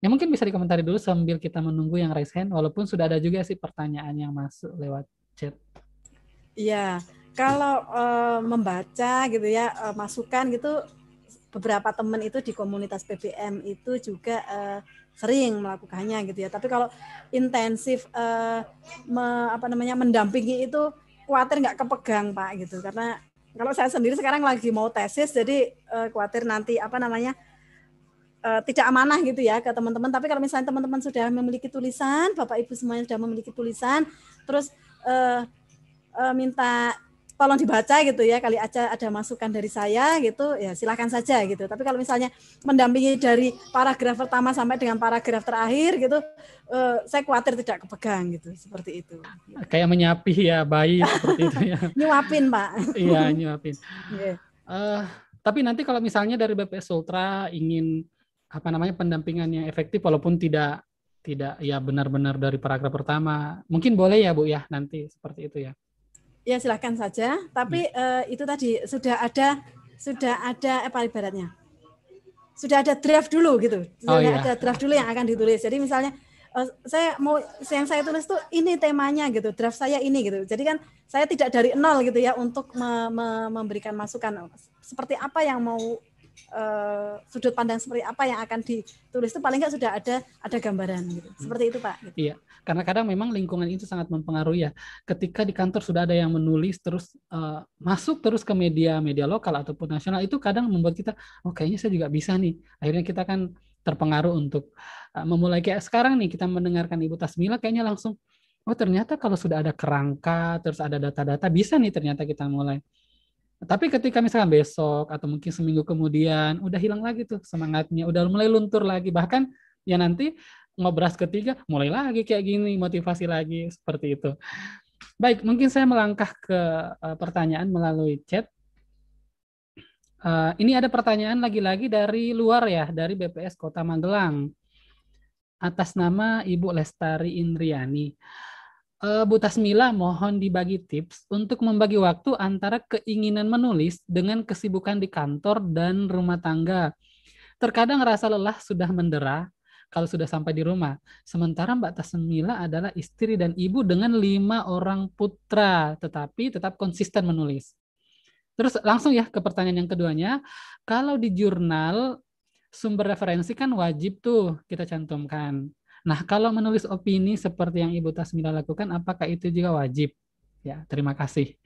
Ya mungkin bisa dikomentari dulu sambil kita menunggu yang raise hand, walaupun sudah ada juga sih pertanyaan yang masuk lewat chat. Iya, kalau uh, membaca gitu ya uh, masukan gitu, beberapa teman itu di komunitas PBM itu juga uh, sering melakukannya gitu ya. Tapi kalau intensif uh, me, apa namanya mendampingi itu khawatir nggak kepegang pak gitu karena kalau saya sendiri sekarang lagi mau tesis, jadi uh, khawatir nanti apa namanya uh, tidak amanah gitu ya ke teman-teman. Tapi kalau misalnya teman-teman sudah memiliki tulisan, bapak ibu semuanya sudah memiliki tulisan, terus uh, uh, minta tolong dibaca gitu ya kali aja ada masukan dari saya gitu ya silahkan saja gitu tapi kalau misalnya mendampingi dari paragraf pertama sampai dengan paragraf terakhir gitu eh, saya khawatir tidak kepegang gitu seperti itu kayak menyapih ya bayi seperti itu ya nyuapin pak iya nyuapin yeah. Iya. uh, tapi nanti kalau misalnya dari BPS Ultra ingin apa namanya pendampingan yang efektif walaupun tidak tidak ya benar-benar dari paragraf pertama mungkin boleh ya bu ya nanti seperti itu ya Ya silahkan saja. Tapi uh, itu tadi sudah ada sudah ada eh, apa ibaratnya? Sudah ada draft dulu gitu. Oh, sudah oh, iya. ada draft dulu yang akan ditulis. Jadi misalnya uh, saya mau yang saya tulis tuh ini temanya gitu, draft saya ini gitu. Jadi kan saya tidak dari nol gitu ya untuk me me memberikan masukan seperti apa yang mau Eh, sudut pandang seperti apa yang akan ditulis itu paling nggak sudah ada ada gambaran gitu. Seperti itu Pak. Gitu. Iya, karena kadang memang lingkungan itu sangat mempengaruhi ya. Ketika di kantor sudah ada yang menulis terus uh, masuk terus ke media media lokal ataupun nasional itu kadang membuat kita oh kayaknya saya juga bisa nih. Akhirnya kita kan terpengaruh untuk uh, memulai kayak sekarang nih kita mendengarkan Ibu Tasmila kayaknya langsung oh ternyata kalau sudah ada kerangka terus ada data-data bisa nih ternyata kita mulai tapi ketika misalkan besok atau mungkin seminggu kemudian udah hilang lagi tuh semangatnya, udah mulai luntur lagi. Bahkan ya nanti ngobras ketiga mulai lagi kayak gini, motivasi lagi seperti itu. Baik, mungkin saya melangkah ke eh, pertanyaan melalui chat. Eh, ini ada pertanyaan lagi-lagi dari luar ya, dari BPS Kota Magelang atas nama Ibu Lestari Indriani. Eh, Tasmila, mohon dibagi tips untuk membagi waktu antara keinginan menulis dengan kesibukan di kantor dan rumah tangga. Terkadang rasa lelah sudah mendera kalau sudah sampai di rumah. Sementara Mbak Tasmila adalah istri dan ibu dengan lima orang putra, tetapi tetap konsisten menulis. Terus langsung ya ke pertanyaan yang keduanya. Kalau di jurnal, sumber referensi kan wajib tuh kita cantumkan. Nah, kalau menulis opini seperti yang Ibu Tasmila lakukan, apakah itu juga wajib? Ya, terima kasih.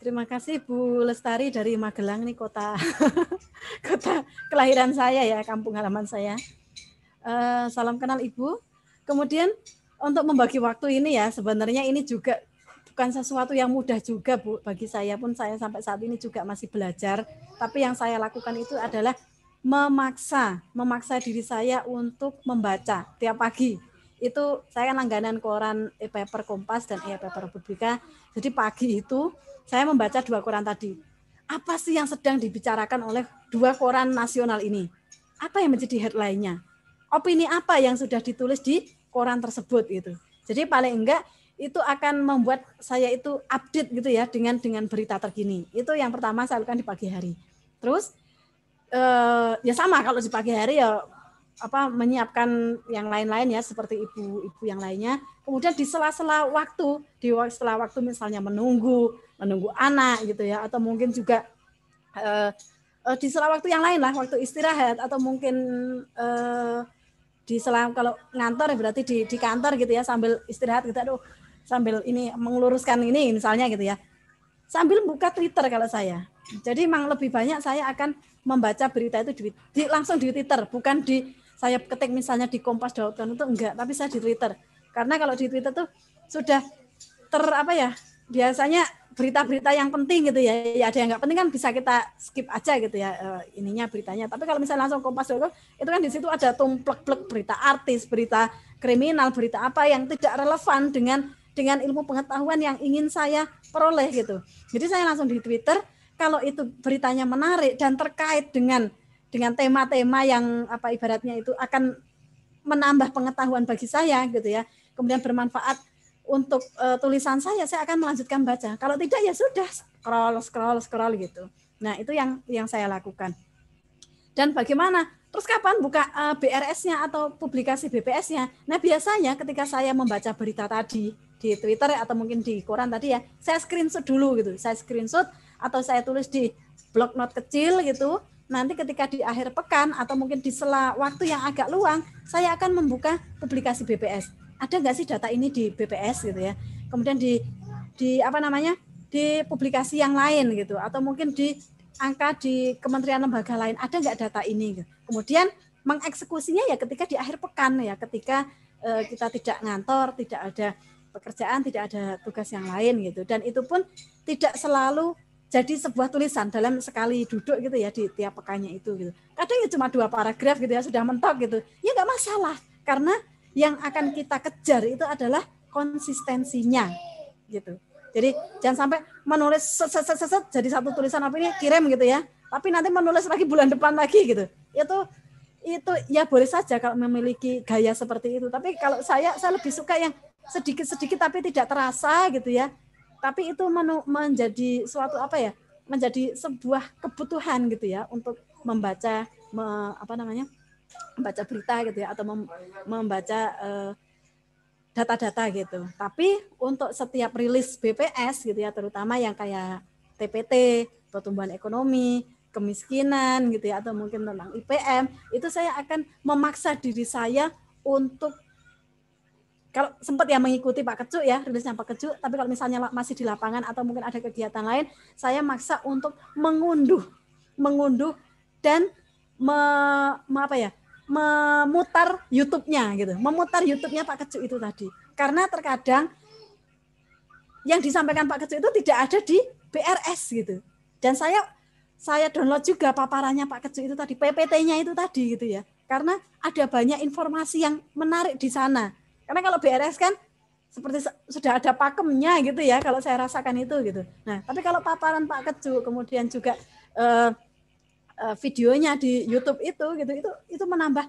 Terima kasih Bu Lestari dari Magelang nih kota kota kelahiran saya ya, kampung halaman saya. Uh, salam kenal Ibu. Kemudian untuk membagi waktu ini ya, sebenarnya ini juga bukan sesuatu yang mudah juga Bu bagi saya pun saya sampai saat ini juga masih belajar. Tapi yang saya lakukan itu adalah memaksa, memaksa diri saya untuk membaca tiap pagi. Itu saya kan langganan koran e-paper Kompas dan e-paper Republika. Jadi pagi itu saya membaca dua koran tadi. Apa sih yang sedang dibicarakan oleh dua koran nasional ini? Apa yang menjadi headline-nya? Opini apa yang sudah ditulis di koran tersebut itu. Jadi paling enggak itu akan membuat saya itu update gitu ya dengan dengan berita terkini. Itu yang pertama saya lakukan di pagi hari. Terus eh, ya sama kalau di pagi hari ya apa menyiapkan yang lain-lain ya seperti ibu-ibu yang lainnya. Kemudian di sela-sela waktu, di sela waktu misalnya menunggu, menunggu anak gitu ya atau mungkin juga eh, eh di sela waktu yang lain lah, waktu istirahat atau mungkin eh, di sela kalau ngantor ya berarti di di kantor gitu ya sambil istirahat gitu aduh sambil ini mengeluruskan ini misalnya gitu ya. Sambil buka Twitter kalau saya. Jadi memang lebih banyak saya akan membaca berita itu di, di langsung di Twitter, bukan di saya ketik misalnya di Kompas kompas.com itu enggak, tapi saya di Twitter. Karena kalau di Twitter tuh sudah ter apa ya? Biasanya berita-berita yang penting gitu ya, ya ada yang nggak penting kan bisa kita skip aja gitu ya eh, ininya beritanya. Tapi kalau misalnya langsung kompas.com itu kan di situ ada tumplek-plek berita artis, berita kriminal, berita apa yang tidak relevan dengan dengan ilmu pengetahuan yang ingin saya peroleh gitu. Jadi saya langsung di Twitter kalau itu beritanya menarik dan terkait dengan dengan tema-tema yang apa ibaratnya itu akan menambah pengetahuan bagi saya gitu ya. Kemudian bermanfaat untuk uh, tulisan saya saya akan melanjutkan baca. Kalau tidak ya sudah scroll scroll scroll gitu. Nah, itu yang yang saya lakukan. Dan bagaimana Terus kapan buka uh, eh, BRS-nya atau publikasi BPS-nya? Nah biasanya ketika saya membaca berita tadi di Twitter atau mungkin di koran tadi ya, saya screenshot dulu gitu. Saya screenshot atau saya tulis di blok not kecil gitu nanti ketika di akhir pekan atau mungkin di sela waktu yang agak luang saya akan membuka publikasi BPS ada nggak sih data ini di BPS gitu ya kemudian di di apa namanya di publikasi yang lain gitu atau mungkin di angka di kementerian lembaga lain ada nggak data ini gitu? kemudian mengeksekusinya ya ketika di akhir pekan ya ketika eh, kita tidak ngantor tidak ada pekerjaan tidak ada tugas yang lain gitu dan itu pun tidak selalu jadi sebuah tulisan dalam sekali duduk gitu ya di tiap pekannya itu gitu. Kadang ya cuma dua paragraf gitu ya sudah mentok gitu. Ya nggak masalah karena yang akan kita kejar itu adalah konsistensinya gitu. Jadi jangan sampai menulis seset, seset, -set, jadi satu tulisan apa ini kirim gitu ya. Tapi nanti menulis lagi bulan depan lagi gitu. Itu itu ya boleh saja kalau memiliki gaya seperti itu. Tapi kalau saya saya lebih suka yang sedikit-sedikit tapi tidak terasa gitu ya tapi itu menu, menjadi suatu apa ya menjadi sebuah kebutuhan gitu ya untuk membaca me, apa namanya membaca berita gitu ya atau mem, membaca eh, data-data gitu. Tapi untuk setiap rilis BPS gitu ya, terutama yang kayak TPT, pertumbuhan ekonomi, kemiskinan gitu ya, atau mungkin tentang IPM, itu saya akan memaksa diri saya untuk kalau sempat ya mengikuti Pak Kecuk ya rilisnya Pak Kecuk, tapi kalau misalnya masih di lapangan atau mungkin ada kegiatan lain saya maksa untuk mengunduh mengunduh dan me, me apa ya memutar YouTube-nya gitu memutar YouTube-nya Pak Kecuk itu tadi karena terkadang yang disampaikan Pak Kecuk itu tidak ada di BRS gitu dan saya saya download juga paparannya Pak Kecuk itu tadi PPT-nya itu tadi gitu ya karena ada banyak informasi yang menarik di sana karena kalau BRS kan seperti sudah ada pakemnya gitu ya kalau saya rasakan itu gitu. Nah, tapi kalau paparan Pak Keju kemudian juga eh, eh, videonya di YouTube itu gitu itu itu menambah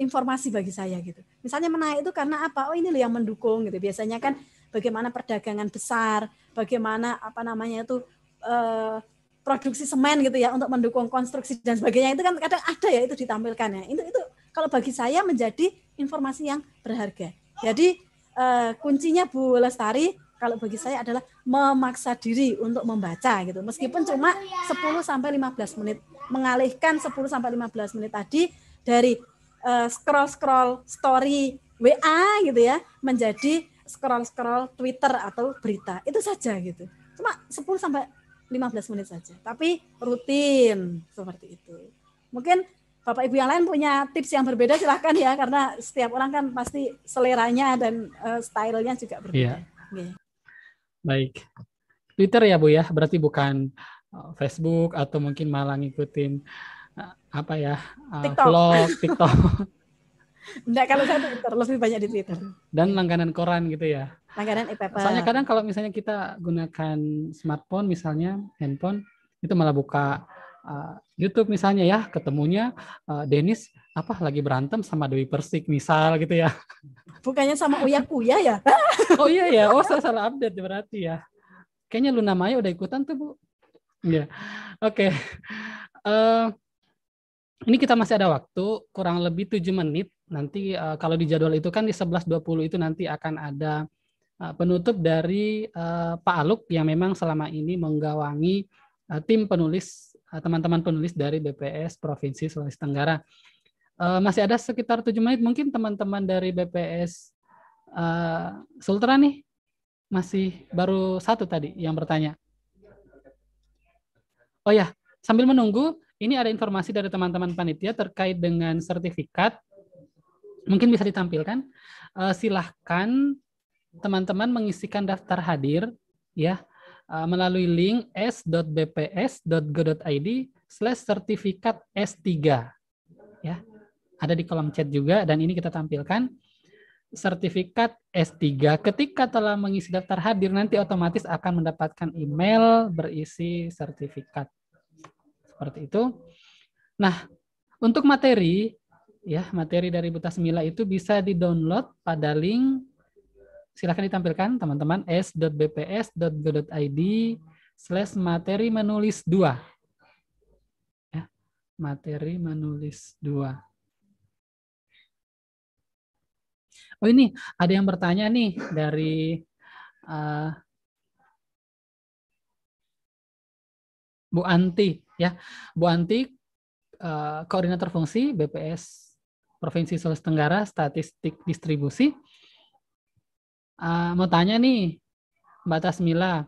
informasi bagi saya gitu. Misalnya menaik itu karena apa? Oh, ini yang mendukung gitu. Biasanya kan bagaimana perdagangan besar, bagaimana apa namanya itu eh, produksi semen gitu ya untuk mendukung konstruksi dan sebagainya itu kan kadang ada ya itu ditampilkan ya. Itu itu kalau bagi saya menjadi informasi yang berharga jadi uh, kuncinya Bu Lestari kalau bagi saya adalah memaksa diri untuk membaca gitu. Meskipun cuma 10 sampai 15 menit, mengalihkan 10 sampai 15 menit tadi dari uh, scroll-scroll story WA gitu ya menjadi scroll-scroll Twitter atau berita. Itu saja gitu. Cuma 10 sampai 15 menit saja, tapi rutin seperti itu. Mungkin Bapak Ibu yang lain punya tips yang berbeda silahkan ya karena setiap orang kan pasti seleranya dan uh, stylenya juga berbeda. Iya. iya. Baik. Twitter ya Bu ya, berarti bukan eh, Facebook atau mungkin malah ngikutin eh, apa ya TikTok. vlog TikTok. Enggak, kalau saya Twitter lebih banyak di Twitter. Dan langganan koran gitu ya. Langganan e-paper. Soalnya kadang kalau misalnya kita gunakan smartphone misalnya handphone itu malah buka Eh, YouTube misalnya ya ketemunya uh, Dennis apa lagi berantem sama Dewi Persik misal gitu ya. Bukannya sama Uya Kuya ya? oh iya ya, oh saya salah update berarti ya. Kayaknya Luna Maya udah ikutan tuh Bu. Ya, yeah. oke. Okay. Uh, eh, ini kita masih ada waktu kurang lebih tujuh menit. Nanti uh, kalau di jadwal itu kan di 11.20 itu nanti akan ada uh, penutup dari uh, Pak Aluk yang memang selama ini menggawangi uh, tim penulis Eh, teman-teman penulis dari BPS Provinsi Sulawesi Tenggara. Uh, masih ada sekitar tujuh menit, mungkin teman-teman dari BPS uh, eh, Sultra nih masih baru satu tadi yang bertanya. Oh ya, sambil menunggu, ini ada informasi dari teman-teman panitia terkait dengan sertifikat. Mungkin bisa ditampilkan. Uh, silahkan teman-teman mengisikan daftar hadir, ya uh, melalui link s.bps.go.id slash sertifikat S3. Ya, ada di kolom chat juga dan ini kita tampilkan sertifikat S3 ketika telah mengisi daftar hadir nanti otomatis akan mendapatkan email berisi sertifikat. Seperti itu. Nah, untuk materi ya, materi dari Buta Semila itu bisa di-download pada link silahkan ditampilkan teman-teman s.bps.go.id slash materi menulis 2. Ya, materi menulis 2. Oh ini ada yang bertanya nih dari uh, Bu Anti ya. Bu Anti uh, koordinator fungsi BPS Provinsi Sulawesi Tenggara Statistik Distribusi Uh, mau tanya nih, Mbak Tasmila,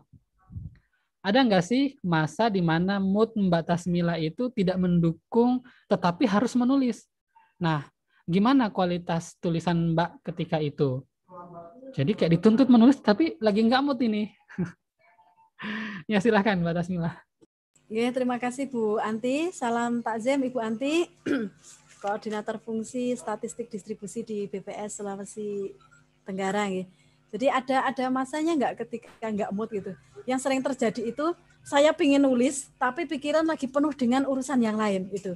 ada nggak sih masa di mana mood Mbak Tasmila itu tidak mendukung tetapi harus menulis? Nah, gimana kualitas tulisan Mbak ketika itu? Jadi kayak dituntut menulis tapi lagi nggak mood ini. ya silahkan Mbak Tasmila. Ya, terima kasih Bu Anti. Salam takzim Ibu Anti, koordinator fungsi statistik distribusi di BPS Sulawesi Tenggara. Ya. Jadi ada ada masanya nggak ketika nggak mood gitu. Yang sering terjadi itu saya pingin nulis tapi pikiran lagi penuh dengan urusan yang lain itu.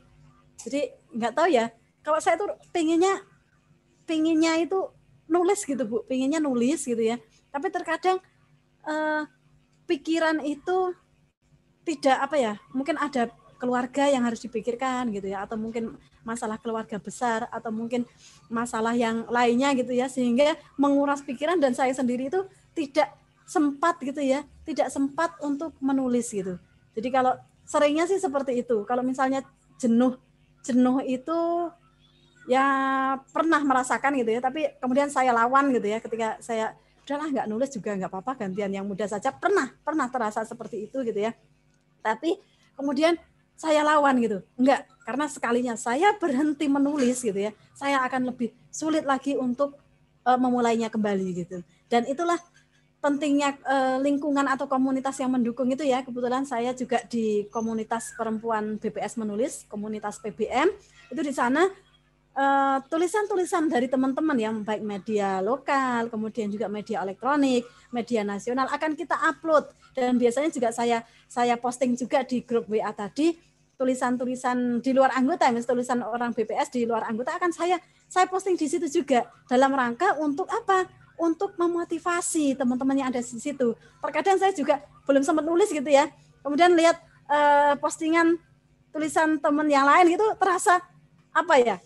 Jadi nggak tahu ya. Kalau saya tuh pinginnya pinginnya itu nulis gitu bu, pinginnya nulis gitu ya. Tapi terkadang eh, pikiran itu tidak apa ya, mungkin ada keluarga yang harus dipikirkan gitu ya, atau mungkin masalah keluarga besar atau mungkin masalah yang lainnya gitu ya sehingga menguras pikiran dan saya sendiri itu tidak sempat gitu ya tidak sempat untuk menulis gitu jadi kalau seringnya sih seperti itu kalau misalnya jenuh jenuh itu ya pernah merasakan gitu ya tapi kemudian saya lawan gitu ya ketika saya udahlah nggak nulis juga nggak apa-apa gantian yang muda saja pernah pernah terasa seperti itu gitu ya tapi kemudian saya lawan gitu enggak karena sekalinya saya berhenti menulis gitu ya, saya akan lebih sulit lagi untuk uh, memulainya kembali gitu. Dan itulah pentingnya uh, lingkungan atau komunitas yang mendukung itu ya kebetulan saya juga di komunitas perempuan BPS menulis komunitas PBM itu di sana tulisan eh, tulisan-tulisan dari teman-teman yang baik media lokal kemudian juga media elektronik media nasional akan kita upload dan biasanya juga saya saya posting juga di grup WA tadi tulisan-tulisan di luar anggota, misalnya tulisan orang BPS di luar anggota akan saya saya posting di situ juga dalam rangka untuk apa? Untuk memotivasi teman-teman yang ada di situ. Terkadang saya juga belum sempat nulis gitu ya. Kemudian lihat uh, postingan tulisan teman yang lain gitu terasa apa ya?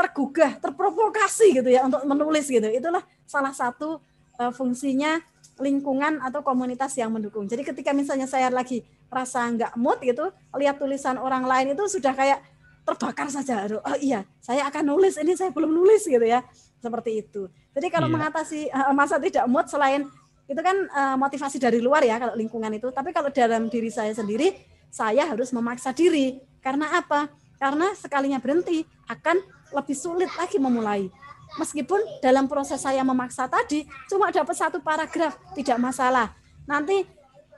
tergugah, terprovokasi gitu ya untuk menulis gitu. Itulah salah satu uh, fungsinya lingkungan atau komunitas yang mendukung. Jadi ketika misalnya saya lagi rasa nggak mood gitu, lihat tulisan orang lain itu sudah kayak terbakar saja. Aduh, oh iya, saya akan nulis ini saya belum nulis gitu ya. Seperti itu. Jadi kalau iya. mengatasi eh, masa tidak mood selain itu kan eh, motivasi dari luar ya kalau lingkungan itu, tapi kalau dalam diri saya sendiri saya harus memaksa diri. Karena apa? Karena sekalinya berhenti akan lebih sulit lagi memulai meskipun dalam proses saya memaksa tadi cuma dapat satu paragraf tidak masalah nanti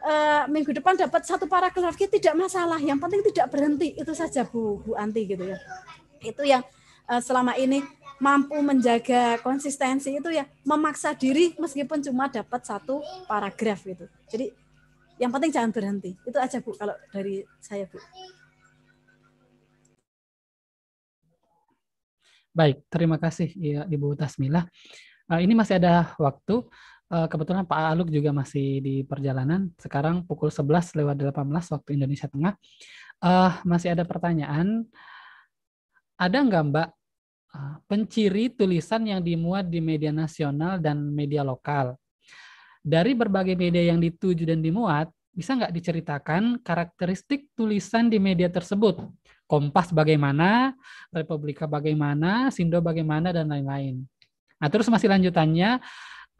e, minggu depan dapat satu paragraf tidak masalah yang penting tidak berhenti itu saja bu bu Anti gitu ya itu yang e, selama ini mampu menjaga konsistensi itu ya memaksa diri meskipun cuma dapat satu paragraf itu jadi yang penting jangan berhenti itu aja bu kalau dari saya bu Baik, terima kasih ya, Ibu Tasmila. Uh, ini masih ada waktu. Uh, kebetulan Pak Aluk juga masih di perjalanan. Sekarang pukul 11 lewat 18 waktu Indonesia Tengah. Uh, masih ada pertanyaan. Ada nggak Mbak uh, penciri tulisan yang dimuat di media nasional dan media lokal? Dari berbagai media yang dituju dan dimuat, bisa nggak diceritakan karakteristik tulisan di media tersebut? Kompas bagaimana, Republika bagaimana, Sindo bagaimana, dan lain-lain. Nah, terus masih lanjutannya,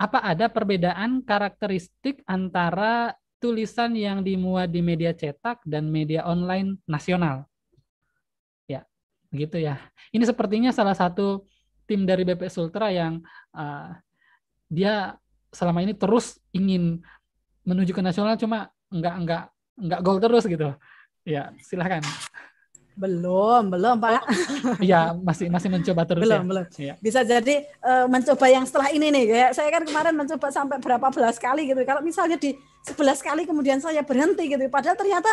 apa ada perbedaan karakteristik antara tulisan yang dimuat di media cetak dan media online nasional? Ya, begitu ya. Ini sepertinya salah satu tim dari BP Sultra yang uh, dia selama ini terus ingin menuju ke nasional, cuma nggak nggak nggak gol terus gitu. Ya, silahkan. Belum, belum Pak. Oh. Iya, masih masih mencoba terus belum, ya. Belum, ya. Bisa jadi uh, mencoba yang setelah ini nih. Kayak saya kan kemarin mencoba sampai berapa belas kali gitu. Kalau misalnya di sebelas kali kemudian saya berhenti gitu. Padahal ternyata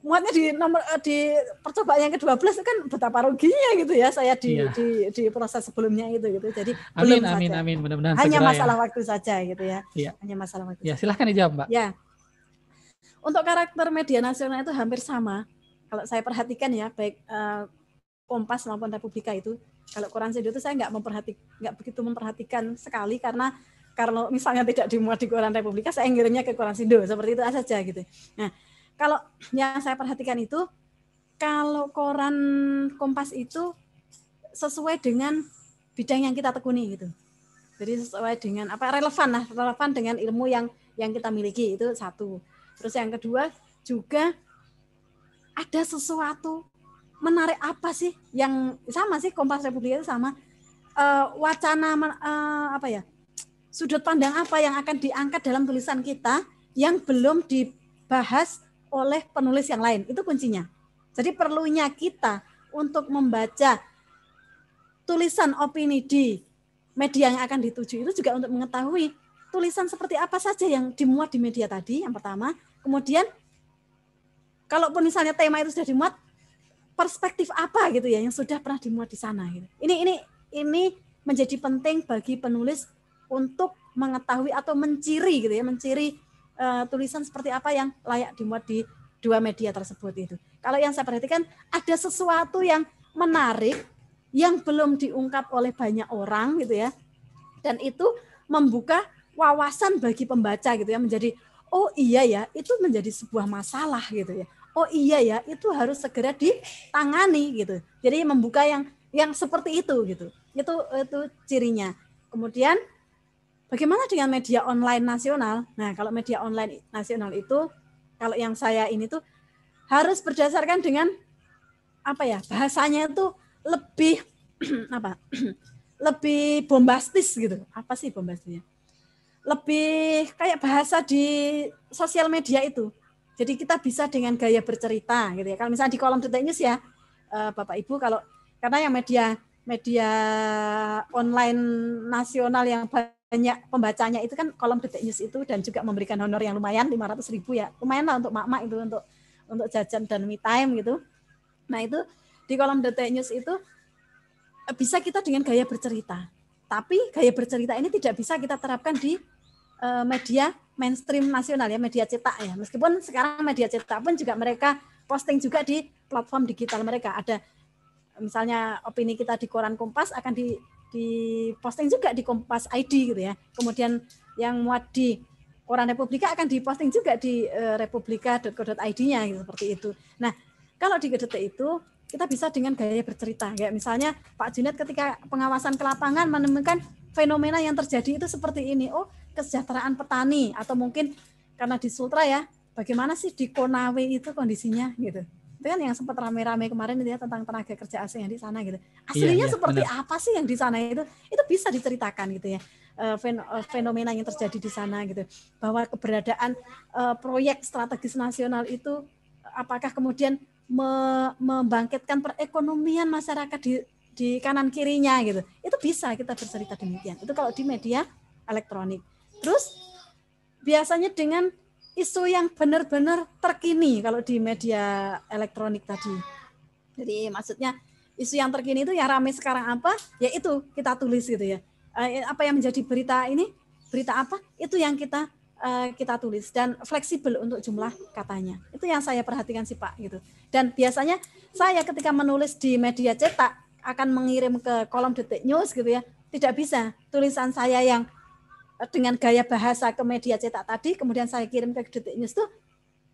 muatnya di nomor eh, di percobaan yang ke-12 kan betapa ruginya gitu ya saya di ya. di, di proses sebelumnya itu gitu. Jadi amin belum amin saja. amin benar benar. hanya ya. masalah ya. waktu saja gitu ya. ya. Hanya masalah waktu. Ya, silahkan dijawab, Mbak. Ya. Untuk karakter media nasional itu hampir sama kalau saya perhatikan ya baik uh, Kompas maupun Republika itu kalau koran Sido itu saya nggak memperhatikan nggak begitu memperhatikan sekali karena kalau misalnya tidak dimuat di koran Republika saya ngirimnya ke koran Sido seperti itu saja gitu. Nah, kalau yang saya perhatikan itu kalau koran Kompas itu sesuai dengan bidang yang kita tekuni gitu. Jadi sesuai dengan apa relevan lah, relevan dengan ilmu yang yang kita miliki itu satu. Terus yang kedua juga ada sesuatu menarik apa sih yang sama sih Kompas Republik itu sama uh, wacana uh, apa ya sudut pandang apa yang akan diangkat dalam tulisan kita yang belum dibahas oleh penulis yang lain itu kuncinya jadi perlunya kita untuk membaca tulisan opini di media yang akan dituju itu juga untuk mengetahui tulisan seperti apa saja yang dimuat di media tadi yang pertama kemudian kalaupun misalnya tema itu sudah dimuat perspektif apa gitu ya yang sudah pernah dimuat di sana gitu. Ini ini ini menjadi penting bagi penulis untuk mengetahui atau menciri gitu ya, menciri uh, tulisan seperti apa yang layak dimuat di dua media tersebut itu. Kalau yang saya perhatikan ada sesuatu yang menarik yang belum diungkap oleh banyak orang gitu ya. Dan itu membuka wawasan bagi pembaca gitu ya menjadi oh iya ya itu menjadi sebuah masalah gitu ya oh iya ya itu harus segera ditangani gitu jadi membuka yang yang seperti itu gitu itu itu cirinya kemudian bagaimana dengan media online nasional nah kalau media online nasional itu kalau yang saya ini tuh harus berdasarkan dengan apa ya bahasanya itu lebih apa lebih bombastis gitu apa sih bombastisnya lebih kayak bahasa di sosial media itu jadi kita bisa dengan gaya bercerita gitu ya. Kalau misalnya di kolom detik ya eh, Bapak Ibu kalau karena yang media media online nasional yang banyak pembacanya itu kan kolom detik news itu dan juga memberikan honor yang lumayan 500 ribu ya lumayan lah untuk mak-mak itu untuk untuk jajan dan me time gitu nah itu di kolom detik news itu eh, bisa kita dengan gaya bercerita tapi gaya bercerita ini tidak bisa kita terapkan di uh, media mainstream nasional ya media cetak ya meskipun sekarang media cetak pun juga mereka posting juga di platform digital mereka ada misalnya opini kita di koran Kompas akan di posting juga di Kompas ID gitu ya kemudian yang muat di koran Republika akan diposting juga di uh, eh, republika.co.id-nya gitu, seperti itu nah kalau di Gedete itu kita bisa dengan gaya bercerita kayak misalnya Pak Junet ketika pengawasan ke lapangan menemukan fenomena yang terjadi itu seperti ini oh kesejahteraan petani atau mungkin karena di Sultra ya, bagaimana sih di Konawe itu kondisinya gitu. Itu kan yang sempat rame-rame kemarin itu ya tentang tenaga kerja asing yang di sana gitu. Iya, Aslinya iya, iya, seperti benar. apa sih yang di sana itu? Itu bisa diceritakan gitu ya eh, eh, fenomena yang terjadi di sana gitu bahwa keberadaan eh, proyek strategis nasional itu apakah kemudian membangkitkan perekonomian masyarakat di di kanan kirinya gitu itu bisa kita bercerita demikian itu kalau di media elektronik Terus biasanya dengan isu yang benar-benar terkini kalau di media elektronik tadi. Jadi maksudnya isu yang terkini itu yang ramai sekarang apa? Ya itu kita tulis gitu ya. Eh, ya. Apa yang menjadi berita ini? Berita apa? Itu yang kita eh, kita tulis dan fleksibel untuk jumlah katanya. Itu yang saya perhatikan sih Pak gitu. Dan biasanya saya ketika menulis di media cetak akan mengirim ke kolom detik news gitu ya. Tidak bisa tulisan saya yang dengan gaya bahasa ke media cetak tadi, kemudian saya kirim ke Detik News itu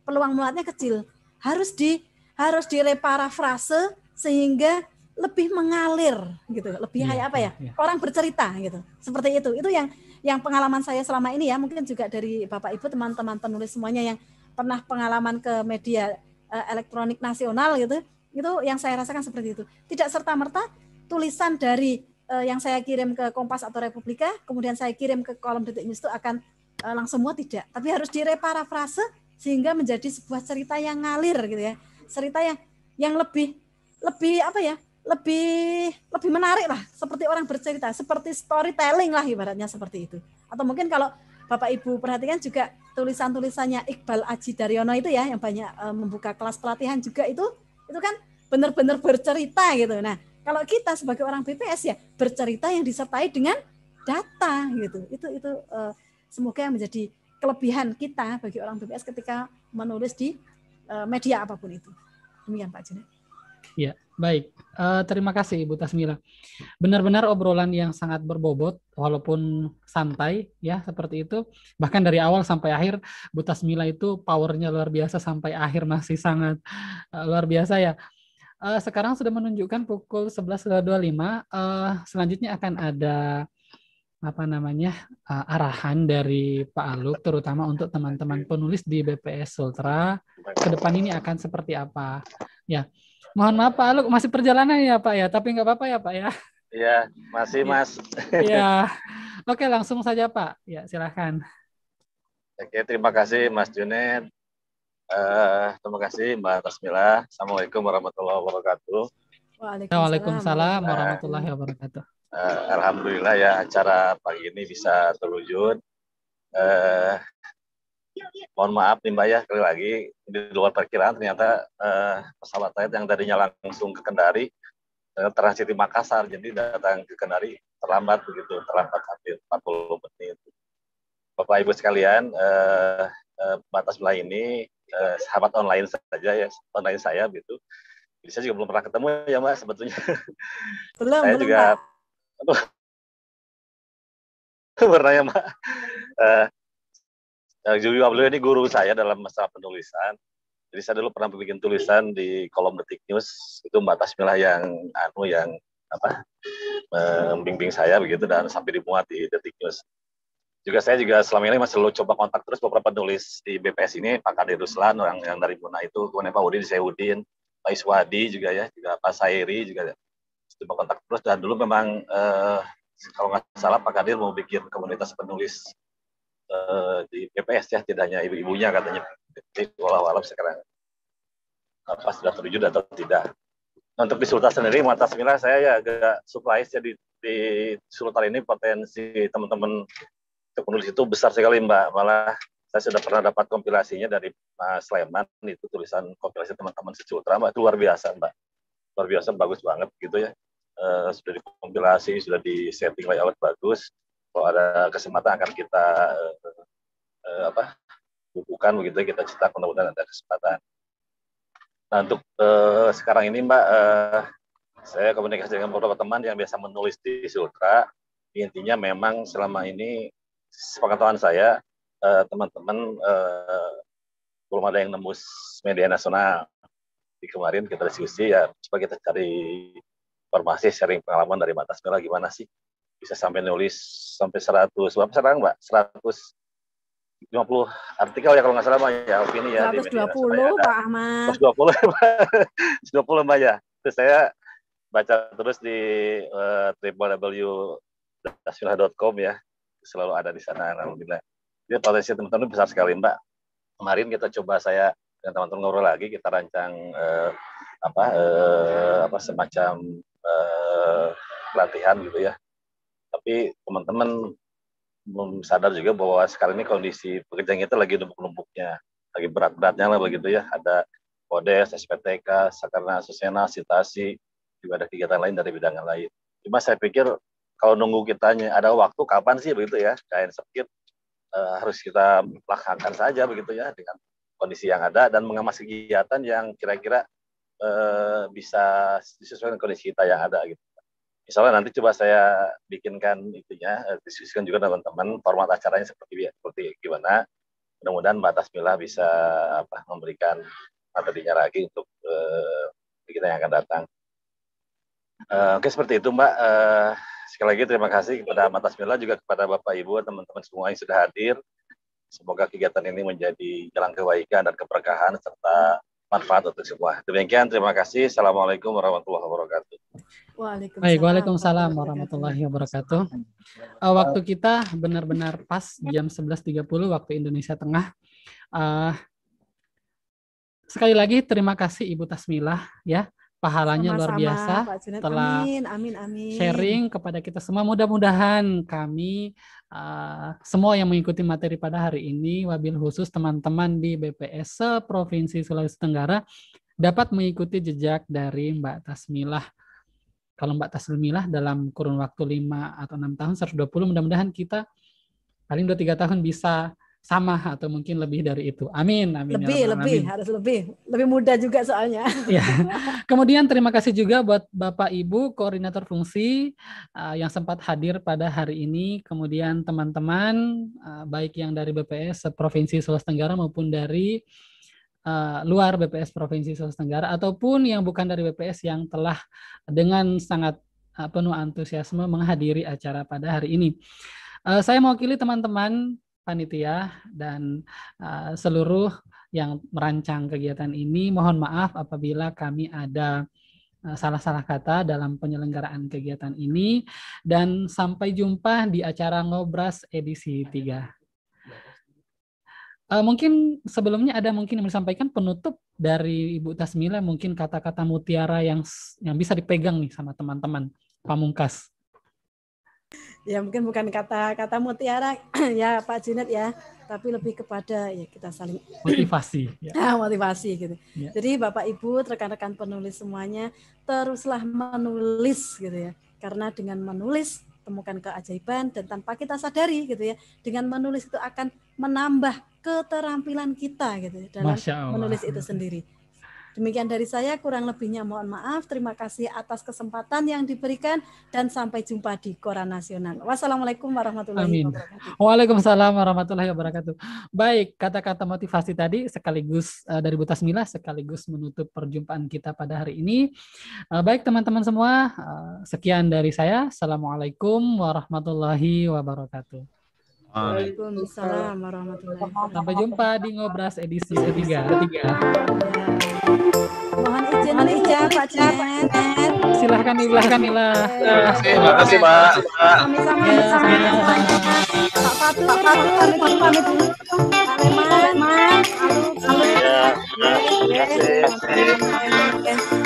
peluang muatnya kecil. Harus di harus direparafrase sehingga lebih mengalir gitu, lebih iya, kayak apa iya, ya? Iya. Orang bercerita gitu. Seperti itu. Itu yang yang pengalaman saya selama ini ya, mungkin juga dari Bapak Ibu teman-teman penulis semuanya yang pernah pengalaman ke media uh, elektronik nasional gitu. Itu yang saya rasakan seperti itu. Tidak serta-merta tulisan dari uh, yang saya kirim ke Kompas atau Republika, kemudian saya kirim ke kolom Detik News itu akan uh, langsung semua tidak, tapi harus direparafrase sehingga menjadi sebuah cerita yang ngalir gitu ya. Cerita yang yang lebih lebih apa ya? lebih lebih menarik lah seperti orang bercerita, seperti storytelling lah ibaratnya seperti itu. Atau mungkin kalau Bapak Ibu perhatikan juga tulisan-tulisannya Iqbal Aji Daryono itu ya yang banyak e, membuka kelas pelatihan juga itu itu kan benar-benar bercerita gitu. Nah, kalau kita sebagai orang BPS ya bercerita yang disertai dengan data gitu. Itu itu uh, semoga yang menjadi kelebihan kita bagi orang BPS ketika menulis di uh, media apapun itu. Demikian Pak Junet. Ya, baik. Uh, terima kasih Ibu Tasmila. Benar-benar obrolan yang sangat berbobot, walaupun santai, ya seperti itu. Bahkan dari awal sampai akhir, Ibu Tasmila itu powernya luar biasa sampai akhir masih sangat uh, luar biasa ya. Uh, sekarang sudah menunjukkan pukul 11.25. Uh, eh, selanjutnya akan ada apa namanya uh, arahan dari Pak Aluk terutama untuk teman-teman penulis di BPS Sultra. ke depan ini akan seperti apa ya mohon maaf Pak Aluk masih perjalanan ya Pak ya tapi nggak apa-apa ya Pak ya Iya, masih Mas Iya, oke langsung saja Pak ya silahkan oke terima kasih Mas Junet Uh, terima kasih Mbak Tasmila. Assalamualaikum warahmatullahi wabarakatuh. Waalaikumsalam, eh, warahmatullahi wabarakatuh. Uh, Alhamdulillah ya acara pagi ini bisa terwujud. Uh, mohon maaf nih Mbak ya sekali lagi di luar perkiraan ternyata uh, pesawat saya yang tadinya langsung ke Kendari uh, transit di Makassar jadi datang ke Kendari terlambat begitu terlambat hampir 40 menit. Bapak Ibu sekalian, uh, uh, batas mulai ini eh, sahabat online saja ya online saya gitu. Jadi saya juga belum pernah ketemu ya Mbak sebetulnya. Belum. saya belum, juga ya Mbak. Uh, eh, eh, Juli Wablu ini guru saya dalam masalah penulisan. Jadi saya dulu pernah bikin tulisan di kolom Detik News itu Mbak Tasmila yang anu yang apa membimbing saya begitu dan sampai dimuat di Detik News juga saya juga selama ini masih selalu coba kontak terus beberapa penulis di BPS ini Pak Kadir hmm. Ruslan orang yang dari Buna itu kemudian Pak Udin Udin Pak Iswadi juga ya juga Pak Sairi juga ya. coba kontak terus dan dulu memang eh, kalau nggak salah Pak Kadir mau bikin komunitas penulis eh, di BPS ya tidak hanya ibu-ibunya katanya jadi walau-walau sekarang apa sudah terwujud atau tidak nah, untuk di Sultan sendiri mata sembilan saya ya agak surprise jadi ya, di, di Sultan ini potensi teman-teman penulis itu besar sekali Mbak. Malah saya sudah pernah dapat kompilasinya dari Mas eh, Sleman itu tulisan kompilasi teman-teman secultra Mbak. Itu luar biasa Mbak. Luar biasa bagus banget gitu ya. Uh, sudah dikompilasi, sudah di setting layout bagus. Kalau ada kesempatan akan kita uh, uh, apa bukukan begitu ya. kita cetak mudah-mudahan ada kesempatan. Nah untuk uh, sekarang ini Mbak, uh, saya komunikasi dengan beberapa teman yang biasa menulis di Sultra. Intinya memang selama ini sepengetahuan saya eh, teman-teman uh, belum ada yang nembus media nasional. Di kemarin kita diskusi ya coba kita cari informasi sharing pengalaman dari Batas Merah gimana sih bisa sampai nulis sampai 100 berapa sekarang Mbak? 100 50 artikel ya kalau nggak salah Mbak ya opini ya 120 ya, dua puluh Pak Ahmad 120 120 Mbak ya terus saya baca terus di uh, eh, www.dasmila.com ya selalu ada di sana alhamdulillah jadi potensi teman-teman besar sekali mbak kemarin kita coba saya dengan teman-teman ngobrol lagi kita rancang eh, apa eh, apa semacam eh, pelatihan gitu ya tapi teman-teman belum sadar juga bahwa sekarang ini kondisi pekerjaan kita lagi numpuk-numpuknya lagi berat-beratnya lah begitu ya ada Kodes, SPTK, Sakarna, Susena, Sitasi, juga ada kegiatan lain dari bidang lain. Cuma saya pikir kalau nunggu kita ada waktu kapan sih begitu ya kain sakit uh, eh, harus kita laksanakan saja begitu ya dengan kondisi yang ada dan mengemas kegiatan yang kira-kira uh, bisa disesuaikan kondisi kita yang ada gitu. Misalnya nanti coba saya bikinkan itunya uh, eh, diskusikan juga teman-teman format acaranya seperti seperti gimana. Mudah-mudahan Mbak Tasmila bisa apa memberikan materinya lagi untuk uh, kita yang akan datang. Uh, Oke okay, seperti itu Mbak. Uh, sekali lagi terima kasih kepada Matas Mila juga kepada Bapak Ibu teman-teman semua yang sudah hadir. Semoga kegiatan ini menjadi jalan kebaikan dan keberkahan serta manfaat untuk semua. Demikian terima kasih. Assalamualaikum warahmatullahi wabarakatuh. Waalaikumsalam, waalaikumsalam warahmatullahi wabarakatuh. Uh, waktu kita benar-benar pas jam 11.30 waktu Indonesia Tengah. Uh, sekali lagi terima kasih Ibu Tasmilah ya pahalanya Sama-sama, luar biasa Pak telah amin, amin, amin. sharing kepada kita semua. Mudah-mudahan kami uh, semua yang mengikuti materi pada hari ini, wabil khusus teman-teman di BPS se Provinsi Sulawesi Tenggara, dapat mengikuti jejak dari Mbak Tasmilah. Kalau Mbak Tasmilah dalam kurun waktu 5 atau enam tahun, 120, mudah-mudahan kita paling dua tiga tahun bisa sama atau mungkin lebih dari itu. Amin, amin. Lebih, ya lebih, amin. harus lebih. Lebih mudah juga soalnya. ya. Kemudian terima kasih juga buat Bapak Ibu koordinator fungsi uh, yang sempat hadir pada hari ini. Kemudian teman-teman uh, baik yang dari BPS Provinsi Sulawesi Tenggara maupun dari uh, luar BPS Provinsi Sulawesi Tenggara ataupun yang bukan dari BPS yang telah dengan sangat uh, penuh antusiasme menghadiri acara pada hari ini. Uh, saya mewakili teman-teman panitia dan uh, seluruh yang merancang kegiatan ini. Mohon maaf apabila kami ada eh, salah-salah kata dalam penyelenggaraan kegiatan ini dan sampai jumpa di acara Ngobras edisi 3. Uh, eh, mungkin sebelumnya ada mungkin yang disampaikan penutup dari Ibu Tasmila mungkin kata-kata mutiara yang yang bisa dipegang nih sama teman-teman pamungkas ya mungkin bukan kata-kata mutiara ya Pak Junet ya, tapi lebih kepada ya kita saling motivasi. Ya. Ah, motivasi gitu. Ya. Jadi Bapak Ibu, rekan-rekan penulis semuanya, teruslah menulis gitu ya. Karena dengan menulis temukan keajaiban dan tanpa kita sadari gitu ya. Dengan menulis itu akan menambah keterampilan kita gitu ya, dalam menulis itu sendiri. Demikian dari saya, kurang lebihnya mohon maaf. Terima kasih atas kesempatan yang diberikan dan sampai jumpa di Koran Nasional. Wassalamualaikum warahmatullahi Amin. wabarakatuh. Waalaikumsalam warahmatullahi wabarakatuh. Baik, kata-kata motivasi tadi sekaligus eh, dari Butas Tasmila sekaligus menutup perjumpaan kita pada hari ini. Eh, baik teman-teman semua, eh, sekian dari saya. Assalamualaikum warahmatullahi wabarakatuh. Waalaikumsalam warahmatullahi wabarakatuh. Sampai jumpa di Ngobras edisi ketiga. ketiga. Mohon izin, Mohon Pak Silahkan Nila, silahkan Nila. Iya, terima kasih, terima kasih Sama-sama, Pak Pak kami Pak Pak